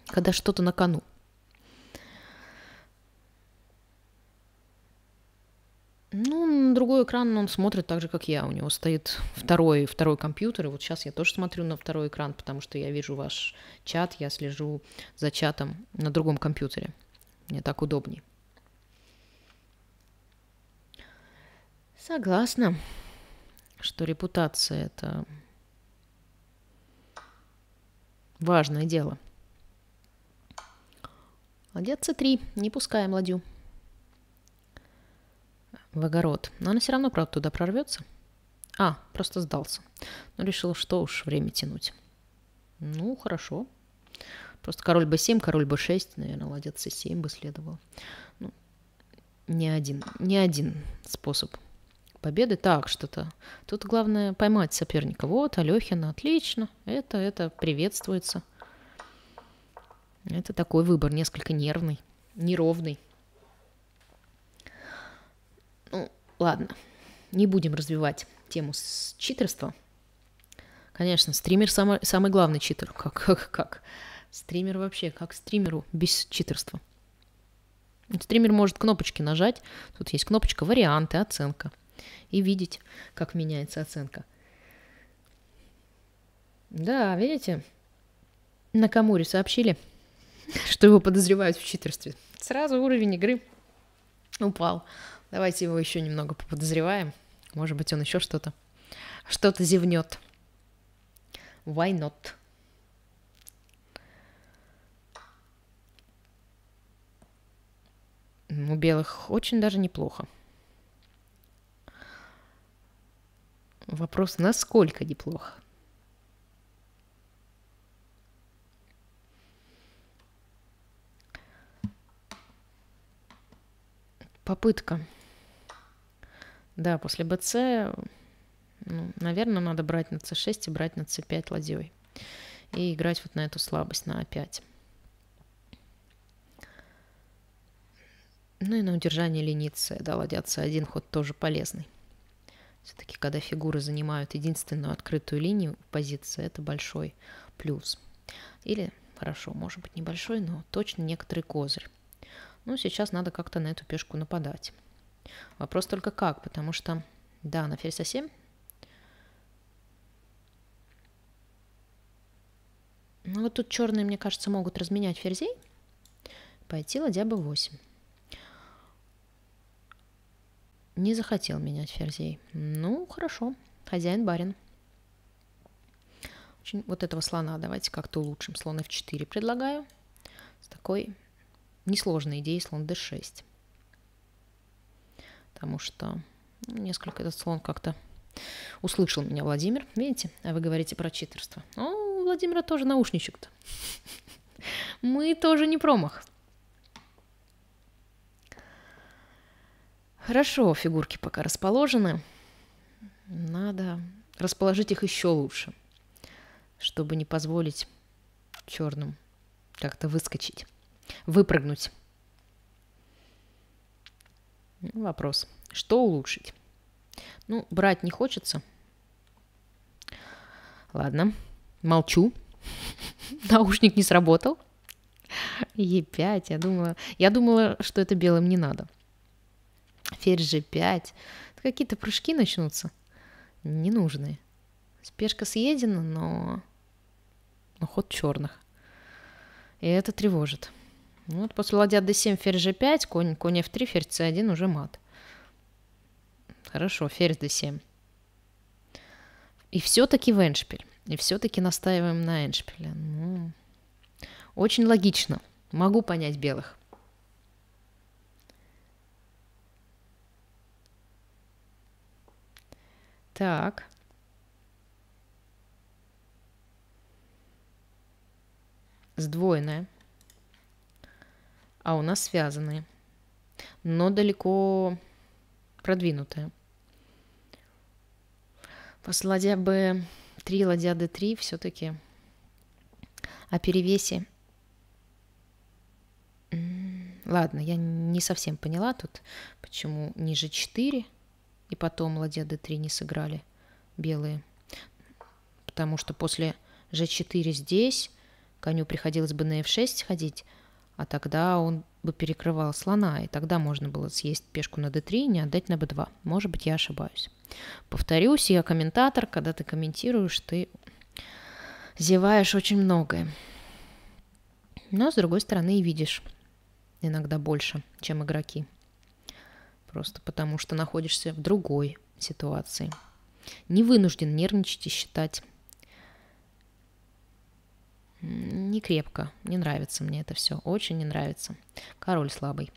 когда что-то на кону. Ну, на другой экран он смотрит так же, как я. У него стоит второй, второй компьютер. И вот сейчас я тоже смотрю на второй экран, потому что я вижу ваш чат, я слежу за чатом на другом компьютере. Мне так удобней. Согласна что репутация это важное дело. Ладья три, не пускаем ладью в огород. Но она все равно, правда, туда прорвется. А, просто сдался. Ну решил, что уж время тянуть. Ну, хорошо. Просто король бы 7 король бы 6 наверное, ладец c7 бы следовало. Ну, не один, не один способ победы так что-то. Тут главное поймать соперника. Вот, Алехина, отлично. Это, это приветствуется. Это такой выбор, несколько нервный, неровный. Ну, ладно, не будем развивать тему с читерства. Конечно, стример самый, самый главный читер. Как, как, как? Стример вообще, как стримеру без читерства? Стример может кнопочки нажать. Тут есть кнопочка «Варианты», «Оценка» и видеть, как меняется оценка. Да, видите, на Камуре сообщили, *laughs* что его подозревают в читерстве. Сразу уровень игры упал. Давайте его еще немного подозреваем. Может быть, он еще что-то что-то зевнет. Why not? У белых очень даже неплохо. Вопрос, насколько неплохо. Попытка. Да, после БЦ, ну, наверное, надо брать на c6 и брать на c5 ладьей. И играть вот на эту слабость, на a5. А ну и на удержание линии c, да, ладья c1 ход тоже полезный. Все-таки, когда фигуры занимают единственную открытую линию позиции, это большой плюс. Или, хорошо, может быть небольшой, но точно некоторый козырь. Ну, сейчас надо как-то на эту пешку нападать. Вопрос только как, потому что, да, на ферзь а7 Ну вот тут черные, мне кажется, могут разменять ферзей. Пойти ладья b8. Не захотел менять ферзей. Ну, хорошо. Хозяин барин. Очень... Вот этого слона давайте как-то улучшим. Слон f4 предлагаю. С такой несложной идеей слон d6. Потому что ну, несколько этот слон как-то услышал меня Владимир. Видите, а вы говорите про читерство. Ну, у Владимира тоже наушничек-то. *laughs* Мы тоже не промах. Хорошо, фигурки пока расположены. Надо расположить их еще лучше, чтобы не позволить черным как-то выскочить, выпрыгнуть. Ну, вопрос, что улучшить? Ну, брать не хочется. Ладно, молчу. *laughs* Наушник не сработал. Е5, я думала, я думала, что это белым не надо. Теперь же 5. Какие-то прыжки начнутся. Ненужные. Спешка съедена, но... Но ход черных. И это тревожит. Ну вот после ладья d7, ферзь g5, конь, конь f3, ферзь c1 уже мат. Хорошо, ферзь d7. И все-таки в эндшпиль. И все-таки настаиваем на эндшпиле. Ну, очень логично. Могу понять белых. Так. Сдвоенное. А у нас связанные. Но далеко продвинутые. После ладья b3, ладья d3 все-таки о перевесе. Ладно, я не совсем поняла тут, почему ниже 4. И потом ладья d3 не сыграли белые. Потому что после g4 здесь коню приходилось бы на f6 ходить, а тогда он бы перекрывал слона, и тогда можно было съесть пешку на d3 и не отдать на b2. Может быть, я ошибаюсь. Повторюсь, я комментатор, когда ты комментируешь, ты зеваешь очень многое. Но, с другой стороны, и видишь иногда больше, чем игроки просто потому что находишься в другой ситуации. Не вынужден нервничать и считать. Не крепко. Не нравится мне это все. Очень не нравится. Король слабый.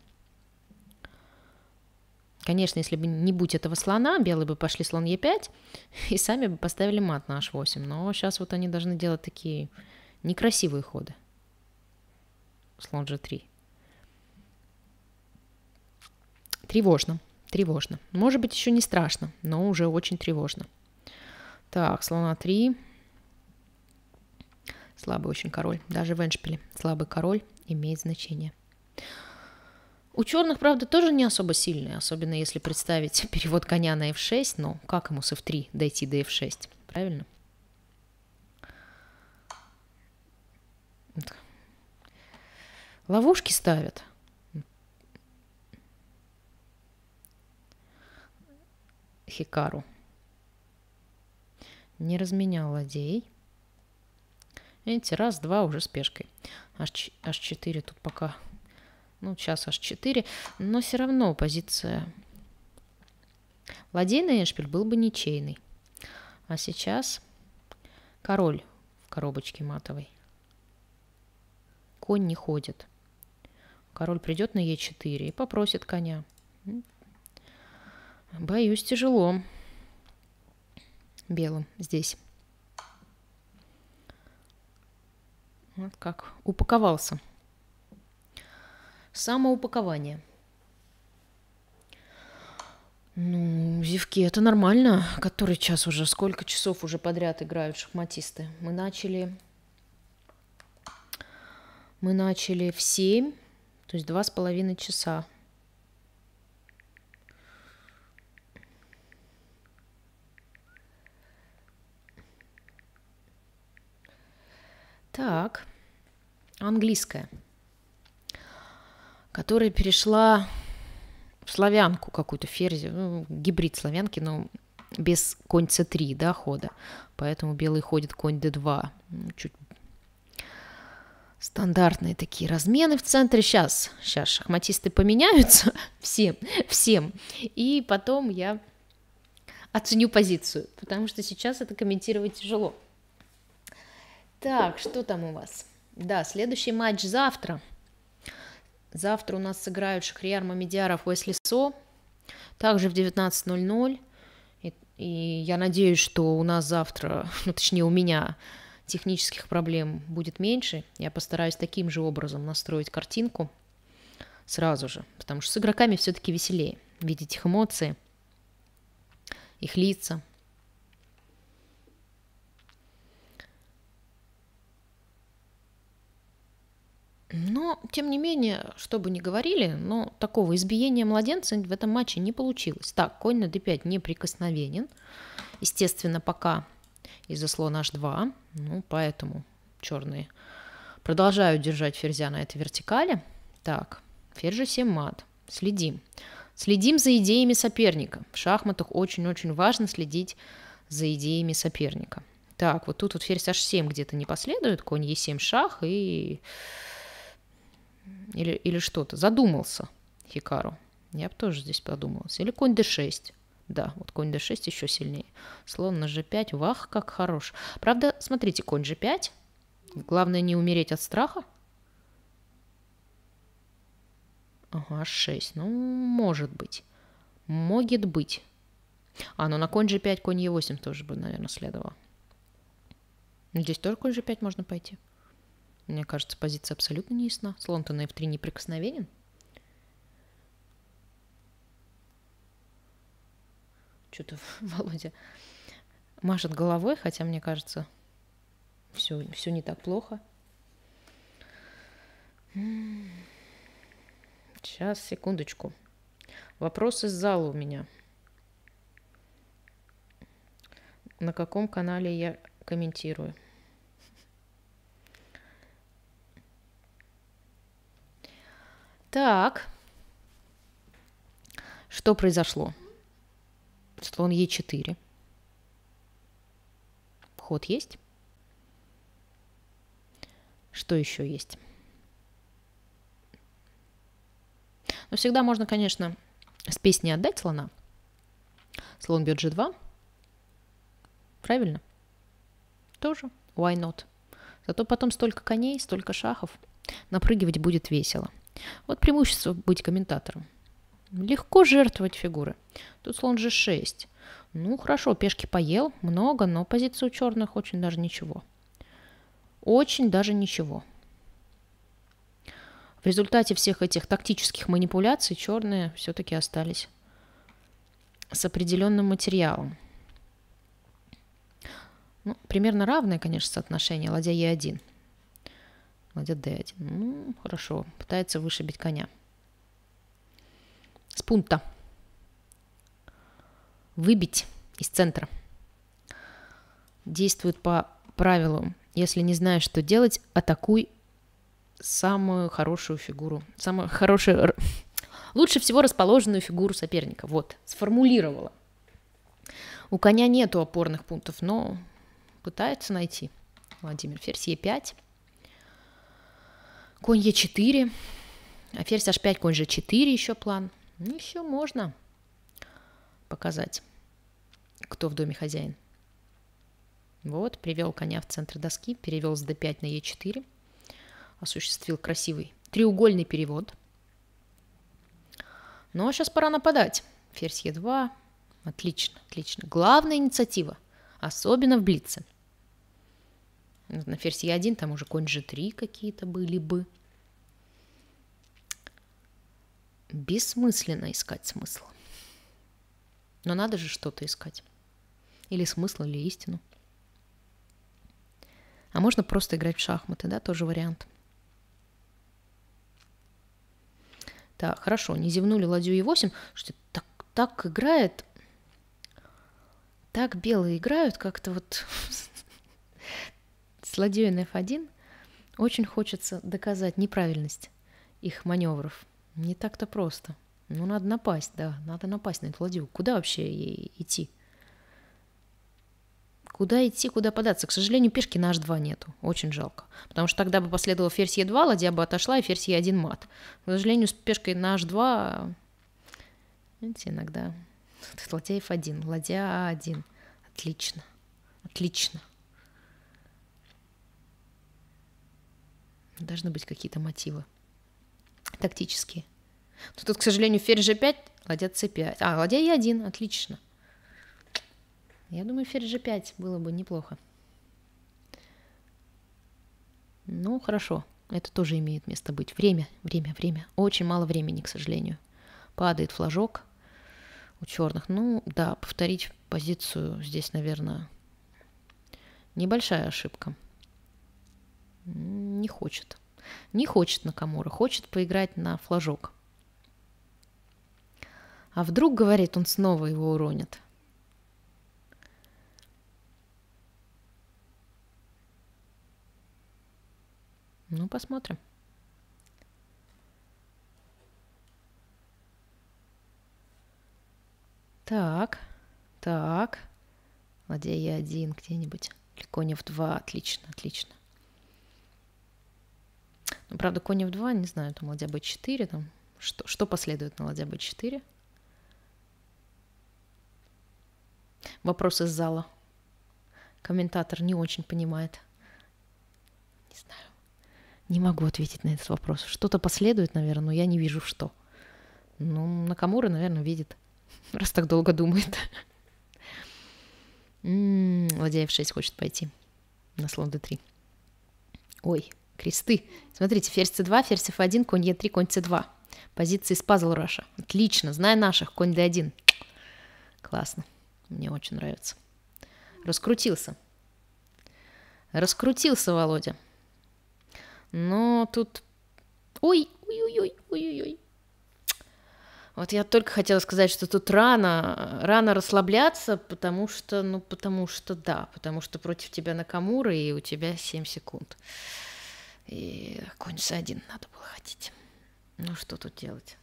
Конечно, если бы не будь этого слона, белые бы пошли слон Е5 *laughs* и сами бы поставили мат на H8. Но сейчас вот они должны делать такие некрасивые ходы. Слон G3. Тревожно, тревожно. Может быть, еще не страшно, но уже очень тревожно. Так, слона 3. Слабый очень король. Даже в Эншпиле слабый король имеет значение. У черных, правда, тоже не особо сильные, особенно если представить *laughs* перевод коня на f6, но как ему с f3 дойти до f6, правильно? Ловушки ставят. Хикару. Не разменял ладей. Видите, раз, два, уже с пешкой. Аж, аж 4 тут пока. Ну, сейчас аж 4. Но все равно позиция... Ладейный эшпиль был бы ничейный. А сейчас король в коробочке матовой. Конь не ходит. Король придет на Е4 и попросит коня. Боюсь, тяжело. Белым здесь. Вот как упаковался. Самоупакование. Ну, зевки, это нормально. Который час уже? Сколько часов уже подряд играют шахматисты? Мы начали... Мы начали в 7, то есть два с половиной часа Так, английская, которая перешла в славянку какую-то ферзию, ну, гибрид славянки, но без конь c3, да, хода. Поэтому белый ходит конь d2. Чуть стандартные такие размены в центре. Сейчас, сейчас шахматисты поменяются *laughs* всем, всем. И потом я оценю позицию, потому что сейчас это комментировать тяжело. Так, что там у вас? Да, следующий матч завтра. Завтра у нас сыграют Шахриар Мамедиаров Уэсли Со, также в 19.00. И, и я надеюсь, что у нас завтра, *laughs* ну точнее у меня, технических проблем будет меньше. Я постараюсь таким же образом настроить картинку сразу же, потому что с игроками все-таки веселее видеть их эмоции, их лица, Но, тем не менее, что бы ни говорили, но такого избиения младенца в этом матче не получилось. Так, конь на d5 неприкосновенен. Естественно, пока из-за слон h2. Ну, поэтому черные продолжают держать ферзя на этой вертикали. Так, ферзь g7 мат. Следим. Следим за идеями соперника. В шахматах очень-очень важно следить за идеями соперника. Так, вот тут вот ферзь h7 где-то не последует, конь e7 шах и или, или что-то. Задумался Хикару. Я бы тоже здесь подумался. Или конь d6. Да, вот конь d6 еще сильнее. Слон на g5. Вах, как хорош. Правда, смотрите, конь g5. Главное не умереть от страха. Ага, 6. Ну, может быть. Может быть. А, ну на конь g5, конь e8 тоже бы, наверное, следовало. Ну, здесь тоже конь g5 можно пойти. Мне кажется, позиция абсолютно не ясна. Слон-то на f3 неприкосновенен. Что-то *laughs* Володя машет головой, хотя, мне кажется, все, все не так плохо. Сейчас, секундочку. Вопрос из зала у меня. На каком канале я комментирую? Так. Что произошло? Слон Е4. Ход есть? Что еще есть? Но ну, всегда можно, конечно, с песни отдать слона. Слон бьет G2. Правильно? Тоже. Why not? Зато потом столько коней, столько шахов. Напрыгивать будет весело. Вот преимущество быть комментатором. Легко жертвовать фигуры. Тут слон же 6. Ну, хорошо, пешки поел, много, но позиция у черных очень даже ничего. Очень даже ничего. В результате всех этих тактических манипуляций черные все-таки остались с определенным материалом. Ну, примерно равное, конечно, соотношение ладья Е1. Ладья d1. Ну, хорошо. Пытается вышибить коня. С пункта. Выбить из центра. Действует по правилу. Если не знаешь, что делать, атакуй самую хорошую фигуру. Самую хорошую... Лучше всего расположенную фигуру соперника. Вот, сформулировала. У коня нету опорных пунктов, но пытается найти. Владимир Ферзь Е5. Конь Е4. А ферзь H5, конь же 4 еще план. Ну, еще можно показать, кто в доме хозяин. Вот, привел коня в центр доски, перевел с d5 на e4, осуществил красивый треугольный перевод. Ну, а сейчас пора нападать. Ферзь е 2 отлично, отлично. Главная инициатива, особенно в блице. На ферзь е 1 там уже конь g3 какие-то были бы. Бессмысленно искать смысл. Но надо же что-то искать. Или смысл, или истину. А можно просто играть в шахматы, да, тоже вариант. Так, хорошо, не зевнули ладью e8, что так, так играет, так белые играют, как-то вот *laughs* С ладьей на F1 очень хочется доказать неправильность их маневров. Не так-то просто. Ну, надо напасть, да, надо напасть на эту ладью. Куда вообще ей идти? Куда идти, куда податься? К сожалению, пешки на h2 нету. Очень жалко. Потому что тогда бы последовал ферзь e2, ладья бы отошла, и ферзь e1 мат. К сожалению, с пешкой на h2... Видите, иногда... *laughs* Ладья f1, ладья a1. А Отлично. Отлично. должны быть какие-то мотивы тактические. Но тут, к сожалению, ферзь g5, ладья c5. А, ладья e1, отлично. Я думаю, ферзь g5 было бы неплохо. Ну, хорошо, это тоже имеет место быть. Время, время, время. Очень мало времени, к сожалению. Падает флажок у черных. Ну, да, повторить позицию здесь, наверное, небольшая ошибка не хочет. Не хочет на камура, хочет поиграть на флажок. А вдруг, говорит, он снова его уронит. Ну, посмотрим. Так, так. Ладья Е1 где-нибудь. Конь F2, отлично, отлично. Ну, правда, конь в 2 не знаю, там ладья b4, там что, что последует на ладья b4? Вопрос из зала. Комментатор не очень понимает. Не знаю. Не могу ответить на этот вопрос. Что-то последует, наверное, но я не вижу, что. Ну, Накамура, наверное, видит, *laughs* раз так долго думает. Ладья f6 хочет пойти на слон d3. Ой, кресты. Смотрите, ферзь c2, ферзь f1, конь e3, конь c2. Позиции из пазл раша. Отлично, знай наших, конь d1. Классно, мне очень нравится. Раскрутился. Раскрутился Володя. Но тут... Ой, ой-ой-ой, ой-ой-ой. Вот я только хотела сказать, что тут рано, рано расслабляться, потому что, ну, потому что да, потому что против тебя Накамура, и у тебя 7 секунд. И кончился один, надо было ходить. Ну что тут делать?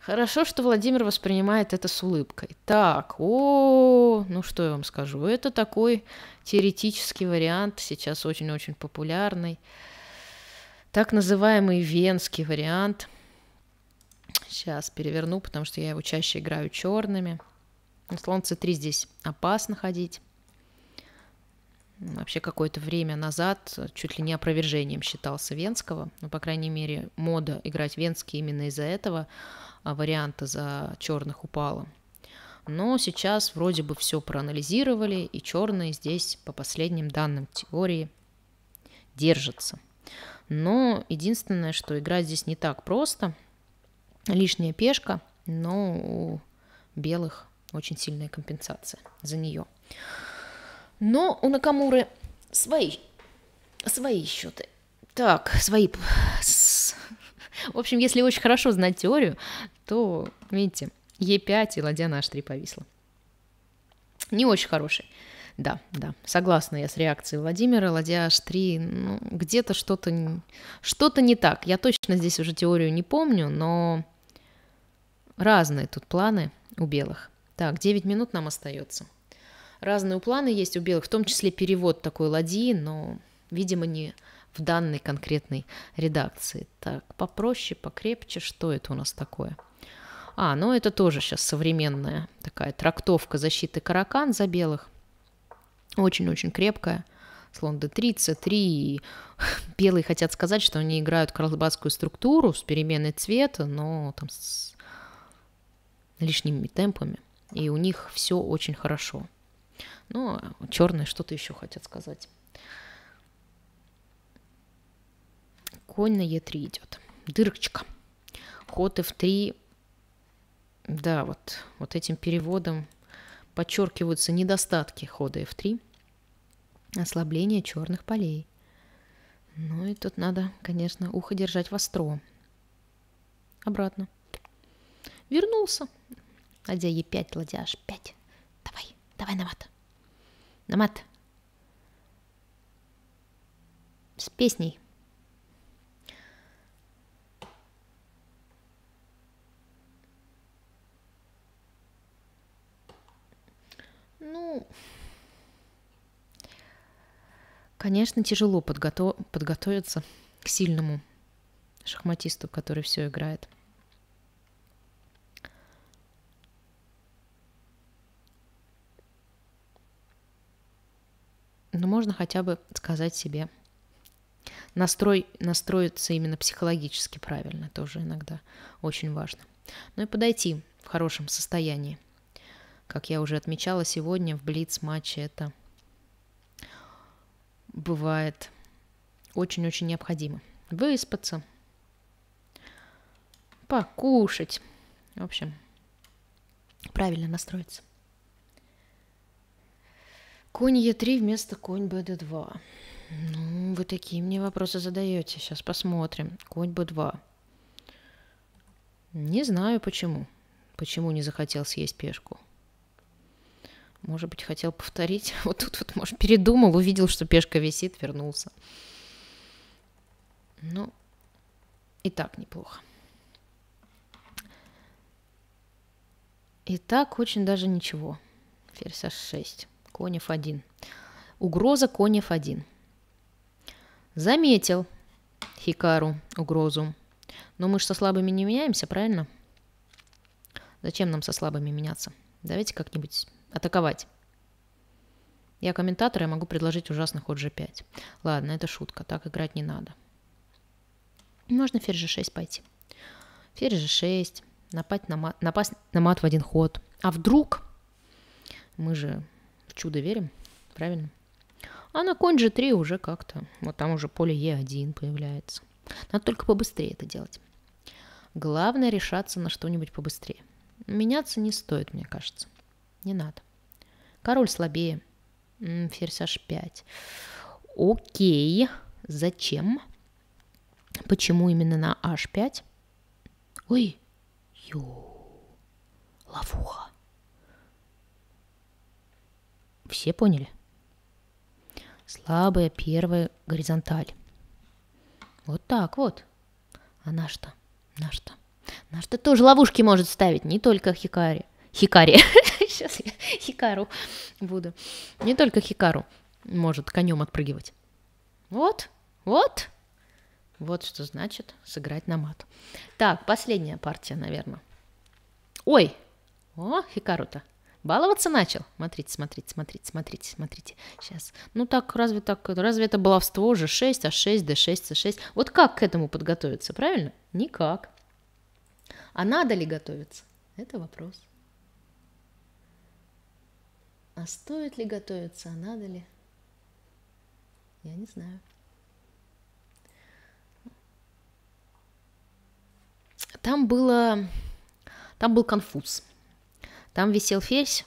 Хорошо, что Владимир воспринимает это с улыбкой. Так, о, ну что я вам скажу, это такой теоретический вариант, сейчас очень-очень популярный. Так называемый венский вариант. Сейчас переверну, потому что я его чаще играю черными. На c 3 здесь опасно ходить вообще какое-то время назад э, чуть ли не опровержением считался Венского, ну, по крайней мере, мода играть Венский именно из-за этого а, варианта за черных упала. Но сейчас вроде бы все проанализировали, и черные здесь, по последним данным теории, держатся. Но единственное, что играть здесь не так просто. Лишняя пешка, но у белых очень сильная компенсация за нее. Но у Накамуры свои, свои счеты. Так, свои... В общем, если очень хорошо знать теорию, то, видите, Е5 и ладья на H3 повисла. Не очень хороший. Да, да, согласна я с реакцией Владимира. Ладья H3, ну, где-то что-то что не так. Я точно здесь уже теорию не помню, но разные тут планы у белых. Так, 9 минут нам остается разные планы есть у белых, в том числе перевод такой ладьи, но, видимо, не в данной конкретной редакции. Так, попроще, покрепче, что это у нас такое? А, ну это тоже сейчас современная такая трактовка защиты каракан за белых. Очень-очень крепкая. Слон d3, c *laughs* белые хотят сказать, что они играют карлбадскую структуру с переменой цвета, но там с лишними темпами. И у них все очень хорошо. Ну, а черные что-то еще хотят сказать. Конь на Е3 идет. Дырочка. Ход F3. Да, вот, вот этим переводом подчеркиваются недостатки хода F3. Ослабление черных полей. Ну и тут надо, конечно, ухо держать востро. Обратно. Вернулся. Ладья Е5, ладья H5. Давай, давай на мат. Намат С песней. Ну, конечно, тяжело подготов подготовиться к сильному шахматисту, который все играет. но ну, можно хотя бы сказать себе. Настрой, настроиться именно психологически правильно тоже иногда очень важно. Ну и подойти в хорошем состоянии. Как я уже отмечала сегодня в Блиц-матче, это бывает очень-очень необходимо. Выспаться, покушать. В общем, правильно настроиться. Конь Е3 вместо конь БД2. Ну, вы такие мне вопросы задаете. Сейчас посмотрим. Конь Б2. Не знаю почему. Почему не захотел съесть пешку. Может быть, хотел повторить. *laughs* Вот тут вот, может, передумал, увидел, что пешка висит, вернулся. Ну, и так неплохо. И так очень даже ничего. Ферзь h6. Конь f1. Угроза Конь f1. Заметил Хикару угрозу. Но мы же со слабыми не меняемся, правильно? Зачем нам со слабыми меняться? Давайте как-нибудь атаковать. Я комментатор, я могу предложить ужасный ход g5. Ладно, это шутка, так играть не надо. Можно ферзь g6 пойти. Ферзь g6, напасть на мат, напасть на мат в один ход. А вдруг мы же в чудо верим, правильно? А на конь G3 уже как-то, вот там уже поле E1 появляется. Надо только побыстрее это делать. Главное решаться на что-нибудь побыстрее. Меняться не стоит, мне кажется. Не надо. Король слабее. Ферзь H5. Окей. Зачем? Почему именно на H5? Ой. Ю. Ловуха. Все поняли? Слабая первая горизонталь. Вот так вот. А наш-то, наш-то, наш-то тоже ловушки может ставить, не только Хикари. Хикари. Сейчас *laughs* я Хикару буду. Не только Хикару может конем отпрыгивать. Вот, вот. Вот что значит сыграть на мат. Так, последняя партия, наверное. Ой, о, Хикару-то. Баловаться начал? Смотрите, смотрите, смотрите, смотрите, смотрите. Сейчас. Ну так, разве так? Разве это баловство же 6, а 6, d6, c6? Вот как к этому подготовиться, правильно? Никак. А надо ли готовиться? Это вопрос. А стоит ли готовиться, а надо ли? Я не знаю. Там было... Там был конфуз. Там висел ферзь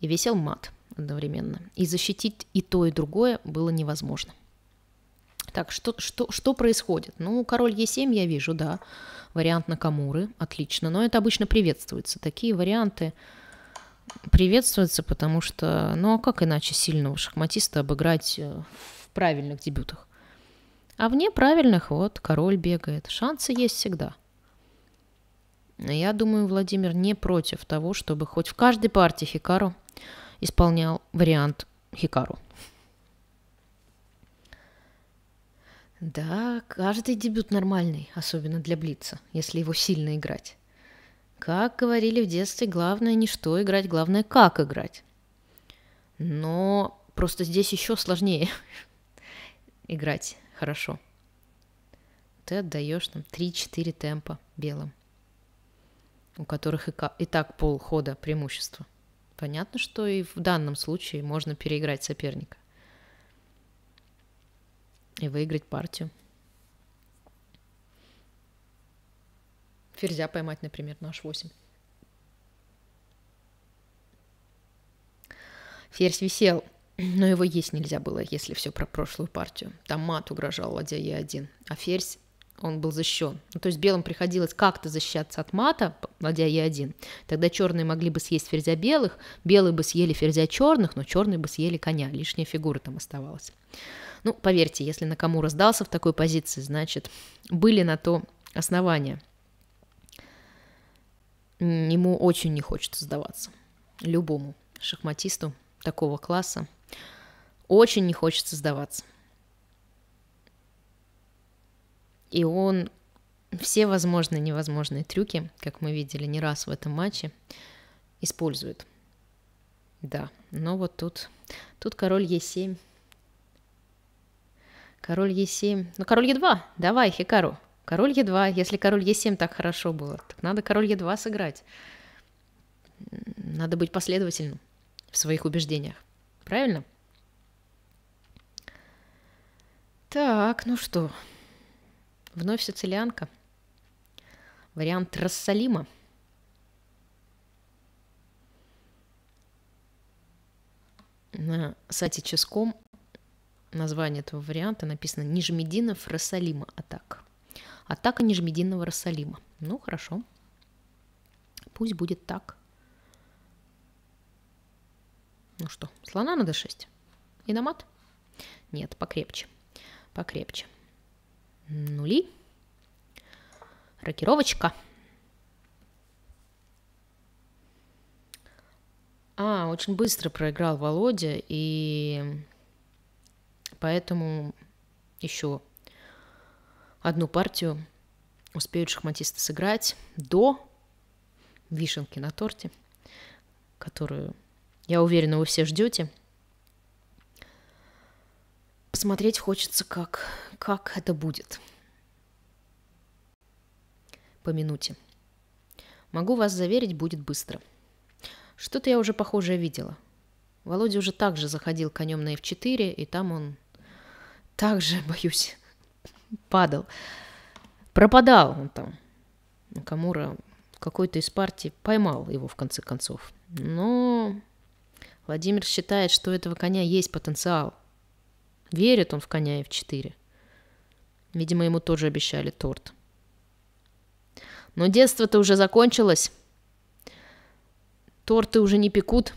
и висел мат одновременно. И защитить и то, и другое было невозможно. Так, что, что, что происходит? Ну, король Е7 я вижу, да. Вариант на Камуры, отлично. Но это обычно приветствуется. Такие варианты приветствуются, потому что, ну а как иначе сильного шахматиста обыграть э, в правильных дебютах? А вне правильных вот король бегает. Шансы есть всегда. Но я думаю, Владимир не против того, чтобы хоть в каждой партии Хикару исполнял вариант Хикару. Да, каждый дебют нормальный, особенно для Блица, если его сильно играть. Как говорили в детстве, главное не что играть, главное как играть. Но просто здесь еще сложнее *laughs* играть хорошо. Ты отдаешь там 3-4 темпа белым у которых и, и так полхода преимущества. Понятно, что и в данном случае можно переиграть соперника и выиграть партию. Ферзя поймать, например, на h8. Ферзь висел, *clears throat* но его есть нельзя было, если все про прошлую партию. Там мат угрожал ладья e1, а ферзь он был защищен. Ну, то есть белым приходилось как-то защищаться от мата, ладья Е1. Тогда черные могли бы съесть ферзя белых, белые бы съели ферзя черных, но черные бы съели коня, лишняя фигура там оставалась. Ну, поверьте, если на кому раздался в такой позиции, значит, были на то основания. Ему очень не хочется сдаваться. Любому шахматисту такого класса очень не хочется сдаваться. и он все возможные невозможные трюки, как мы видели не раз в этом матче, использует. Да, но вот тут, тут король Е7. Король Е7. Ну, король Е2, давай, Хикару. Король Е2, если король Е7 так хорошо было, так надо король Е2 сыграть. Надо быть последовательным в своих убеждениях. Правильно? Так, ну что, Вновь сицилианка. Вариант Рассалима. На сайте Ческом название этого варианта написано «Нижмединов Рассалима атака». Атака Нижмединного Рассалима. Ну, хорошо. Пусть будет так. Ну что, слона надо 6. Иномат? Нет, покрепче. Покрепче нули, рокировочка. А, очень быстро проиграл Володя, и поэтому еще одну партию успеют шахматисты сыграть до вишенки на торте, которую, я уверена, вы все ждете – посмотреть хочется, как, как это будет. По минуте. Могу вас заверить, будет быстро. Что-то я уже похожее видела. Володя уже также заходил конем на F4, и там он также, *laughs* боюсь, падал. Пропадал он там. Камура какой-то из партии поймал его в конце концов. Но Владимир считает, что у этого коня есть потенциал. Верит он в коня и в четыре. Видимо, ему тоже обещали торт. Но детство-то уже закончилось. Торты уже не пекут.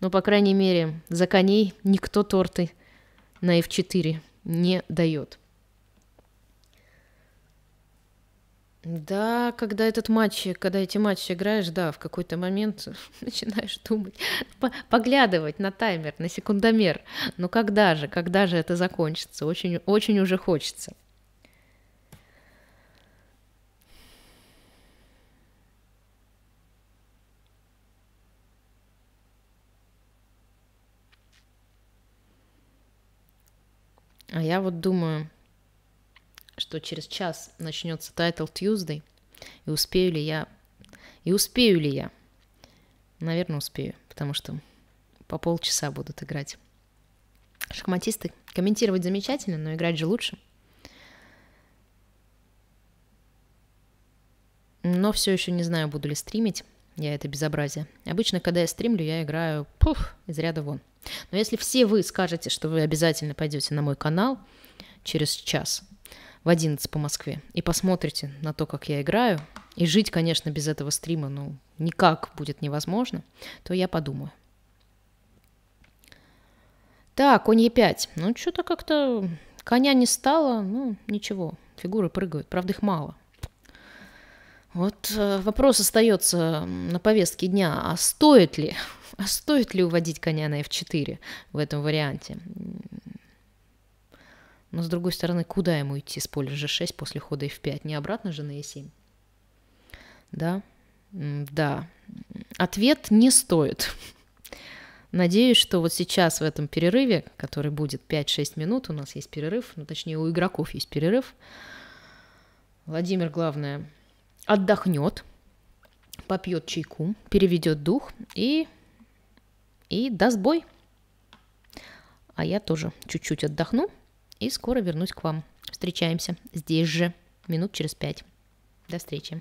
Но, по крайней мере, за коней никто торты на F4 не дает. Да, когда этот матч, когда эти матчи играешь, да, в какой-то момент *laughs* начинаешь думать, поглядывать на таймер, на секундомер. Но ну когда же, когда же это закончится? Очень, очень уже хочется. А я вот думаю, что через час начнется Title Tuesday, и успею ли я... И успею ли я? Наверное, успею, потому что по полчаса будут играть. Шахматисты комментировать замечательно, но играть же лучше. Но все еще не знаю, буду ли стримить. Я это безобразие. Обычно, когда я стримлю, я играю пуф, из ряда вон. Но если все вы скажете, что вы обязательно пойдете на мой канал через час, в 11 по Москве и посмотрите на то, как я играю, и жить, конечно, без этого стрима, ну, никак будет невозможно, то я подумаю. Так, конь Е5. Ну, что-то как-то коня не стало, ну, ничего, фигуры прыгают, правда, их мало. Вот э, вопрос остается на повестке дня, а стоит ли, *laughs* а стоит ли уводить коня на f4 в этом варианте? Но с другой стороны, куда ему идти с поля G6 после хода F5? Не обратно же на E7? Да? Да. Ответ не стоит. Надеюсь, что вот сейчас в этом перерыве, который будет 5-6 минут, у нас есть перерыв, ну, точнее, у игроков есть перерыв, Владимир, главное, отдохнет, попьет чайку, переведет дух и, и даст бой. А я тоже чуть-чуть отдохну, и скоро вернусь к вам. Встречаемся здесь же, минут через пять. До встречи.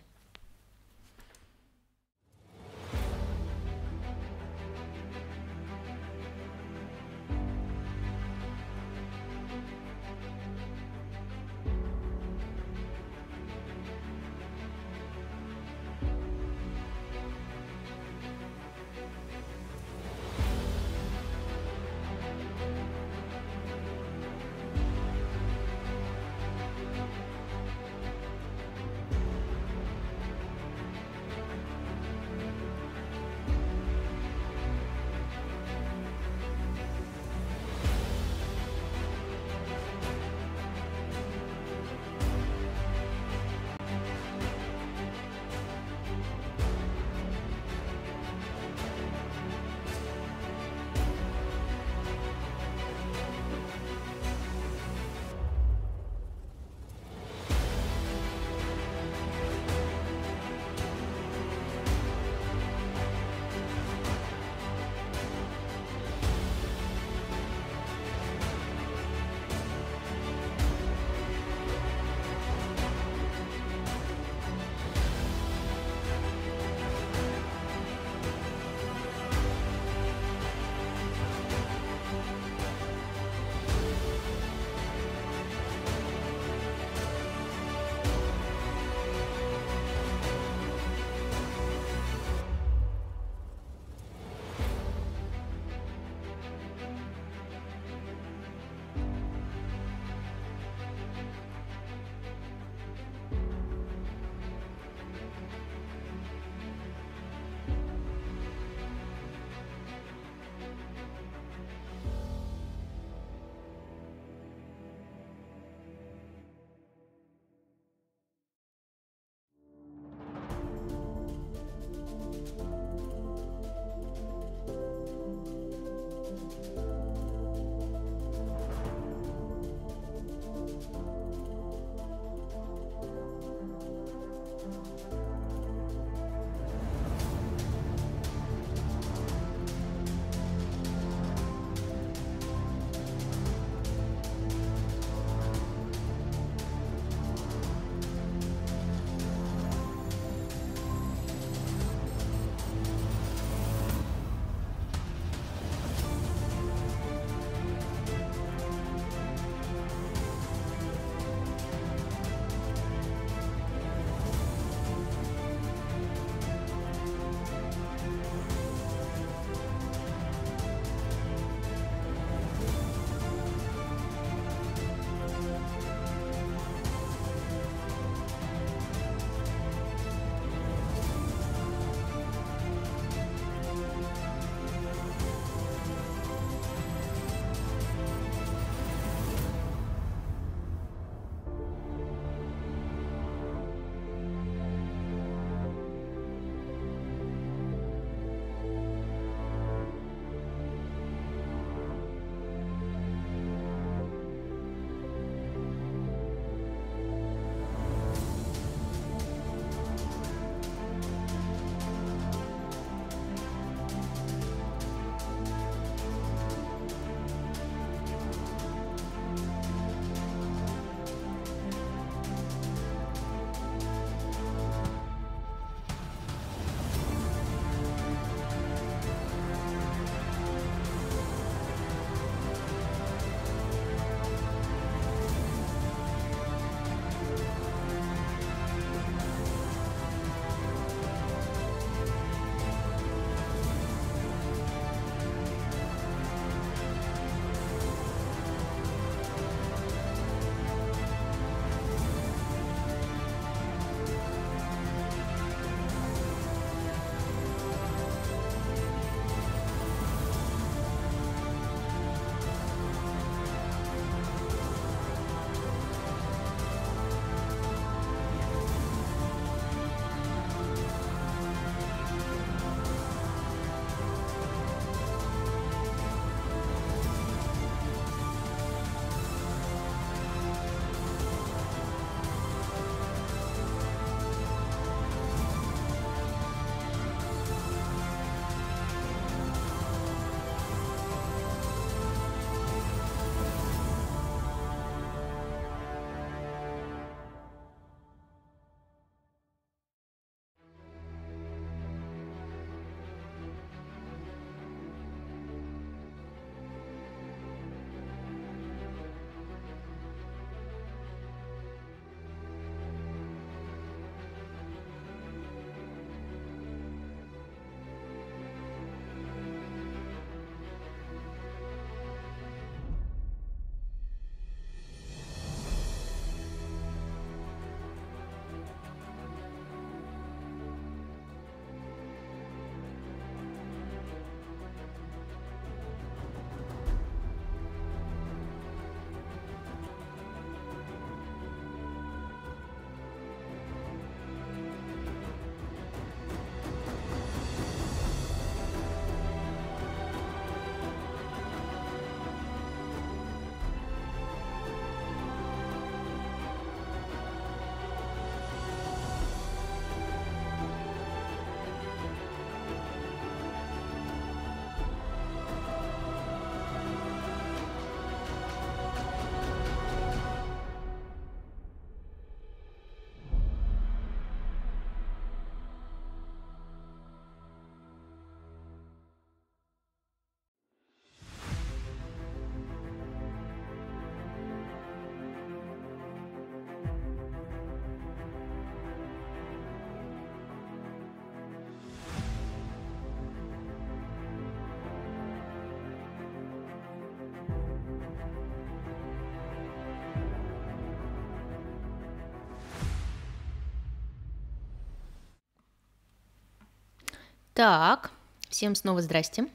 Так, всем снова здрасте.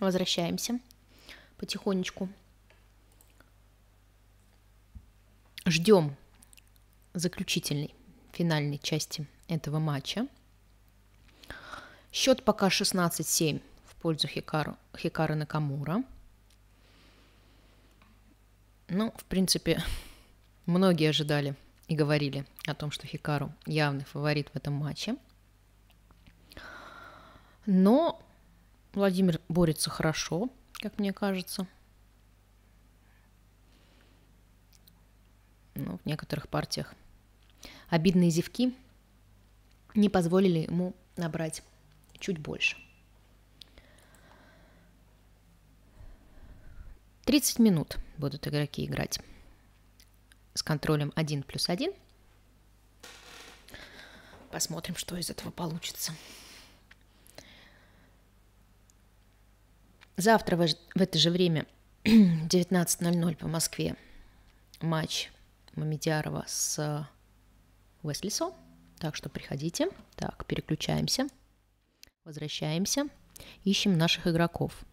Возвращаемся потихонечку. Ждем заключительной, финальной части этого матча. Счет пока 16-7 в пользу Хикару, Хикары Накамура. Ну, в принципе, *laughs* многие ожидали и говорили о том, что Хикару явный фаворит в этом матче – но Владимир борется хорошо, как мне кажется. Ну, в некоторых партиях обидные зевки не позволили ему набрать чуть больше. 30 минут будут игроки играть с контролем 1 плюс 1. Посмотрим, что из этого получится. Завтра в это же время 19.00 *clears throat* по Москве матч Мамедиарова с Веслисом. Э, так что приходите. Так, переключаемся. Возвращаемся. Ищем наших игроков.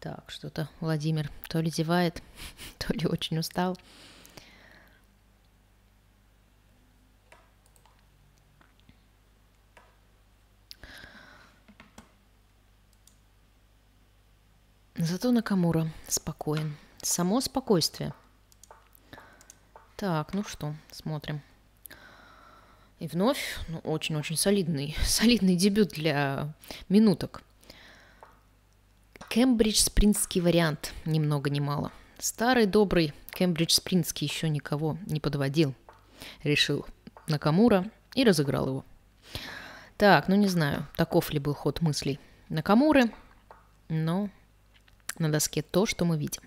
Так, что-то Владимир то ли зевает, *laughs* то ли очень устал. Зато Накамура спокоен. Само спокойствие. Так, ну что, смотрим. И вновь ну, очень-очень солидный, *laughs* солидный дебют для минуток. Кембридж-спринтский вариант, ни много ни мало. Старый добрый Кембридж-спринтский еще никого не подводил. Решил Накамура и разыграл его. Так, ну не знаю, таков ли был ход мыслей Накамуры, но на доске то, что мы видим.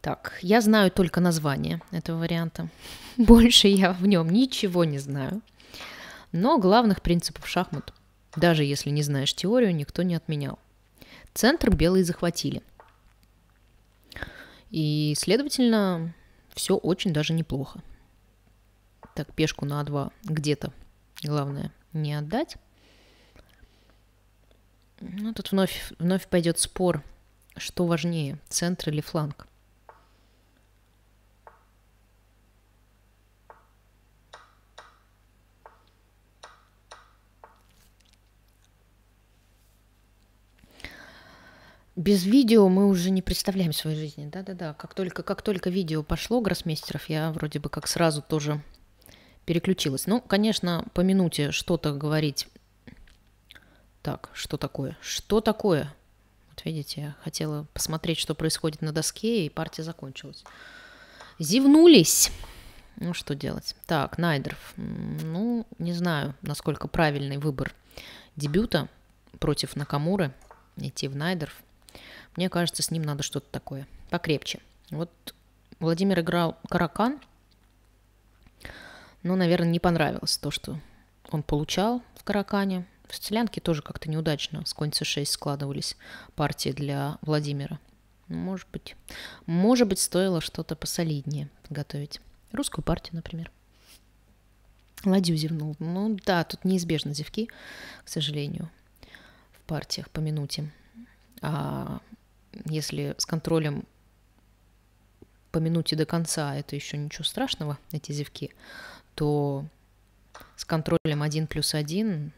Так, я знаю только название этого варианта. *laughs* Больше я в нем ничего не знаю. Но главных принципов шахмат, даже если не знаешь теорию, никто не отменял. Центр белые захватили. И, следовательно, все очень даже неплохо. Так, пешку на А2 где-то, главное, не отдать. Ну, тут вновь, вновь пойдет спор что важнее, центр или фланг? Без видео мы уже не представляем своей жизни. Да-да-да. Как только, как только видео пошло, Гроссмейстеров, я вроде бы как сразу тоже переключилась. Ну, конечно, по минуте что-то говорить. Так, что такое? Что такое? Вот видите, я хотела посмотреть, что происходит на доске, и партия закончилась. Зевнулись. Ну, что делать? Так, Найдерф. Ну, не знаю, насколько правильный выбор дебюта против Накамуры. Идти в Найдерф. Мне кажется, с ним надо что-то такое покрепче. Вот Владимир играл Каракан, но, наверное, не понравилось то, что он получал в Каракане. В Сцелянке тоже как-то неудачно с конца 6 складывались партии для Владимира. Может быть, может быть, стоило что-то посолиднее готовить. Русскую партию, например. Ладью зевнул. Ну да, тут неизбежно зевки, к сожалению, в партиях по минуте. А если с контролем по минуте до конца это еще ничего страшного, эти зевки, то с контролем 1 плюс 1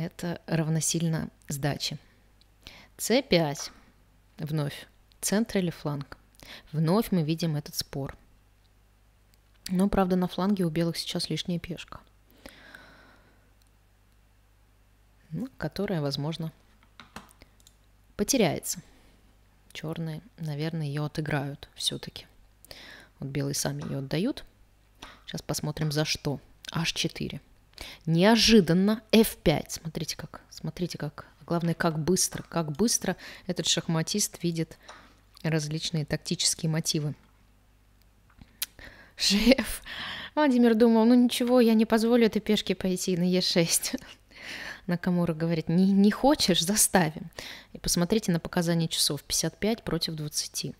это равносильно сдаче. С5. Вновь. Центр или фланг. Вновь мы видим этот спор. Но, правда, на фланге у белых сейчас лишняя пешка. Ну, которая, возможно, потеряется. Черные, наверное, ее отыграют все-таки. Вот белые сами ее отдают. Сейчас посмотрим за что. H4. Неожиданно F5. Смотрите как, смотрите как. Главное, как быстро, как быстро этот шахматист видит различные тактические мотивы. Шеф. Владимир думал, ну ничего, я не позволю этой пешке пойти на Е6. *laughs* Накамура говорит, не, не хочешь, заставим. И посмотрите на показания часов. 55 против 20.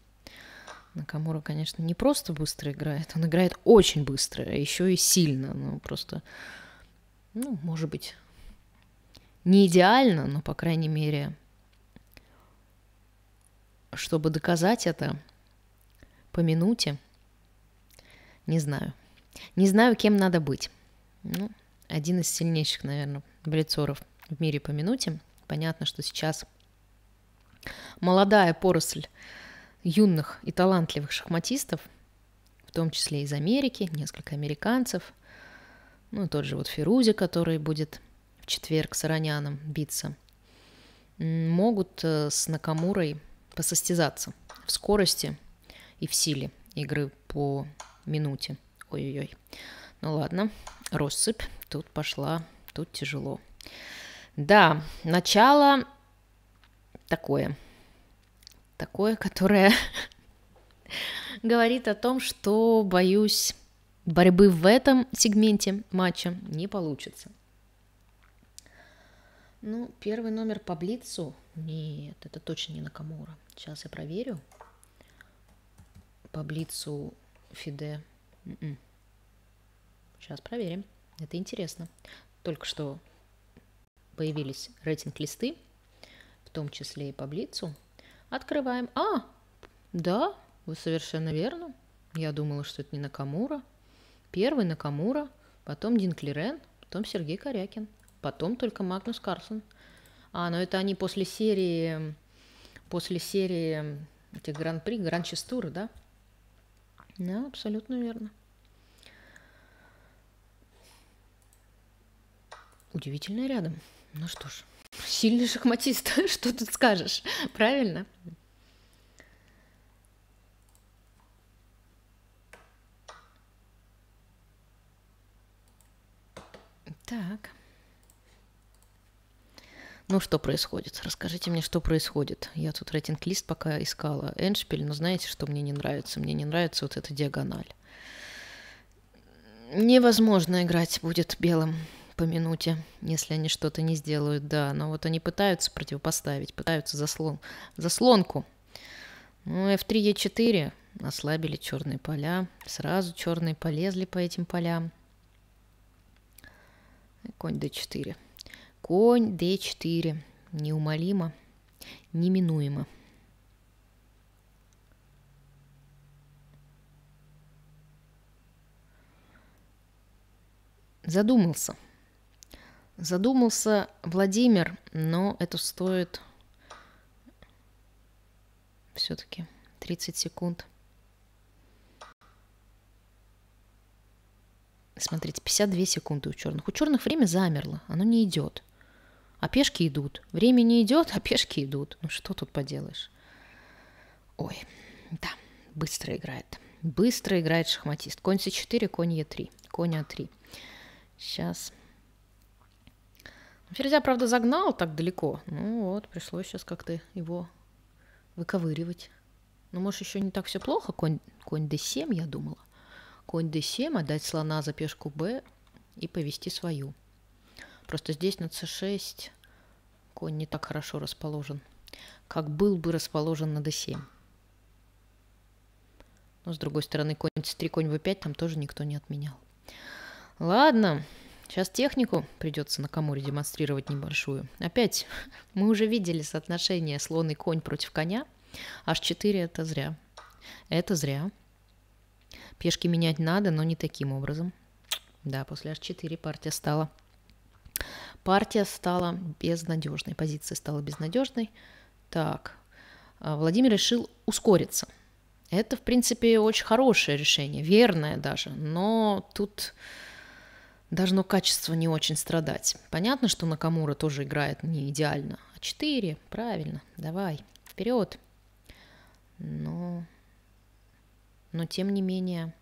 Накамура, конечно, не просто быстро играет, он играет очень быстро, а еще и сильно. Ну, просто ну, может быть, не идеально, но, по крайней мере, чтобы доказать это по минуте, не знаю. Не знаю, кем надо быть. Ну, один из сильнейших, наверное, блицоров в мире по минуте. Понятно, что сейчас молодая поросль юных и талантливых шахматистов, в том числе из Америки, несколько американцев, ну, тот же вот Ферузи, который будет в четверг с Араняном биться, могут э, с Накамурой посостязаться в скорости и в силе игры по минуте. Ой-ой-ой. Ну ладно, россыпь тут пошла, тут тяжело. Да, начало такое. Такое, которое *laughs* говорит о том, что, боюсь, борьбы в этом сегменте матча не получится. Ну, первый номер по Блицу. Нет, это точно не Накамура. Сейчас я проверю. По Блицу Фиде. Mm-mm. М-м. Сейчас проверим. Это интересно. Только что появились рейтинг-листы, в том числе и по Блицу. Открываем. А, да, вы совершенно верно. Я думала, что это не Накамура. Первый Накамура, потом Динклерен, потом Сергей Корякин, потом только Магнус Карлсон. А, но это они после серии, после серии этих гран-при, гран-честуры, да? Да, абсолютно верно. Удивительно рядом. Ну что ж, сильный шахматист, *laughs* что тут скажешь, правильно? Так. Ну, что происходит? Расскажите мне, что происходит. Я тут рейтинг-лист пока искала. Эншпиль, но ну, знаете, что мне не нравится? Мне не нравится вот эта диагональ. Невозможно играть будет белым по минуте, если они что-то не сделают, да. Но вот они пытаются противопоставить, пытаются заслон, заслонку. Ну, F3, E4 ослабили черные поля, сразу черные полезли по этим полям. Конь d4. Конь d4. Неумолимо, неминуемо. Задумался. Задумался Владимир, но это стоит все-таки 30 секунд. Смотрите, 52 секунды у черных. У черных время замерло, оно не идет. А пешки идут. Время не идет, *laughs* а пешки идут. Ну что тут поделаешь? Ой, да, быстро играет. Быстро играет шахматист. Конь c4, конь e3. Конь а3. Сейчас. Ну, Ферзя, правда, загнал так далеко. Ну вот, пришлось сейчас как-то его выковыривать. Ну, может, еще не так все плохо. Конь, конь d7, я думала конь d7, отдать слона за пешку b и повести свою. Просто здесь на c6 конь не так хорошо расположен, как был бы расположен на d7. Но с другой стороны, конь c3, конь v5 там тоже никто не отменял. Ладно, сейчас технику придется на Камуре демонстрировать небольшую. Опять, *laughs* мы уже видели соотношение слон и конь против коня. H4 это зря. Это зря. Пешки менять надо, но не таким образом. Да, после h4 партия стала. Партия стала безнадежной, позиция стала безнадежной. Так, а, Владимир решил ускориться. Это, в принципе, очень хорошее решение, верное даже, но тут должно качество не очень страдать. Понятно, что Накамура тоже играет не идеально. А 4, правильно, давай, вперед. Но но тем не менее...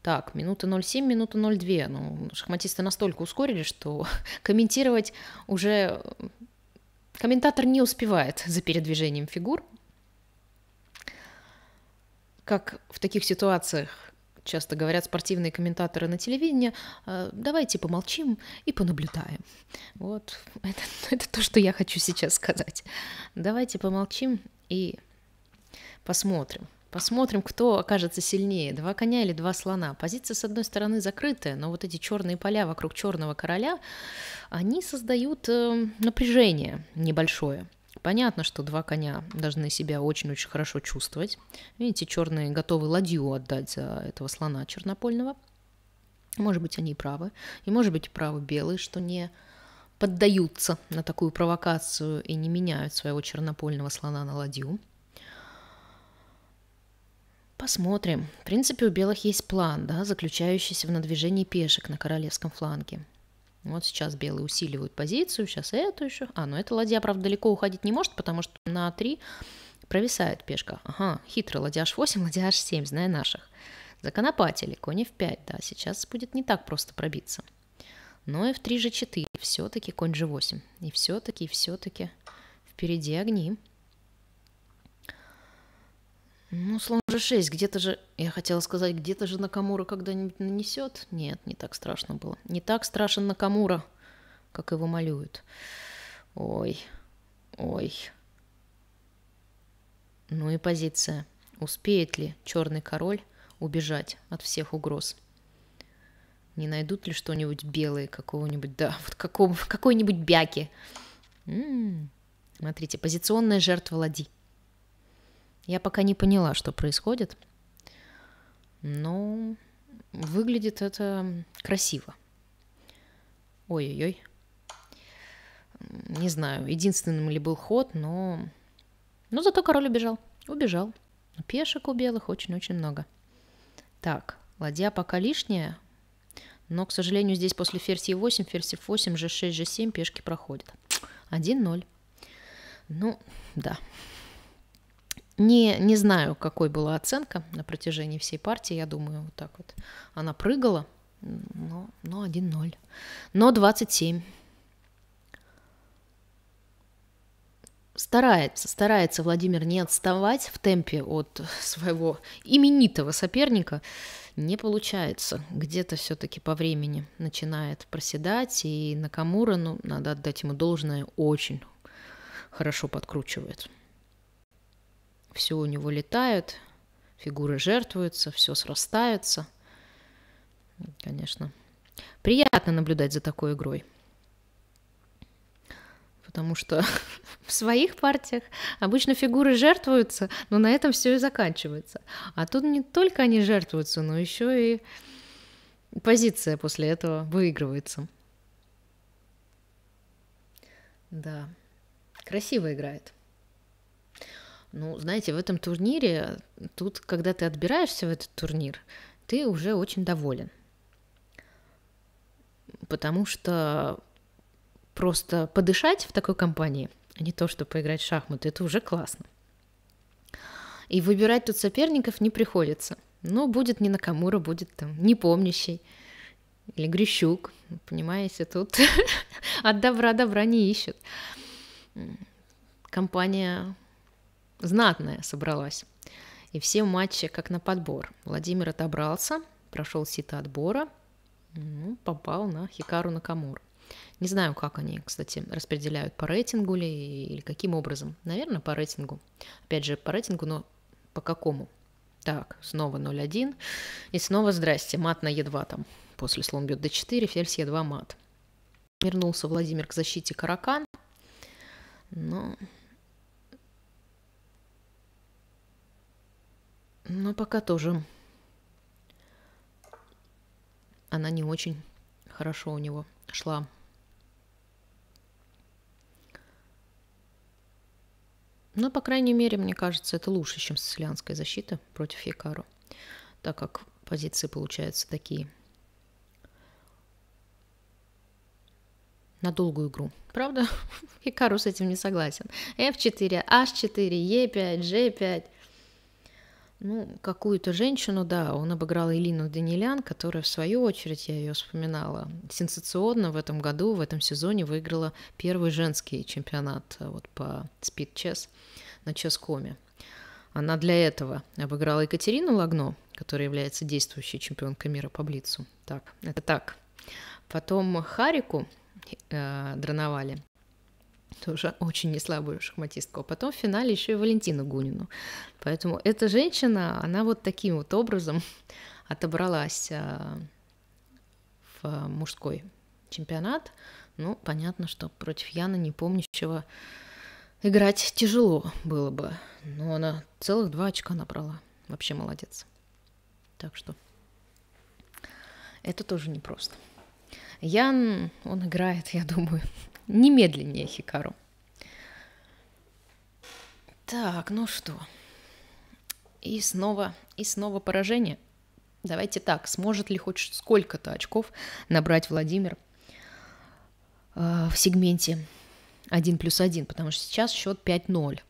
Так, минута 07, минута 02. Ну, шахматисты настолько ускорили, что *laughs* комментировать уже э, комментатор не успевает за передвижением фигур. Как в таких ситуациях часто говорят спортивные комментаторы на телевидении, э, давайте помолчим и понаблюдаем. Вот, *laughs* это, *laughs* это то, что я хочу сейчас сказать. Давайте помолчим и посмотрим. Посмотрим, кто окажется сильнее, два коня или два слона. Позиция, с одной стороны, закрытая, но вот эти черные поля вокруг черного короля, они создают э, напряжение небольшое. Понятно, что два коня должны себя очень-очень хорошо чувствовать. Видите, черные готовы ладью отдать за этого слона чернопольного. Может быть, они и правы. И, может быть, и правы белые, что не поддаются на такую провокацию и не меняют своего чернопольного слона на ладью. Посмотрим. В принципе, у белых есть план, да, заключающийся в надвижении пешек на королевском фланге. Вот сейчас белые усиливают позицию, сейчас эту еще. А, ну эта ладья, правда, далеко уходить не может, потому что на А3 провисает пешка. Ага, хитро, ладья H8, ладья H7, зная наших. Законопатели, конь F5, да, сейчас будет не так просто пробиться. Но F3, G4, все-таки конь G8. И все-таки, все-таки впереди огни. Ну, слон же 6, где-то же, я хотела сказать, где-то же Накамура когда-нибудь нанесет. Нет, не так страшно было. Не так страшен Накамура, как его малюют. Ой, ой. Ну и позиция. Успеет ли черный король убежать от всех угроз? Не найдут ли что-нибудь белые, какого-нибудь, да, вот какого, *laughs* какой-нибудь бяки? М-м-м. Смотрите, позиционная жертва ладьи. Я пока не поняла, что происходит, но выглядит это красиво. Ой-ой-ой. Не знаю, единственным ли был ход, но... Но зато король убежал. Убежал. Пешек у белых очень-очень много. Так, ладья пока лишняя, но, к сожалению, здесь после ферзь e8, ферзь f8, g6, g7 пешки проходят. 1-0. Ну, да, не, не знаю, какой была оценка на протяжении всей партии. Я думаю, вот так вот она прыгала, но, но 1-0. Но 27. Старается, старается Владимир не отставать в темпе от своего именитого соперника. Не получается. Где-то все-таки по времени начинает проседать. И Накамура, ну, надо отдать ему должное, очень хорошо подкручивает все у него летает, фигуры жертвуются, все срастается. Конечно, приятно наблюдать за такой игрой. Потому что *laughs* в своих партиях обычно фигуры жертвуются, но на этом все и заканчивается. А тут не только они жертвуются, но еще и позиция после этого выигрывается. Да, красиво играет. Ну, знаете, в этом турнире, тут, когда ты отбираешься в этот турнир, ты уже очень доволен. Потому что просто подышать в такой компании, а не то, что поиграть в шахматы, это уже классно. И выбирать тут соперников не приходится. Ну, будет не Накамура, будет там непомнящий или Грищук, понимаете, тут *laughs* от добра добра не ищет, Компания знатная собралась. И все матчи как на подбор. Владимир отобрался, прошел сито отбора, ну, попал на Хикару Накамур. Не знаю, как они, кстати, распределяют по рейтингу ли или каким образом. Наверное, по рейтингу. Опять же, по рейтингу, но по какому? Так, снова 0-1. И снова здрасте, мат на Е2 там. После слон бьет d4, ферзь Е2 мат. Вернулся Владимир к защите Каракан. Но Но пока тоже. Она не очень хорошо у него шла. Но, по крайней мере, мне кажется, это лучше, чем сицилианская защита против Якару, так как позиции получаются такие. На долгую игру. Правда? Икару *laughs* с этим не согласен. F4, H4, E5, G5. Ну, какую-то женщину, да, он обыграл Элину Данилян, которая, в свою очередь, я ее вспоминала, сенсационно в этом году, в этом сезоне выиграла первый женский чемпионат э, вот по спид-чес на Ческоме. Она для этого обыграла Екатерину Лагно, которая является действующей чемпионкой мира по блицу. Так, это так. Потом Харику э, дроновали тоже *laughs* очень неслабую шахматистку, а потом в финале еще и Валентину Гунину. Поэтому эта женщина, она вот таким вот образом *laughs* отобралась а, в мужской чемпионат. Ну, понятно, что против Яна Непомнящего играть тяжело было бы, но она целых два очка набрала. Вообще молодец. Так что это тоже непросто. Ян, он играет, *laughs* я думаю, Немедленнее, Хикару. Так, ну что. И снова, и снова поражение. Давайте так, сможет ли хоть сколько-то очков набрать Владимир э, в сегменте 1 плюс 1, потому что сейчас счет 5-0.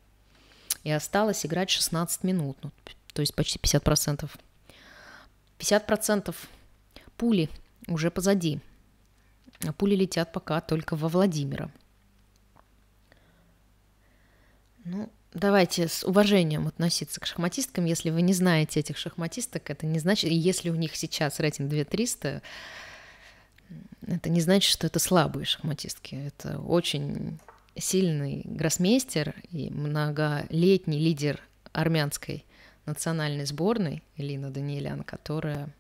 И осталось играть 16 минут, ну, то есть почти 50%. 50% пули уже позади. А пули летят пока только во Владимира. Ну, давайте с уважением относиться к шахматисткам. Если вы не знаете этих шахматисток, это не значит, если у них сейчас рейтинг 2300, это не значит, что это слабые шахматистки. Это очень сильный гроссмейстер и многолетний лидер армянской национальной сборной Элина Даниэлян, которая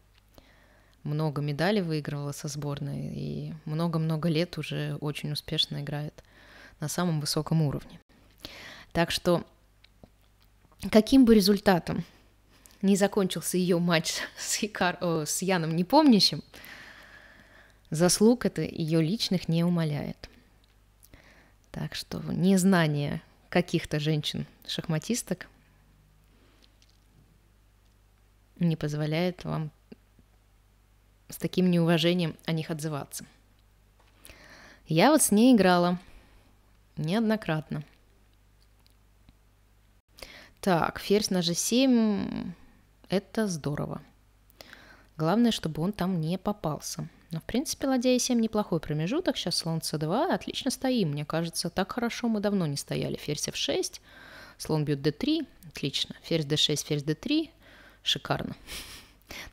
много медалей выигрывала со сборной и много-много лет уже очень успешно играет на самом высоком уровне. Так что каким бы результатом не закончился ее матч *laughs* с, Икар... О, с Яном Непомнящим, заслуг это ее личных не умаляет. Так что незнание каких-то женщин-шахматисток не позволяет вам с таким неуважением о них отзываться. Я вот с ней играла неоднократно. Так, ферзь на g7, это здорово. Главное, чтобы он там не попался. Но, в принципе, ладья e7 неплохой промежуток. Сейчас слон c2, отлично стоим. Мне кажется, так хорошо мы давно не стояли. Ферзь f6, слон бьет d3, отлично. Ферзь d6, ферзь d3, шикарно.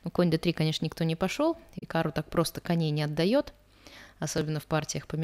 Ну, конь d3, конечно, никто не пошел, и Кару так просто коней не отдает, особенно в партиях по